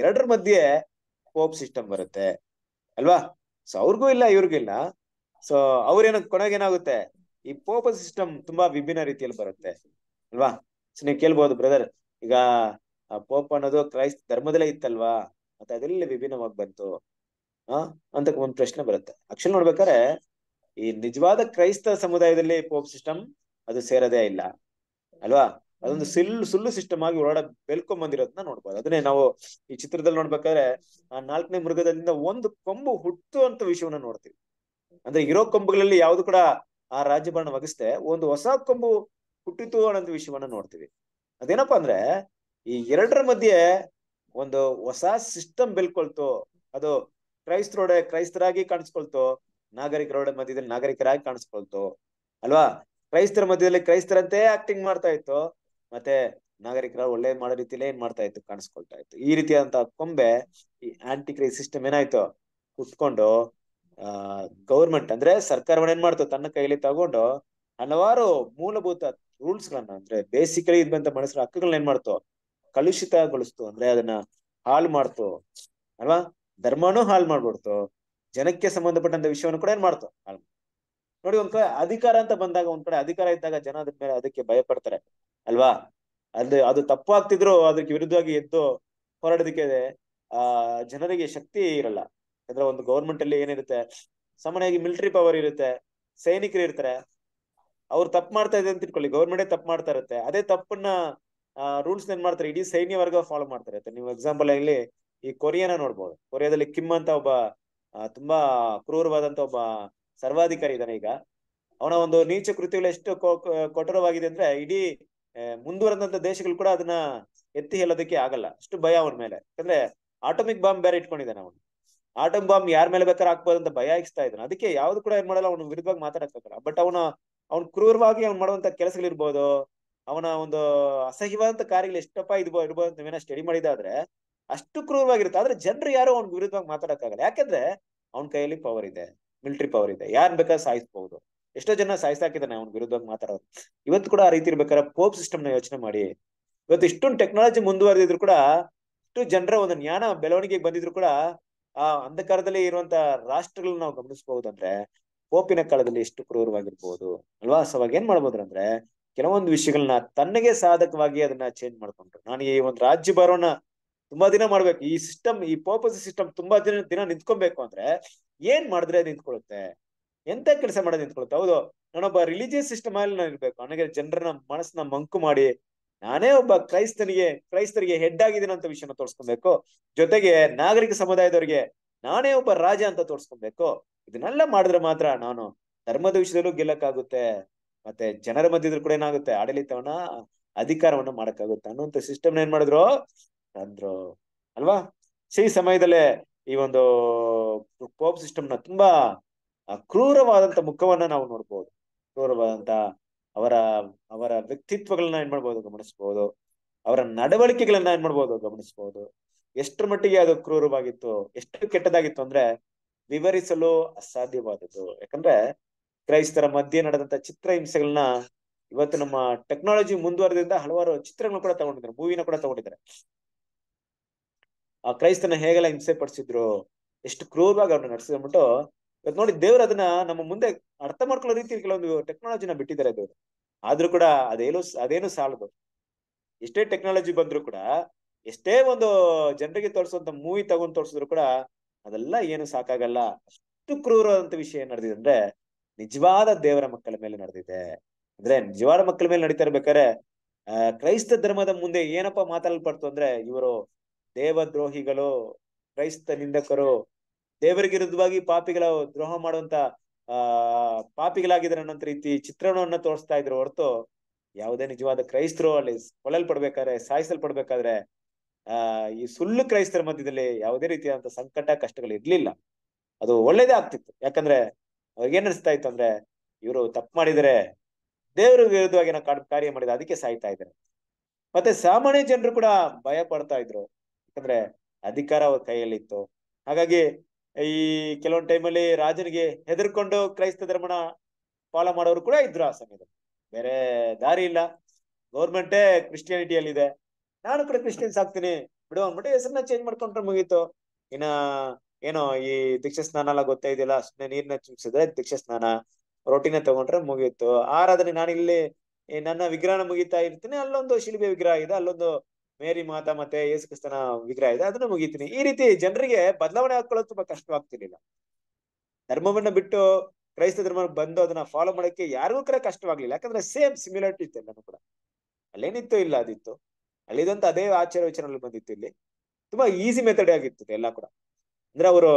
ಎರಡರ ಮಧ್ಯೆ ಪೋಪ್ ಸಿಸ್ಟಮ್ ಬರುತ್ತೆ ಅಲ್ವಾ ಸೊ ಅವ್ರಿಗೂ ಇಲ್ಲ ಇವ್ರಿಗೂ ಇಲ್ಲ ಸೊ ಅವ್ರೇನ ಕೊನೆಗೇನಾಗುತ್ತೆ ಈ ಪೋಪ ಸಿಸ್ಟಮ್ ತುಂಬಾ ವಿಭಿನ್ನ ರೀತಿಯಲ್ಲಿ ಬರುತ್ತೆ ಅಲ್ವಾ ಸೊ ನೀವು ಕೇಳ್ಬೋದು ಬ್ರದರ್ ಈಗ ಪೋಪ್ ಅನ್ನೋದು ಕ್ರೈಸ್ತ ಧರ್ಮದಲ್ಲೇ ಇತ್ತಲ್ವಾ ಮತ್ತೆ ಅದೆಲ್ಲ ವಿಭಿನ್ನವಾಗಿ ಬಂತು ಆ ಅಂತ ಒಂದ್ ಪ್ರಶ್ನೆ ಬರುತ್ತೆ ಅಕ್ಷನ್ ನೋಡ್ಬೇಕಾರೆ ಈ ನಿಜವಾದ ಕ್ರೈಸ್ತ ಸಮುದಾಯದಲ್ಲಿ ಪೋಪ್ ಸಿಸ್ಟಮ್ ಅದು ಸೇರದೇ ಇಲ್ಲ ಅಲ್ವಾ ಅದೊಂದು ಸಿಲ್ಲು ಸುಳ್ಳು ಸಿಸ್ಟಮ್ ಆಗಿ ಓಡಾಡ ಬೆಳ್ಕೊಂಡ್ ಬಂದಿರೋದನ್ನ ನೋಡ್ಬೋದು ಅದನ್ನೇ ನಾವು ಈ ಚಿತ್ರದಲ್ಲಿ ನೋಡ್ಬೇಕಾದ್ರೆ ಆ ನಾಲ್ಕನೇ ಮೃಗದಿಂದ ಒಂದು ಕೊಂಬು ಹುಟ್ಟು ಅಂತ ವಿಷಯವನ್ನ ನೋಡ್ತೀವಿ ಅಂದ್ರೆ ಇರೋ ಕೊಂಬುಗಳಲ್ಲಿ ಯಾವ್ದು ಕೂಡ ಆ ರಾಜ್ಯಭರಣ ವಗಿಸ್ತೆ ಒಂದು ಹೊಸ ಕೊಂಬು ಹುಟ್ಟಿತು ಅನ್ನೋದು ವಿಷಯವನ್ನ ನೋಡ್ತೀವಿ ಅದೇನಪ್ಪಾ ಅಂದ್ರೆ ಈ ಎರಡರ ಮಧ್ಯೆ ಒಂದು ಹೊಸ ಸಿಸ್ಟಮ್ ಬೆಳ್ಕೊಳ್ತು ಅದು ಕ್ರೈಸ್ತರೋಡೆ ಕ್ರೈಸ್ತರಾಗಿ ಕಾಣಿಸ್ಕೊಳ್ತು ನಾಗರಿಕರೋಡೆ ಮಧ್ಯದಲ್ಲಿ ನಾಗರಿಕರಾಗಿ ಕಾಣಿಸ್ಕೊಳ್ತು ಅಲ್ವಾ ಕ್ರೈಸ್ತರ ಮಧ್ಯದಲ್ಲಿ ಕ್ರೈಸ್ತರಂತೆ ಆಕ್ಟಿಂಗ್ ಮಾಡ್ತಾ ಇತ್ತು ಮತ್ತೆ ನಾಗರಿಕರ ಒಳ್ಳೆ ಮಾಡೋ ರೀತಿಯಲ್ಲೇ ಏನ್ ಮಾಡ್ತಾ ಇತ್ತು ಕಾಣಿಸ್ಕೊಳ್ತಾ ಇತ್ತು ಈ ರೀತಿಯಾದಂತಹ ಕೊಂಬೆ ಈ ಆಂಟಿ ಕ್ರೈಸ್ ಸಿಸ್ಟಮ್ ಏನಾಯ್ತು ಕುಟ್ಕೊಂಡು ಆ ಗೌರ್ಮೆಂಟ್ ಅಂದ್ರೆ ಸರ್ಕಾರವನ್ನ ಏನ್ ಮಾಡ್ತು ತನ್ನ ಕೈಲಿ ತಗೊಂಡು ಹಲವಾರು ಮೂಲಭೂತ ರೂಲ್ಸ್ ಗಳನ್ನ ಅಂದ್ರೆ ಬೇಸಿಕಲಿ ಇದ್ದಂತ ಮನಸ್ಸಿನ ಹಕ್ಕುಗಳನ್ನ ಏನ್ ಮಾಡ್ತು ಕಲುಷಿತಗೊಳಿಸ್ತು ಅಂದ್ರೆ ಅದನ್ನ ಹಾಳು ಮಾಡ್ತು ಅಲ್ವಾ ಧರ್ಮನೂ ಹಾಳು ಮಾಡ್ಬಿಡ್ತು ಜನಕ್ಕೆ ಸಂಬಂಧಪಟ್ಟಂತ ವಿಷಯವನ್ನು ಕೂಡ ಏನ್ ಮಾಡ್ತು ಹಾಳು ನೋಡಿ ಒಂದ್ ಕಡೆ ಅಧಿಕಾರ ಅಂತ ಬಂದಾಗ ಒಂದ್ ಕಡೆ ಅಧಿಕಾರ ಇದ್ದಾಗ ಜನ ಅದ್ರ ಮೇಲೆ ಅದಕ್ಕೆ ಭಯ ಪಡ್ತಾರೆ ಅಲ್ವಾ ಅದು ಅದು ತಪ್ಪಾಗ್ತಿದ್ರು ಅದಕ್ಕೆ ವಿರುದ್ಧವಾಗಿ ಎದ್ದು ಹೋರಾಡೋದಕ್ಕೆ ಆ ಜನರಿಗೆ ಶಕ್ತಿ ಇರಲ್ಲ ಅಂದ್ರೆ ಒಂದು ಗೌರ್ಮೆಂಟ್ ಅಲ್ಲಿ ಏನಿರುತ್ತೆ ಸಾಮಾನ್ಯವಾಗಿ ಮಿಲಿಟರಿ ಪವರ್ ಇರುತ್ತೆ ಸೈನಿಕರು ಇರ್ತಾರೆ ಅವ್ರು ತಪ್ಪು ಮಾಡ್ತಾ ಇದೆ ಅಂತ ಇಟ್ಕೊಳ್ಳಿ ಗೌರ್ಮೆಂಟೇ ತಪ್ಪು ಮಾಡ್ತಾ ಇರುತ್ತೆ ಅದೇ ತಪ್ಪನ್ನ ರೂಲ್ಸ್ ಏನ್ ಮಾಡ್ತಾರೆ ಇಡೀ ಸೈನ್ಯ ವರ್ಗ ಫಾಲೋ ಮಾಡ್ತಾರೆ ನೀವು ಎಕ್ಸಾಂಪಲ್ ಆಗಲಿ ಈ ಕೊರಿಯಾನ ನೋಡ್ಬೋದು ಕೊರಿಯಾದಲ್ಲಿ ಕಿಮ್ ಅಂತ ಒಬ್ಬ ತುಂಬಾ ಕ್ರೂರವಾದಂತ ಒಬ್ಬ ಸರ್ವಾಧಿಕಾರಿ ಇದ್ದಾನೆ ಈಗ ಅವನ ಒಂದು ನೀಚ ಕೃತಿಗಳು ಎಷ್ಟು ಕೊಠರವಾಗಿದೆ ಅಂದ್ರೆ ಇಡೀ ಮುಂದುವರೆದಂತ ದೇಶಗಳು ಕೂಡ ಅದನ್ನ ಎತ್ತಿ ಹೇಳೋದಕ್ಕೆ ಆಗಲ್ಲ ಅಷ್ಟು ಭಯ ಅವನ ಮೇಲೆ ಯಾಕಂದ್ರೆ ಆಟೋಮಿಕ್ ಬಾಂಬ್ ಬೇರೆ ಇಟ್ಕೊಂಡಿದ್ದಾನೆ ಅವನು ಆಟಮ್ ಬಾಂಬ್ ಯಾರ ಮೇಲೆ ಬೇಕಾದ್ರೆ ಹಾಕ್ಬೋದು ಅಂತ ಭಯ ಇಕ್ಸ್ತಾ ಇದ್ದಾನೆ ಅದಕ್ಕೆ ಯಾವ್ದು ಕೂಡ ಏನ್ ಮಾಡಲ್ಲ ಅವನ ವಿರುದ್ಧವಾಗಿ ಮಾತಾಡಕ್ಕಾಗಲ್ಲ ಬಟ್ ಅವನ ಅವ್ನ ಕ್ರೂರವಾಗಿ ಅವ್ನು ಮಾಡುವಂತ ಕೆಲಸಗಳಿರ್ಬೋದು ಅವನ ಒಂದು ಅಸಹ್ಯವಾದಂತ ಕಾರ್ಯಗಳು ಎಷ್ಟಪ್ಪ ಇದ್ಬೋ ಇರ್ಬೋದು ಅಂತ ನೀವೇನ ಸ್ಟಡಿ ಮಾಡಿದಾದ್ರೆ ಅಷ್ಟು ಕ್ರೂರವಾಗಿರುತ್ತೆ ಆದ್ರೆ ಜನರು ಯಾರು ಅವ್ನ ವಿರುದ್ಧವಾಗಿ ಮಾತಾಡಕ್ಕಾಗಲ್ಲ ಯಾಕಂದ್ರೆ ಅವನ ಕೈಯಲ್ಲಿ ಪವರ್ ಇದೆ ಮಿಲಿಟರಿ ಪವರ್ ಇದೆ ಯಾರು ಬೇಕಾದ್ರೆ ಸಾಯಿಸಬಹುದು ಎಷ್ಟೋ ಜನ ಸಾಯಿಸಾಕಿದ್ದಾನೆ ಅವ್ನ ವಿರುದ್ಧವಾಗಿ ಮಾತಾಡೋದು ಇವತ್ತು ಕೂಡ ಆ ರೀತಿ ಇರ್ಬೇಕಾದ್ರೆ ಪೋಪ್ ಸಿಸ್ಟಮ್ ನ ಯೋಚನೆ ಮಾಡಿ ಇವತ್ತು ಇಷ್ಟೊಂದು ಟೆಕ್ನಾಲಜಿ ಮುಂದುವರೆದಿದ್ರು ಕೂಡ ಇಷ್ಟು ಜನರ ಒಂದು ಜ್ಞಾನ ಬೆಳವಣಿಗೆ ಬಂದಿದ್ರು ಕೂಡ ಆ ಅಂಧಕಾರದಲ್ಲಿ ಇರುವಂತ ರಾಷ್ಟ್ರಗಳನ್ನ ನಾವು ಗಮನಿಸಬಹುದು ಅಂದ್ರೆ ಪೋಪಿನ ಕಾಲದಲ್ಲಿ ಎಷ್ಟು ಕ್ರೂರವಾಗಿರ್ಬಹುದು ಅಲ್ವಾ ಸೊ ಏನ್ ಮಾಡ್ಬೋದ್ರ ಅಂದ್ರೆ ಕೆಲವೊಂದು ವಿಷಯಗಳನ್ನ ತನ್ನಗೆ ಸಾಧಕವಾಗಿ ಅದನ್ನ ಚೇಂಜ್ ಮಾಡ್ಕೊಂಡ್ರು ನಾನು ಈ ಒಂದು ರಾಜ್ಯ ಭಾರವನ್ನ ತುಂಬಾ ದಿನ ಮಾಡ್ಬೇಕು ಈ ಸಿಸ್ಟಮ್ ಈ ಪೋಪಸ್ ಸಿಸ್ಟಮ್ ತುಂಬಾ ದಿನ ದಿನ ನಿಂತ್ಕೊಬೇಕು ಅಂದ್ರೆ ಏನ್ ಮಾಡಿದ್ರೆ ಅದು ನಿಂತ್ಕೊಳ್ಳುತ್ತೆ ಎಂತ ಕೆಲಸ ಮಾಡೋದು ನಿಂತ್ಕೊಳ್ಳುತ್ತೆ ಹೌದು ನಾನೊಬ್ಬ ರಿಲಿಜಿಯಸ್ ಸಿಸ್ಟಮ್ ಅಲ್ಲಿ ನಾನು ಇರ್ಬೇಕು ನನಗೆ ಜನರನ್ನ ಮನಸ್ಸನ್ನ ಮಂಕು ಮಾಡಿ ನಾನೇ ಒಬ್ಬ ಕ್ರೈಸ್ತನಿಗೆ ಕ್ರೈಸ್ತರಿಗೆ ಹೆಡ್ ಆಗಿದ್ದೀನಿ ಅಂತ ವಿಷಯನ ತೋರಿಸ್ಕೊಬೇಕು ಜೊತೆಗೆ ನಾಗರಿಕ ಸಮುದಾಯದವರಿಗೆ ನಾನೇ ಒಬ್ಬ ರಾಜ ಅಂತ ತೋರಿಸ್ಕೊಬೇಕು ಇದನ್ನೆಲ್ಲ ಮಾಡಿದ್ರೆ ಮಾತ್ರ ನಾನು ಧರ್ಮದ ವಿಷಯದಲ್ಲೂ ಗೆಲ್ಲಕ್ಕಾಗುತ್ತೆ ಮತ್ತೆ ಜನರ ಮಧ್ಯದಲ್ಲಿ ಕೂಡ ಏನಾಗುತ್ತೆ ಆಡಳಿತವನ್ನ ಅಧಿಕಾರವನ್ನ ಮಾಡಕ್ಕಾಗುತ್ತೆ ಅನ್ನುವಂತ ಸಿಸ್ಟಮ್ ಏನ್ ಮಾಡಿದ್ರು ತಂದ್ರು ಅಲ್ವಾ ಸಿ ಸಮಯದಲ್ಲೇ ಈ ಒಂದು ಪೋಪ್ ಸಿಸ್ಟಮ್ ನ ತುಂಬಾ ಕ್ರೂರವಾದಂತ ಮುಖವನ್ನ ನಾವು ನೋಡ್ಬೋದು ಕ್ರೂರವಾದಂತ ಅವರ ಅವರ ವ್ಯಕ್ತಿತ್ವಗಳನ್ನ ಏನ್ ಮಾಡ್ಬೋದು ಗಮನಿಸಬಹುದು ಅವರ ನಡವಳಿಕೆಗಳನ್ನ ಏನ್ ಮಾಡ್ಬೋದು ಗಮನಿಸಬಹುದು ಎಷ್ಟು ಮಟ್ಟಿಗೆ ಅದು ಕ್ರೂರವಾಗಿತ್ತು ಎಷ್ಟು ಕೆಟ್ಟದಾಗಿತ್ತು ಅಂದ್ರೆ ವಿವರಿಸಲು ಅಸಾಧ್ಯವಾದದ್ದು ಯಾಕಂದ್ರೆ ಕ್ರೈಸ್ತರ ಮಧ್ಯೆ ನಡೆದಂತ ಚಿತ್ರ ಹಿಂಸೆಗಳನ್ನ ಇವತ್ತು ನಮ್ಮ ಟೆಕ್ನಾಲಜಿ ಮುಂದುವರೆದಿಂದ ಹಲವಾರು ಚಿತ್ರಗಳನ್ನ ಕೂಡ ತಗೊಂಡಿದ್ದಾರೆ ಮೂವಿನ ಕೂಡ ತಗೊಂಡಿದ್ದಾರೆ ಆ ಕ್ರೈಸ್ತನ ಹೇಗೆಲ್ಲ ಹಿಂಸೆ ಪಡಿಸಿದ್ರು ಎಷ್ಟು ಕ್ರೂರವಾಗಿ ಅವ್ರನ್ನ ನಡೆಸಿದ್ಬಿಟ್ಟು ಇವತ್ತು ನೋಡಿ ದೇವ್ರು ಅದನ್ನ ನಮ್ಮ ಮುಂದೆ ಅರ್ಥ ಮಾಡ್ಕೊಳ್ಳೋ ರೀತಿ ಕೆಲವೊಂದು ಟೆಕ್ನಾಲಜಿನ ಬಿಟ್ಟಿದ್ದಾರೆ ದೇವ್ರು ಆದ್ರೂ ಕೂಡ ಅದೇನು ಅದೇನು ಸಾಲದು ಎಷ್ಟೇ ಟೆಕ್ನಾಲಜಿ ಬಂದ್ರು ಕೂಡ ಎಷ್ಟೇ ಒಂದು ಜನರಿಗೆ ತೋರಿಸುವಂತ ಮೂವಿ ತಗೊಂಡ್ ತೋರಿಸಿದ್ರು ಕೂಡ ಅದೆಲ್ಲ ಏನು ಸಾಕಾಗಲ್ಲ ಅಷ್ಟು ಕ್ರೂರವಾದಂತ ವಿಷಯ ಏನ್ ನಡೆದಿದೆ ಅಂದ್ರೆ ನಿಜವಾದ ದೇವರ ಮಕ್ಕಳ ಮೇಲೆ ನಡೆದಿದೆ ಅಂದ್ರೆ ನಿಜವಾದ ಮಕ್ಕಳ ಮೇಲೆ ನಡೀತಾ ಇರ್ಬೇಕಾದ್ರೆ ಕ್ರೈಸ್ತ ಧರ್ಮದ ಮುಂದೆ ಏನಪ್ಪಾ ಮಾತಾಡಲ್ಪಡ್ತು ಅಂದ್ರೆ ಇವರು ದೇವದ್ರೋಹಿಗಳು ಕ್ರೈಸ್ತ ನಿಂದಕರು ದೇವರಿಗೆ ವಿರುದ್ಧವಾಗಿ ಪಾಪಿಗಳ ದ್ರೋಹ ಮಾಡುವಂತ ಆ ಪಾಪಿಗಳಾಗಿದ್ದಾರೆ ಅನ್ನೋಂತ ರೀತಿ ಚಿತ್ರಣವನ್ನ ತೋರಿಸ್ತಾ ಇದ್ರು ಹೊರತು ಯಾವುದೇ ನಿಜವಾದ ಕ್ರೈಸ್ತರು ಅಲ್ಲಿ ಕೊಳಲ್ಪಡ್ಬೇಕಾದ್ರೆ ಸಾಯಿಸಲ್ಪಡ್ಬೇಕಾದ್ರೆ ಆ ಈ ಸುಳ್ಳು ಕ್ರೈಸ್ತರ ಮಧ್ಯದಲ್ಲಿ ಯಾವುದೇ ರೀತಿಯಾದಂತ ಸಂಕಟ ಕಷ್ಟಗಳು ಇರ್ಲಿಲ್ಲ ಅದು ಒಳ್ಳೇದೇ ಆಗ್ತಿತ್ತು ಯಾಕಂದ್ರೆ ಅವ್ರಿಗೆ ಏನ್ ಅನಿಸ್ತಾ ಇತ್ತು ಅಂದ್ರೆ ಇವರು ತಪ್ಪು ಮಾಡಿದರೆ ದೇವರ ವಿರುದ್ಧವಾಗಿ ಕಾರ್ಯ ಮಾಡಿದ ಅದಕ್ಕೆ ಸಾಯ್ತಾ ಇದ್ದಾರೆ ಮತ್ತೆ ಸಾಮಾನ್ಯ ಜನರು ಕೂಡ ಭಯ ಪಡ್ತಾ ಇದ್ರು ಯಾಕಂದ್ರೆ ಅಧಿಕಾರ ಅವ್ರ ಕೈಯಲ್ಲಿತ್ತು ಹಾಗಾಗಿ ಈ ಕೆಲವೊಂದು ಟೈಮಲ್ಲಿ ರಾಜನಿಗೆ ಹೆದರ್ಕೊಂಡು ಕ್ರೈಸ್ತ ಧರ್ಮನ ಫಾಲೋ ಮಾಡೋರು ಕೂಡ ಇದ್ರು ಆ ಸಮಯದಲ್ಲಿ ಬೇರೆ ದಾರಿ ಇಲ್ಲ ಗೌರ್ಮೆಂಟೇ ಇದೆ ನಾನು ಕೂಡ ಕ್ರಿಶ್ಚಿಯನ್ಸ್ ಆಗ್ತೀನಿ ಬಿಡು ಅಂದ್ಬಿಟ್ಟು ಹೆಸರನ್ನ ಚೇಂಜ್ ಮಾಡ್ಕೊಂಡ್ರೆ ಮುಗೀತು ಇನ್ನ ಏನೋ ಈ ದೀಕ್ಷ ಸ್ನಾನ ಎಲ್ಲ ಗೊತ್ತೇ ಇದೆಯಲ್ಲ ಸುಮ್ಮನೆ ನೀರ್ನ ಚುಮ್ಸಿದ್ರೆ ದೀಕ್ಷ ಸ್ನಾನ ರೊಟ್ಟಿನ ತಗೊಂಡ್ರೆ ಮುಗಿಯಿತು ಆರಾಧನೆ ಇಲ್ಲಿ ನನ್ನ ವಿಗ್ರಹನ ಮುಗಿತಾ ಇರ್ತೀನಿ ಅಲ್ಲೊಂದು ಶಿಲ್ಬೆ ವಿಗ್ರಹ ಇದೆ ಅಲ್ಲೊಂದು ಮೇರಿ ಮಾತಾ ಮತ್ತೆ ಯೇಸು ಕ್ರಿಸ್ತನ ವಿಗ್ರಹ ಇದೆ ಅದನ್ನು ಮುಗಿತೀನಿ ಈ ರೀತಿ ಜನರಿಗೆ ಬದಲಾವಣೆ ಹಾಕೊಳ್ಳೋದು ತುಂಬಾ ಕಷ್ಟವಾಗ್ತಿರ್ಲಿಲ್ಲ ಧರ್ಮವನ್ನ ಬಿಟ್ಟು ಕ್ರೈಸ್ತ ಧರ್ಮ ಬಂದು ಅದನ್ನ ಫಾಲೋ ಮಾಡೋಕೆ ಯಾರಿಗೂ ಕೂಡ ಕಷ್ಟವಾಗ್ಲಿಲ್ಲ ಯಾಕಂದ್ರೆ ಸೇಮ್ ಸಿಮಿಲಾರಿಟಿ ಇತ್ತು ಕೂಡ ಅಲ್ಲೇನಿತ್ತು ಇಲ್ಲ ಅದಿತ್ತು ಅಲ್ಲಿದಂತ ಅದೇ ಆಚಾರ ವಿಚಾರಗಳು ಬಂದಿತ್ತು ಇಲ್ಲಿ ತುಂಬಾ ಈಸಿ ಮೆಥಡ್ ಆಗಿತ್ತು ಎಲ್ಲ ಕೂಡ ಅಂದ್ರೆ ಅವರು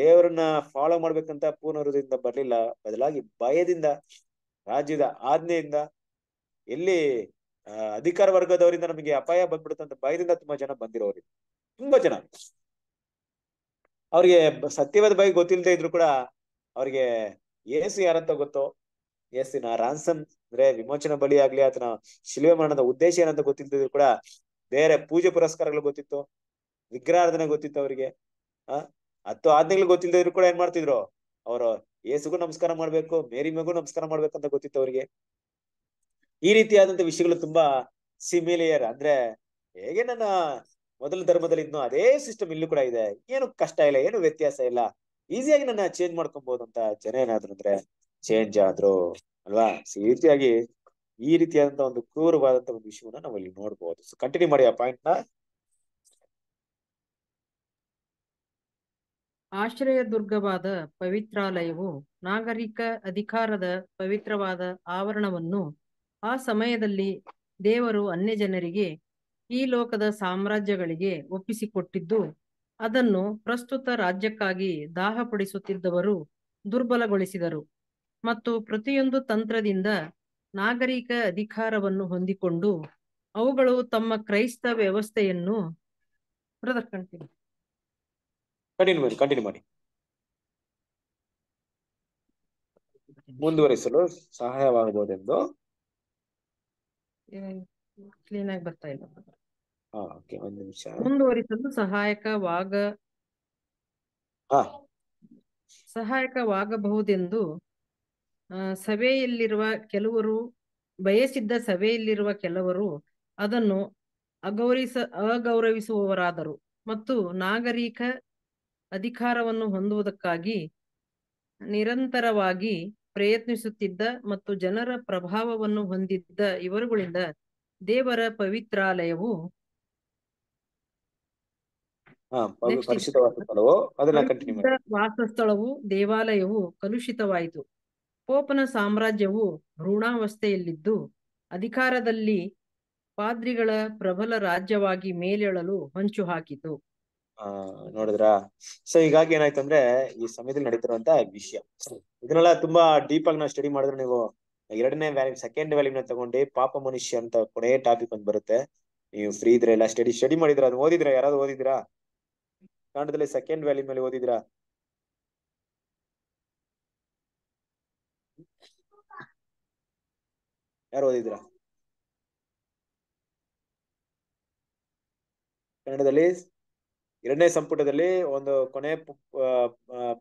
ದೇವರನ್ನ ಫಾಲೋ ಮಾಡ್ಬೇಕಂತ ಪೂರ್ಣ ಹೃದಯದಿಂದ ಬರ್ಲಿಲ್ಲ ಬದಲಾಗಿ ಭಯದಿಂದ ರಾಜ್ಯದ ಆಜ್ಞೆಯಿಂದ ಎಲ್ಲಿ ಅಧಿಕಾರ ವರ್ಗದವರಿಂದ ನಮಗೆ ಅಪಾಯ ಬಂದ್ಬಿಡುತ್ತಂತ ಭಯದಿಂದ ತುಂಬಾ ಜನ ಬಂದಿರೋರು ತುಂಬಾ ಜನ ಅವ್ರಿಗೆ ಸತ್ಯವಾದ ಬಾಯಿ ಗೊತ್ತಿಲ್ಲದೆ ಇದ್ರು ಕೂಡ ಅವ್ರಿಗೆ ಏಸು ಯಾರಂತ ಗೊತ್ತೋ ಏಸಿನ ರಾನ್ಸನ್ ಅಂದ್ರೆ ವಿಮೋಚನ ಬಳಿ ಆಗ್ಲಿ ಆತನ ಶಿಲ್ವೆ ಮರಣದ ಉದ್ದೇಶ ಏನಂತ ಗೊತ್ತಿಲ್ದಿದ್ರು ಕೂಡ ಬೇರೆ ಪೂಜೆ ಪುರಸ್ಕಾರಗಳು ಗೊತ್ತಿತ್ತು ವಿಗ್ರಹಾರ್ಧನೆ ಗೊತ್ತಿತ್ತು ಅವರಿಗೆ ಆ ಹತ್ತು ಆಜ್ಞೆಗಳು ಗೊತ್ತಿಲ್ದಿದ್ರು ಕೂಡ ಏನ್ ಮಾಡ್ತಿದ್ರು ಅವರು ಯೇಸುಗೂ ನಮಸ್ಕಾರ ಮಾಡ್ಬೇಕು ಮೇರಿಮೆಗೂ ನಮಸ್ಕಾರ ಮಾಡ್ಬೇಕಂತ ಅಂತ ಗೊತ್ತಿತ್ತು ಅವ್ರಿಗೆ ಈ ರೀತಿಯಾದಂತ ವಿಷಯಗಳು ತುಂಬಾ ಸಿಮಿಲಿಯರ್ ಅಂದ್ರೆ ಹೇಗೆ ನನ್ನ ಮೊದಲ ಧರ್ಮದಲ್ಲಿ ಇದ್ನೋ ಅದೇ ಸಿಸ್ಟಮ್ ಇಲ್ಲೂ ಕೂಡ ಇದೆ ಏನು ಕಷ್ಟ ಇಲ್ಲ ಏನು ವ್ಯತ್ಯಾಸ ಇಲ್ಲ ಈಸಿಯಾಗಿ ನನ್ನ ಚೇಂಜ್ ಮಾಡ್ಕೊಬಹುದು ಅಂತ ಜನ ಏನಾದ್ರು ಅಂದ್ರೆ ಚೇಂಜ್ ಆದ್ರು ಅಲ್ವಾ ಈ ರೀತಿಯಾಗಿ ಈ ರೀತಿಯಾದಂತ ಒಂದು ಕ್ರೂರವಾದಂತ ಒಂದು ವಿಷಯವನ್ನ ನಾವು ಇಲ್ಲಿ ನೋಡಬಹುದು ಸೊ ಕಂಟಿನ್ಯೂ ಮಾಡಿ ಆ ಪಾಯಿಂಟ್ ನ
ಆಶ್ರಯ ದುರ್ಗವಾದ ಪವಿತ್ರಾಲಯವು ನಾಗರಿಕ ಅಧಿಕಾರದ ಪವಿತ್ರವಾದ ಆವರಣವನ್ನು ಆ ಸಮಯದಲ್ಲಿ ದೇವರು ಅನ್ಯ ಜನರಿಗೆ ಈ ಲೋಕದ ಸಾಮ್ರಾಜ್ಯಗಳಿಗೆ ಒಪ್ಪಿಸಿಕೊಟ್ಟಿದ್ದು ಅದನ್ನು ಪ್ರಸ್ತುತ ರಾಜ್ಯಕ್ಕಾಗಿ ದಾಹಪಡಿಸುತ್ತಿದ್ದವರು ದುರ್ಬಲಗೊಳಿಸಿದರು ಮತ್ತು ಪ್ರತಿಯೊಂದು ತಂತ್ರದಿಂದ ನಾಗರಿಕ ಅಧಿಕಾರವನ್ನು ಹೊಂದಿಕೊಂಡು ಅವುಗಳು ತಮ್ಮ ಕ್ರೈಸ್ತ ವ್ಯವಸ್ಥೆಯನ್ನು
ಮುಂದುವರಿಸಲು ಸಹಾಯವಾಗಬಹುದೆಂದು
ಕ್ಲೀನ್ ಆಗಿ ಬರ್ತಾ ಇಲ್ಲ ಮುಂದುವರಿಸಲು ಸಹಾಯಕವಾಗ ಸಹಾಯಕವಾಗಬಹುದೆಂದು ಸಭೆಯಲ್ಲಿರುವ ಕೆಲವರು ಬಯಸಿದ್ದ ಸಭೆಯಲ್ಲಿರುವ ಕೆಲವರು ಅದನ್ನು ಅಗೌರಿಸ ಅಗೌರವಿಸುವವರಾದರು ಮತ್ತು ನಾಗರಿಕ ಅಧಿಕಾರವನ್ನು ಹೊಂದುವುದಕ್ಕಾಗಿ ನಿರಂತರವಾಗಿ ಪ್ರಯತ್ನಿಸುತ್ತಿದ್ದ ಮತ್ತು ಜನರ ಪ್ರಭಾವವನ್ನು ಹೊಂದಿದ್ದ ಇವರುಗಳಿಂದ ದೇವರ ಪವಿತ್ರಾಲಯವು ವಾಸಸ್ಥಳವು ದೇವಾಲಯವು ಕಲುಷಿತವಾಯಿತು ಪೋಪನ ಸಾಮ್ರಾಜ್ಯವು ಭ್ರೂಣಾವಸ್ಥೆಯಲ್ಲಿದ್ದು ಅಧಿಕಾರದಲ್ಲಿ ಪಾದ್ರಿಗಳ ಪ್ರಬಲ ರಾಜ್ಯವಾಗಿ ಮೇಲೆಳಲು ಹೊಂಚು ಹಾಕಿತು
ನೋಡಿದ್ರಾ ಸೊ ಹೀಗಾಗಿ ಏನಾಯ್ತು ಅಂದ್ರೆ ಈ ಸಮಯದಲ್ಲಿ ನಡೀತಿರುವಂತ ವಿಷಯ ಇದನ್ನೆಲ್ಲ ತುಂಬಾ ಡೀಪ್ ಆಗಿ ಸ್ಟಡಿ ಮಾಡಿದ್ರೆ ನೀವು ಎರಡನೇ ವ್ಯಾಲ್ಯೂ ಸೆಕೆಂಡ್ ವ್ಯಾಲ್ಯೂನ ತಗೊಂಡು ಪಾಪ ಮನುಷ್ಯ ಅಂತ ಕೊನೆಯ ಟಾಪಿಕ್ ಒಂದು ಬರುತ್ತೆ ನೀವು ಫ್ರೀ ಇದ್ರೆ ಎಲ್ಲ ಸ್ಟಡಿ ಸ್ಟಡಿ ಮಾಡಿದ್ರ ಅದು ಓದಿದ್ರ ಯಾರಾದ್ರು ಕಾಂಡದಲ್ಲಿ ಸೆಕೆಂಡ್ ವ್ಯಾಲ್ಯೂ ಮೇಲೆ ಓದಿದ್ರಾ ಯಾರು ಓದಿದ್ರಾ ಕನ್ನಡದಲ್ಲಿ ಎರಡನೇ ಸಂಪುಟದಲ್ಲಿ ಒಂದು ಕೊನೆ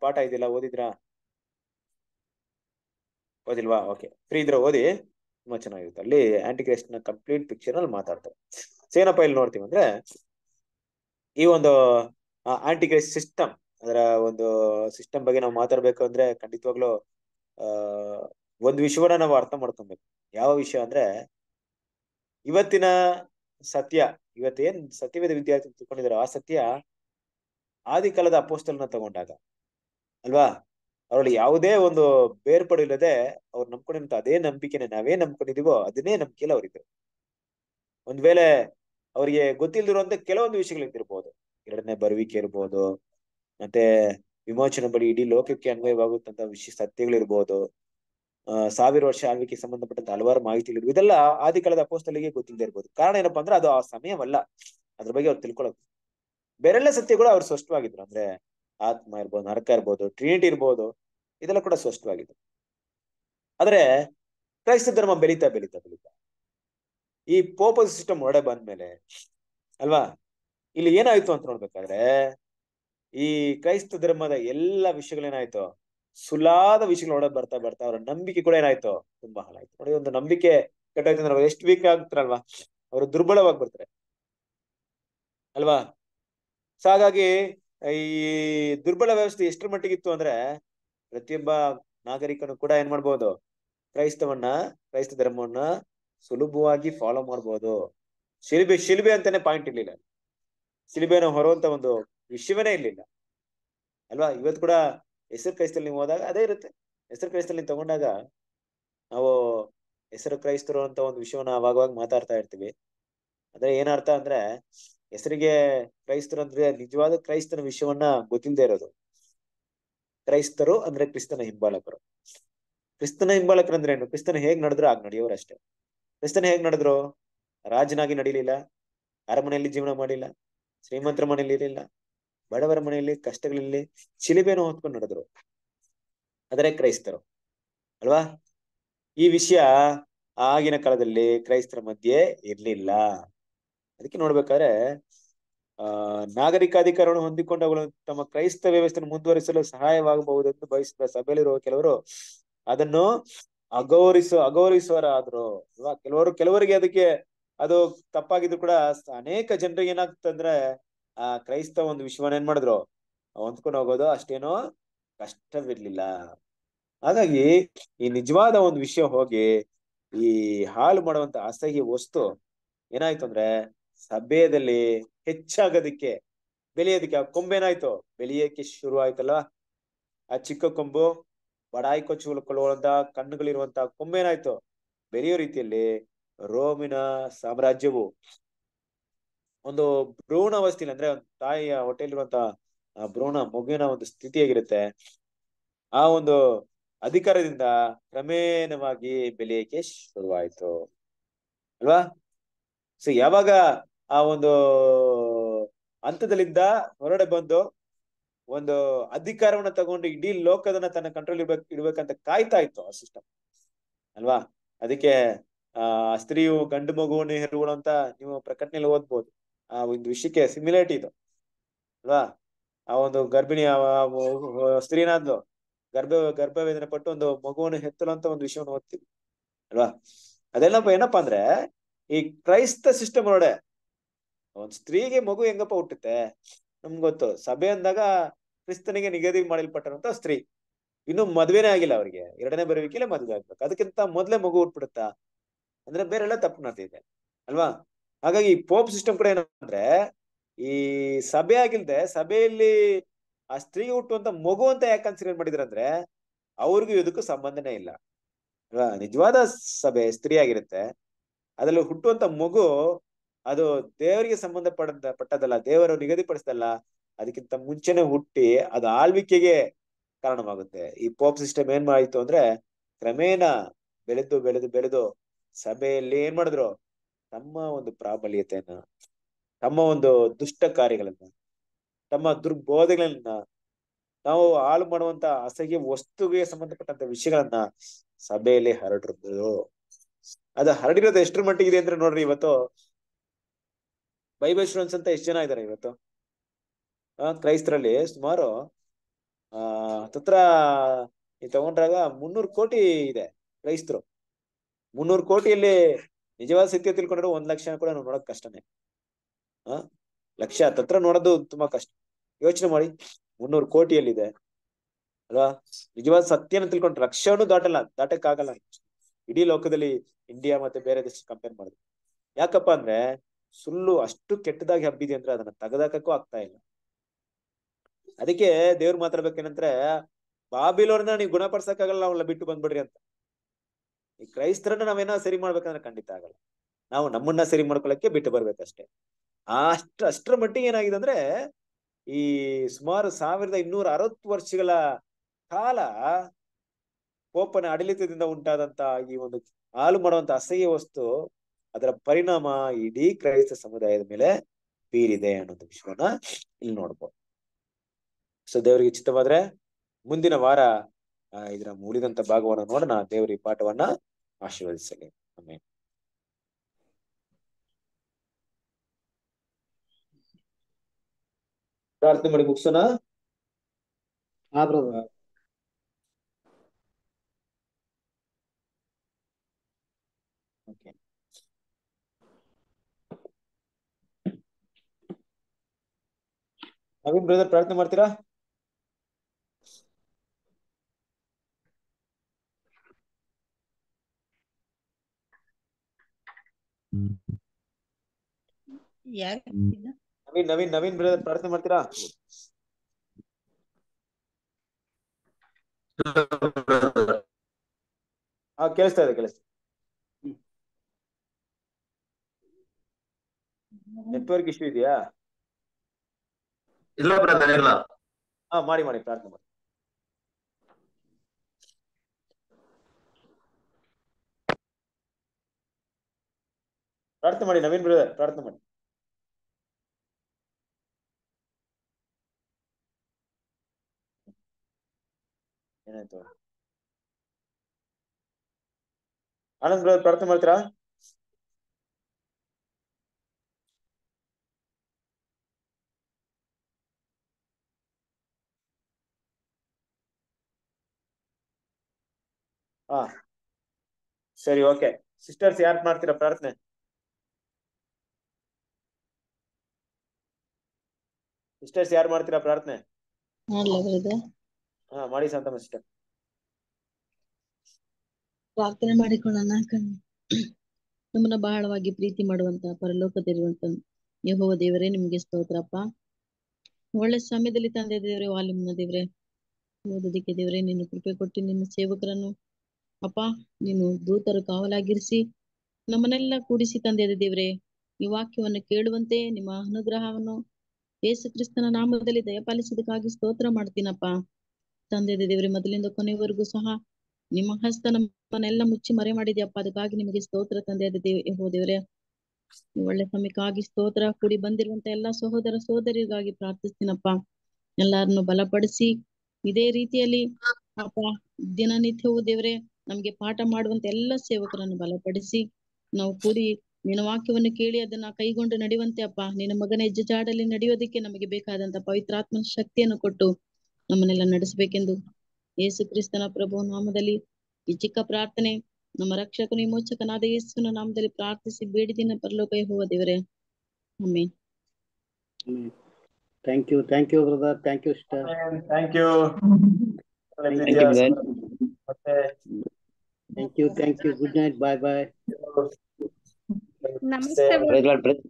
ಪಾಠ ಇದೆಯಲ್ಲ ಓದಿದ್ರ ಓದಿಲ್ವಾ ಓಕೆ ಫ್ರೀ ಇದ್ರೆ ಓದಿ ತುಂಬಾ ಚೆನ್ನಾಗಿರುತ್ತೆ ಅಲ್ಲಿ ಆಂಟಿಕ್ರೈಸ್ಟ್ ನ ಕಂಪ್ಲೀಟ್ ಪಿಕ್ಚರ್ ಅಲ್ಲಿ ಮಾತಾಡ್ತಾರೆ ಏನಪ್ಪ ಇಲ್ಲಿ ನೋಡ್ತೀವಿ ಅಂದ್ರೆ ಈ ಒಂದು ಆಂಟಿಕ್ರೈಸ್ಟ್ ಸಿಸ್ಟಮ್ ಅದರ ಒಂದು ಸಿಸ್ಟಮ್ ಬಗ್ಗೆ ನಾವು ಮಾತಾಡ್ಬೇಕು ಅಂದ್ರೆ ಖಂಡಿತವಾಗ್ಲೂ ಒಂದು ವಿಷಯವನ್ನ ನಾವು ಅರ್ಥ ಮಾಡ್ಕೊಬೇಕು ಯಾವ ವಿಷಯ ಅಂದ್ರೆ ಇವತ್ತಿನ ಸತ್ಯ ಇವತ್ತೇನ್ ಸತ್ಯವೇದ ವಿದ್ಯಾರ್ಥಿ ತಿಳ್ಕೊಂಡಿದಾರೋ ಆ ಸತ್ಯ ಆದಿಕಾಲದ ಅಪೋಸ್ತಲ್ನ ತಗೊಂಡಾಗ ಅಲ್ವಾ ಅವರಲ್ಲಿ ಯಾವುದೇ ಒಂದು ಇಲ್ಲದೆ ಅವ್ರು ನಂಬ್ಕೊಂಡಿರಂತ ಅದೇ ನಂಬಿಕೆನೆ ನಾವೇ ನಂಬ್ಕೊಂಡಿದೀವೋ ಅದನ್ನೇ ನಂಬಿಕೆಲ್ಲ ಅವರಿದ್ರು ಒಂದ್ ವೇಳೆ ಅವರಿಗೆ ಗೊತ್ತಿಲ್ದಿರುವಂತ ಕೆಲವೊಂದು ವಿಷಯಗಳಿರ್ಬೋದು ಎರಡನೇ ಬರುವಿಕೆ ಇರ್ಬೋದು ಮತ್ತೆ ವಿಮೋಚನೆ ಬಳಿ ಇಡೀ ಲೋಕಕ್ಕೆ ಅನ್ವಯವಾಗುತ್ತಂತ ವಿಷಯ ಸತ್ಯಗಳಿರ್ಬೋದು ಆ ಸಾವಿರ ವರ್ಷ ಆಳ್ವಿಕೆ ಸಂಬಂಧಪಟ್ಟಂತ ಹಲವಾರು ಮಾಹಿತಿಗಳಿರ್ಬೋದು ಇದೆಲ್ಲ ಆದಿಕಾಲದ ಅಪೋಸ್ತಲಿಗೆ ಗೊತ್ತಿಲ್ಲದೆ ಇರ್ಬೋದು ಕಾರಣ ಏನಪ್ಪಾ ಅಂದ್ರೆ ಅದು ಆ ಸಮಯವಲ್ಲ ಅದ್ರ ಬಗ್ಗೆ ಅವ್ರು ತಿಳ್ಕೊಳಕ್ ಬೇರೆಲ್ಲ ಸತ್ಯಗಳು ಅವ್ರು ಸ್ಪಷ್ಟವಾಗಿದ್ರು ಅಂದ್ರೆ ಆತ್ಮ ಇರ್ಬೋದು ನರಕ ಇರ್ಬೋದು ಟ್ರಿನಿಟಿ ಇರ್ಬೋದು ಇದೆಲ್ಲ ಕೂಡ ಸ್ಪಷ್ಟವಾಗಿದ್ರು ಆದ್ರೆ ಕ್ರೈಸ್ತ ಧರ್ಮ ಬೆಳೀತಾ ಬೆಳೀತಾ ಬೆಳೀತಾ ಈ ಪೋಪ ಸಿಸ್ಟಮ್ ಹೊರಡೆ ಬಂದ್ಮೇಲೆ ಅಲ್ವಾ ಇಲ್ಲಿ ಏನಾಯ್ತು ಅಂತ ನೋಡ್ಬೇಕಾದ್ರೆ ಈ ಕ್ರೈಸ್ತ ಧರ್ಮದ ಎಲ್ಲ ವಿಷಯಗಳೇನಾಯ್ತು ಸುಲಾದ ವಿಷಯಗಳು ಓಡಾ ಬರ್ತಾ ಬರ್ತಾ ಅವರ ನಂಬಿಕೆ ಕೂಡ ಏನಾಯ್ತು ತುಂಬಾ ಹಾಳಾಯ್ತು ನೋಡಿ ಒಂದು ನಂಬಿಕೆ ಕೆಟ್ಟಾಯ್ತು ಅಂದ್ರೆ ಎಷ್ಟು ವೀಕ್ ಆಗ್ತಾರಲ್ವಾ ಅವರು ದುರ್ಬಲವಾಗಿ ಬರ್ತಾರೆ ಅಲ್ವಾ ಸೊ ಹಾಗಾಗಿ ಈ ದುರ್ಬಲ ವ್ಯವಸ್ಥೆ ಎಷ್ಟರ ಮಟ್ಟಿಗಿತ್ತು ಅಂದ್ರೆ ಪ್ರತಿಯೊಬ್ಬ ನಾಗರಿಕನು ಕೂಡ ಏನ್ ಮಾಡ್ಬೋದು ಕ್ರೈಸ್ತವನ್ನ ಕ್ರೈಸ್ತ ಧರ್ಮವನ್ನ ಸುಲಭವಾಗಿ ಫಾಲೋ ಮಾಡ್ಬೋದು ಶಿಲ್ಬೆ ಶಿಲ್ಬೆ ಅಂತಾನೆ ಪಾಯಿಂಟ್ ಇರ್ಲಿಲ್ಲ ಶಿಲ್ಬೆನ ಹೊರುವಂತ ಒಂದು ವಿಷಯವೇ ಇರ್ಲಿಲ್ಲ ಅಲ್ವಾ ಇವತ್ತು ಕೂಡ ಹೆಸರು ಕ್ರೈಸ್ತಲ್ಲಿ ನೀವು ಹೋದಾಗ ಅದೇ ಇರುತ್ತೆ ಹೆಸರು ಕ್ರೈಸ್ತಲ್ಲಿ ತಗೊಂಡಾಗ ನಾವು ಹೆಸರು ಕ್ರೈಸ್ತರು ಅಂತ ಒಂದು ವಿಷಯವನ್ನ ಆವಾಗವಾಗ ಮಾತಾಡ್ತಾ ಇರ್ತೀವಿ ಅದ್ರ ಏನರ್ಥ ಅಂದ್ರೆ ಹೆಸರಿಗೆ ಕ್ರೈಸ್ತರು ಅಂದ್ರೆ ನಿಜವಾದ ಕ್ರೈಸ್ತನ ವಿಷಯವನ್ನ ಗೊತ್ತಿಲ್ಲದೆ ಇರೋದು ಕ್ರೈಸ್ತರು ಅಂದ್ರೆ ಕ್ರಿಸ್ತನ ಹಿಂಬಾಲಕರು ಕ್ರಿಸ್ತನ ಹಿಂಬಾಲಕರು ಅಂದ್ರೆ ಏನು ಕ್ರಿಸ್ತನ ಹೇಗ್ ನಡೆದ್ರು ಆಗ ನಡೆಯೋರು ಅಷ್ಟೇ ಕ್ರಿಸ್ತನ ಹೇಗ್ ನಡೆದ್ರು ರಾಜನಾಗಿ ನಡೀಲಿಲ್ಲ ಅರಮನೆಯಲ್ಲಿ ಜೀವನ ಮಾಡಿಲ್ಲ ಶ್ರೀಮಂತರ ಮನೆಯಲ್ಲಿ ಇರಲಿಲ್ಲ ಬಡವರ ಮನೆಯಲ್ಲಿ ಕಷ್ಟಗಳಲ್ಲಿ ಚಿಲಿಬೆಯನ್ನು ಹೊತ್ಕೊಂಡು ನಡೆದ್ರು ಆದರೆ ಕ್ರೈಸ್ತರು ಅಲ್ವಾ ಈ ವಿಷಯ ಆಗಿನ ಕಾಲದಲ್ಲಿ ಕ್ರೈಸ್ತರ ಮಧ್ಯೆ ಇರ್ಲಿಲ್ಲ ಅದಕ್ಕೆ ನೋಡ್ಬೇಕಾದ್ರೆ ಆ ಅಧಿಕಾರವನ್ನು ಹೊಂದಿಕೊಂಡು ಅವುಗಳನ್ನು ತಮ್ಮ ಕ್ರೈಸ್ತ ವ್ಯವಸ್ಥೆಯನ್ನು ಮುಂದುವರಿಸಲು ಎಂದು ಬಯಸಿದ ಸಭೆಯಲ್ಲಿರುವ ಕೆಲವರು ಅದನ್ನು ಅಗೌರಿಸೋ ಅಗೌರಿಸುವರಾದ್ರು ಅಲ್ವಾ ಕೆಲವರು ಕೆಲವರಿಗೆ ಅದಕ್ಕೆ ಅದು ತಪ್ಪಾಗಿದ್ರು ಕೂಡ ಅನೇಕ ಜನರಿಗೆ ಏನಾಗ್ತಂದ್ರೆ ಆ ಕ್ರೈಸ್ತ ಒಂದು ವಿಶ್ವನ ಏನ್ ಮಾಡಿದ್ರು ಹೊಂದ್ಕೊಂಡು ಹೋಗೋದು ಅಷ್ಟೇನೋ ಕಷ್ಟವಿರ್ಲಿಲ್ಲ ಹಾಗಾಗಿ ಈ ನಿಜವಾದ ಒಂದು ವಿಷಯ ಹೋಗಿ ಈ ಹಾಳು ಮಾಡುವಂತ ಅಸಹ್ಯ ವಸ್ತು ಏನಾಯ್ತು ಅಂದ್ರೆ ಸಭೆಯಲ್ಲಿ ಹೆಚ್ಚಾಗೋದಕ್ಕೆ ಬೆಳೆಯೋದಕ್ಕೆ ಆ ಕೊಂಬೇನಾಯ್ತು ಬೆಳೆಯೋಕೆ ಶುರು ಆ ಚಿಕ್ಕ ಕೊಂಬು ಬಡಾಯಿ ಕೊಚ್ಚಿಕೊಳ್ಳುವಂತ ಕಣ್ಣುಗಳಿರುವಂತಹ ಕೊಂಬೇನಾಯ್ತು ಬೆಳೆಯೋ ರೀತಿಯಲ್ಲಿ ರೋಮಿನ ಸಾಮ್ರಾಜ್ಯವು ಒಂದು ಭ್ರೂಣ ಭ್ರೂಣಾವಸ್ಥೆಯಲ್ಲಿ ಅಂದ್ರೆ ಒಂದು ತಾಯಿಯ ಇರುವಂತ ಭ್ರೂಣ ಮಗುವಿನ ಒಂದು ಸ್ಥಿತಿಯಾಗಿರುತ್ತೆ ಆ ಒಂದು ಅಧಿಕಾರದಿಂದ ಕ್ರಮೇಣವಾಗಿ ಬೆಳೆಯಕ್ಕೆ ಶುರುವಾಯಿತು ಅಲ್ವಾ ಸೊ ಯಾವಾಗ ಆ ಒಂದು ಹಂತದಲ್ಲಿಂದ ಹೊರಡೆ ಬಂದು ಒಂದು ಅಧಿಕಾರವನ್ನ ತಗೊಂಡು ಇಡೀ ಲೋಕದನ್ನ ತನ್ನ ಕಂಟ್ರೋಲ್ ಇರ್ಬೇಕು ಇಡ್ಬೇಕಂತ ಕಾಯ್ತಾ ಇತ್ತು ಆ ಸಿಸ್ಟಮ್ ಅಲ್ವಾ ಅದಕ್ಕೆ ಆ ಸ್ತ್ರೀಯು ಗಂಡು ಮಗುವನ್ನು ಹೆರುಗಳು ಅಂತ ನೀವು ಪ್ರಕಟಣೆಯಲ್ಲಿ ಓದ್ಬೋದು ಆ ಒಂದು ವಿಷಯಕ್ಕೆ ಸಿಮಿಲಾರಿಟಿ ಇದು ಅಲ್ವಾ ಆ ಒಂದು ಗರ್ಭಿಣಿ ಸ್ತ್ರೀನಾದ್ಲು ಗರ್ಭ ಗರ್ಭವೇದನೆ ಪಟ್ಟು ಒಂದು ಮಗುವನ್ನು ಹೆತ್ತಲು ಅಂತ ಒಂದು ವಿಷಯವನ್ನು ಓದ್ತೀವಿ ಅಲ್ವಾ ಅದೆಲ್ಲ ಏನಪ್ಪಾ ಅಂದ್ರೆ ಈ ಕ್ರೈಸ್ತ ಸಿಸ್ಟಮ್ ನೋಡೇ ಒಂದ್ ಸ್ತ್ರೀಗೆ ಮಗು ಹೆಂಗಪ್ಪ ಹುಟ್ಟುತ್ತೆ ನಮ್ಗೆ ಗೊತ್ತು ಸಭೆ ಅಂದಾಗ ಕ್ರಿಸ್ತನಿಗೆ ನಿಗದಿ ಮಾಡಲ್ಪಟ್ಟಂತ ಸ್ತ್ರೀ ಇನ್ನು ಮದ್ವೆನೇ ಆಗಿಲ್ಲ ಅವ್ರಿಗೆ ಎರಡನೇ ಬರುವಿಕೆಲ್ಲ ಮದ್ವೆ ಆಗ್ಬೇಕು ಅದಕ್ಕಿಂತ ಮೊದ್ಲೇ ಮಗು ಹುಟ್ಬಿಡುತ್ತಾ ಅಂದ್ರೆ ಬೇರೆಲ್ಲ ತಪ್ಪು ನಡೆದಿದೆ ಅಲ್ವಾ ಹಾಗಾಗಿ ಈ ಪೋಪ್ ಸಿಸ್ಟಮ್ ಕೂಡ ಏನಂದ್ರೆ ಈ ಸಭೆ ಆಗಿಲ್ದೆ ಸಭೆಯಲ್ಲಿ ಆ ಸ್ತ್ರೀ ಹುಟ್ಟುವಂತ ಮಗು ಅಂತ ಯಾಕೆ ಕನ್ಸಿಡರ್ ಮಾಡಿದ್ರ ಅಂದ್ರೆ ಅವ್ರಿಗೂ ಇದಕ್ಕೂ ಸಂಬಂಧನೇ ಇಲ್ಲ ಅಲ್ವಾ ನಿಜವಾದ ಸಭೆ ಸ್ತ್ರೀ ಆಗಿರುತ್ತೆ ಅದರಲ್ಲಿ ಹುಟ್ಟುವಂತ ಮಗು ಅದು ದೇವರಿಗೆ ಸಂಬಂಧ ಪಟ್ಟದಲ್ಲ ದೇವರು ನಿಗದಿಪಡಿಸದಲ್ಲ ಅದಕ್ಕಿಂತ ಮುಂಚೆನೆ ಹುಟ್ಟಿ ಅದು ಆಳ್ವಿಕೆಗೆ ಕಾರಣವಾಗುತ್ತೆ ಈ ಪೋಪ್ ಸಿಸ್ಟಮ್ ಏನ್ ಮಾಡಿತ್ತು ಅಂದ್ರೆ ಕ್ರಮೇಣ ಬೆಳೆದು ಬೆಳೆದು ಬೆಳೆದು ಸಭೆಯಲ್ಲಿ ಏನ್ ಮಾಡಿದ್ರು ತಮ್ಮ ಒಂದು ಪ್ರಾಬಲ್ಯತೆಯನ್ನ ತಮ್ಮ ಒಂದು ದುಷ್ಟ ಕಾರ್ಯಗಳನ್ನ ತಮ್ಮ ದುರ್ಬೋಧಗಳನ್ನ ನಾವು ಹಾಳು ಮಾಡುವಂತ ಅಸಹ್ಯ ವಸ್ತುವಿಗೆ ಸಂಬಂಧಪಟ್ಟಂತ ವಿಷಯಗಳನ್ನ ಸಭೆಯಲ್ಲಿ ಹರಡಿದ್ರು ಅದು ಹರಡಿರೋದು ಎಷ್ಟರ ಮಟ್ಟಿಗೆ ಇದೆ ಅಂದ್ರೆ ನೋಡ್ರಿ ಇವತ್ತು ಬೈಬಲ್ ಸ್ಟೂಡೆಂಟ್ಸ್ ಅಂತ ಎಷ್ಟು ಜನ ಇದಾರೆ ಇವತ್ತು ಕ್ರೈಸ್ತರಲ್ಲಿ ಸುಮಾರು ಆ ತತ್ರ ಈ ತಗೊಂಡ್ರಾಗ ಮುನ್ನೂರು ಕೋಟಿ ಇದೆ ಕ್ರೈಸ್ತರು ಮುನ್ನೂರು ಕೋಟಿಯಲ್ಲಿ ನಿಜವಾದ ಸತ್ಯ ತಿಳ್ಕೊಂಡ್ರೆ ಒಂದ್ ಲಕ್ಷ ಕೂಡ ನಾವು ನೋಡಕ್ ಕಷ್ಟನೇ ಆ ಲಕ್ಷ ತತ್ರ ನೋಡೋದು ತುಂಬಾ ಕಷ್ಟ ಯೋಚನೆ ಮಾಡಿ ಮುನ್ನೂರು ಕೋಟಿಯಲ್ಲಿದೆ ಅಲ್ವಾ ನಿಜವಾದ ಸತ್ಯನ ತಿಳ್ಕೊಂಡ್ರೆ ಲಕ್ಷನು ದಾಟಲ್ಲ ದಾಟಕ್ಕಾಗಲ್ಲ ಇಡೀ ಲೋಕದಲ್ಲಿ ಇಂಡಿಯಾ ಮತ್ತೆ ಬೇರೆ ದೇಶ ಕಂಪೇರ್ ಮಾಡಿದ್ರು ಯಾಕಪ್ಪ ಅಂದ್ರೆ ಸುಳ್ಳು ಅಷ್ಟು ಕೆಟ್ಟದಾಗಿ ಹಬ್ಬಿದೆ ಅಂದ್ರೆ ಅದನ್ನ ತೆಗೆದಾಕಕ್ಕೂ ಆಗ್ತಾ ಇಲ್ಲ ಅದಕ್ಕೆ ದೇವ್ರು ಮಾತಾಡ್ಬೇಕೇನಂದ್ರೆ ಬಾಬಿಲೋರ್ನ ನೀವು ಗುಣಪಡಿಸಕ್ಕಾಗಲ್ಲ ಅವನ್ನ ಬಿಟ್ಟು ಬಂದ್ಬಿಡ್ರಿ ಅಂತ ಈ ಕ್ರೈಸ್ತರನ್ನ ನಾವೇನೋ ಸರಿ ಮಾಡ್ಬೇಕಂದ್ರೆ ಖಂಡಿತ ಆಗಲ್ಲ ನಾವು ನಮ್ಮನ್ನ ಸರಿ ಮಾಡ್ಕೊಳಕ್ಕೆ ಬಿಟ್ಟು ಬರ್ಬೇಕಷ್ಟೇ ಅಷ್ಟ ಅಷ್ಟರ ಮಟ್ಟಿಗೆ ಏನಾಗಿದೆ ಅಂದ್ರೆ ಈ ಸುಮಾರು ಸಾವಿರದ ಇನ್ನೂರ ಅರವತ್ತು ವರ್ಷಗಳ ಕಾಲ ಕೋಪನ ಆಡಳಿತದಿಂದ ಉಂಟಾದಂತಹ ಈ ಒಂದು ಹಾಲು ಮಾಡುವಂತ ಅಸಹ್ಯ ವಸ್ತು ಅದರ ಪರಿಣಾಮ ಇಡೀ ಕ್ರೈಸ್ತ ಸಮುದಾಯದ ಮೇಲೆ ಬೀರಿದೆ ಅನ್ನೋದು ವಿಷಯವನ್ನ ಇಲ್ಲಿ ನೋಡ್ಬೋದು ಸೊ ದೇವರಿಗೆ ಚಿತ್ತವಾದ್ರೆ ಮುಂದಿನ ವಾರ ಇದರ ಮೂಲಿದಂತ ಭಾಗವನ್ನ ನೋಡೋಣ ದೇವರ ಈ ಪಾಠವನ್ನ ಆಶೀರ್ವದಿಸಲಿ ಆಮೇಲೆ ಪ್ರಾರ್ಥನೆ ಮಾಡಿ ಮುಗಿಸೋಣ ನವೀನ್ ಬ್ರದರ್ ಪ್ರಾರ್ಥನೆ ಮಾಡ್ತೀರಾ ನವೀನ್ ನವೀನ್ ನವೀನ್ ಬ್ರದರ್ ಪ್ರಾರ್ಥನೆ ಮಾಡ್ತೀರಾ ಹಾ ಕೇಳಿಸ್ತಾ ಇದೆ ಕೇಳಿಸ್ತಾ ನೆಟ್ವರ್ಕ್ ಇಶ್ಯೂ ಇದೆಯಾ ಇಲ್ಲ ಬ್ರದರ್ ಇಲ್ಲ ಹಾ ಮಾಡಿ ಮಾಡಿ ಪ್ರಾರ್ಥನೆ ಮಾಡಿ ಪ್ರಾರ್ಥನೆ ಮಾಡಿ ನವೀನ್ ಬ್ರದರ್
ಪ್ರಾರ್ಥನೆ ಮಾಡಿ ಏನಾಯ್ತು
ಆನಂದ್ ಬ್ರದರ್ ಪ್ರಾರ್ಥನೆ ಮಾಡ್ತೀರಾ ಹಾ ಸರಿ ಓಕೆ ಸಿಸ್ಟರ್ಸ್ ಯಾರು ಮಾಡ್ತೀರಾ ಪ್ರಾರ್ಥನೆ ಸಿಸ್ಟರ್ಸ್ ಯಾರು ಮಾಡ್ತೀರಾ ಪ್ರಾರ್ಥನೆ ಹಾ ಮಾಡಿ ಸಂತಮ್ಮ ಸಿಸ್ಟರ್
ಪ್ರಾರ್ಥನೆ ಮಾಡಿಕೊಳ್ಳೋಣ ನಮ್ಮನ್ನ ಬಹಳವಾಗಿ ಪ್ರೀತಿ ಮಾಡುವಂತ ಪರಲೋಕದಲ್ಲಿರುವಂತ ಯಹೋವ ದೇವರೇ ನಿಮ್ಗೆ ಸ್ತೋತ್ರಪ್ಪ ಒಳ್ಳೆ ಸಮಯದಲ್ಲಿ ತಂದೆ ದೇವ್ರೆ ವಾಲ್ಯೂಮ್ನ ದೇವ್ರೆ ಓದೋದಿಕ್ಕೆ ದೇವ್ರೆ ನಿನ್ನ ಕೃಪೆ ಕೊಟ್ಟು ನಿನ್ನ ಸೇವಕರನ್ನು ಅಪ್ಪ ನೀನು ದೂತರು ಕಾವಲಾಗಿರಿಸಿ ನಮ್ಮನ್ನೆಲ್ಲ ಕೂಡಿಸಿ ತಂದೆದ ದೇವ್ರೆ ಈ ವಾಕ್ಯವನ್ನು ಕೇಳುವಂತೆ ನಿಮ್ಮ ಅನುಗ್ರಹವನ್ನು ಯೇಸು ಕ್ರಿಸ್ತನ ನಾಮದಲ್ಲಿ ದಯಪಾಲಿಸೋದಕ್ಕಾಗಿ ಸ್ತೋತ್ರ ಮಾಡ್ತೀನಪ್ಪ ತಂದೆದ ದೇವ್ರೆ ಮೊದಲಿಂದ ಕೊನೆವರೆಗೂ ಸಹ ನಿಮ್ಮ ಹಸ್ತ ನಮ್ಮನ್ನೆಲ್ಲ ಮುಚ್ಚಿ ಮರೆ ಮಾಡಿದ್ಯಪ್ಪ ಅದಕ್ಕಾಗಿ ನಿಮಗೆ ಸ್ತೋತ್ರ ತಂದೆಯಾದ ದೇವ್ ದೇವ್ರೆ ಒಳ್ಳೆ ಸಮಯಕ್ಕಾಗಿ ಸ್ತೋತ್ರ ಕೂಡಿ ಬಂದಿರುವಂತ ಎಲ್ಲಾ ಸಹೋದರ ಸಹೋದರಿಗಾಗಿ ಪ್ರಾರ್ಥಿಸ್ತೀನಪ್ಪ ಎಲ್ಲಾರನ್ನು ಬಲಪಡಿಸಿ ಇದೇ ರೀತಿಯಲ್ಲಿ ಅಪ್ಪ ದಿನನಿತ್ಯವೂ ದೇವ್ರೆ ನಮ್ಗೆ ಪಾಠ ಮಾಡುವಂತ ಎಲ್ಲ ಸೇವಕರನ್ನು ಬಲಪಡಿಸಿ ನಾವು ಕೂಡಿ ನಿನ್ನ ವಾಕ್ಯವನ್ನು ಕೇಳಿ ಅದನ್ನ ಕೈಗೊಂಡು ನಡೆಯುವಂತೆ ಅಪ್ಪ ನಿನ್ನ ಮಗನ ಹೆಜ್ಜೆಜಾಡಲ್ಲಿ ನಡೆಯೋದಕ್ಕೆ ನಮಗೆ ಬೇಕಾದಂತ ಪವಿತ್ರಾತ್ಮ ಶಕ್ತಿಯನ್ನು ಕೊಟ್ಟು ನಮ್ಮನ್ನೆಲ್ಲ ನಡೆಸಬೇಕೆಂದು ಯೇಸು ಕ್ರಿಸ್ತನ ಪ್ರಭು ನಾಮದಲ್ಲಿ ಈ ಚಿಕ್ಕ ಪ್ರಾರ್ಥನೆ ನಮ್ಮ ರಕ್ಷಕನು ವಿಮೋಚಕನಾದ ಯೇಸುವಿನ ನಾಮದಲ್ಲಿ ಪ್ರಾರ್ಥಿಸಿ ಬೇಡಿದಿನ ಪರಲೋಕ ಹೋವ
ದೇವರೇ ಅಮ್ಮೆ thank you thank you brother thank you thank you ಮತ್ತೆ Thank you. Thank you. Good night. Bye bye.
Namaste. Regular
breath.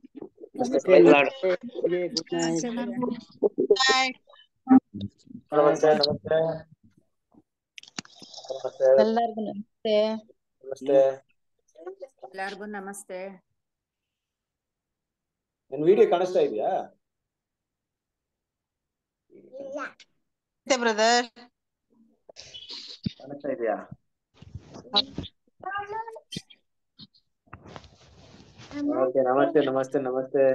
Regular.
Good night.
Bye.
Namaste. Namaste. Namaste. ನಮಸ್ತೆ ನಮಸ್ತೆ
ಎಲ್ಲರಿಗೂ ನಮಸ್ತೆ
ನಿನ್ ವಿಡಿಯೋ ಕಾಣಿಸ್ತಾ ಇದೆಯಾ
ಇಲ್ಲ ಬ್ರದರ್ ಕಾಣಿಸ್ತಾ ಇದೆಯಾ नमस्ते
नमस्ते नमस्ते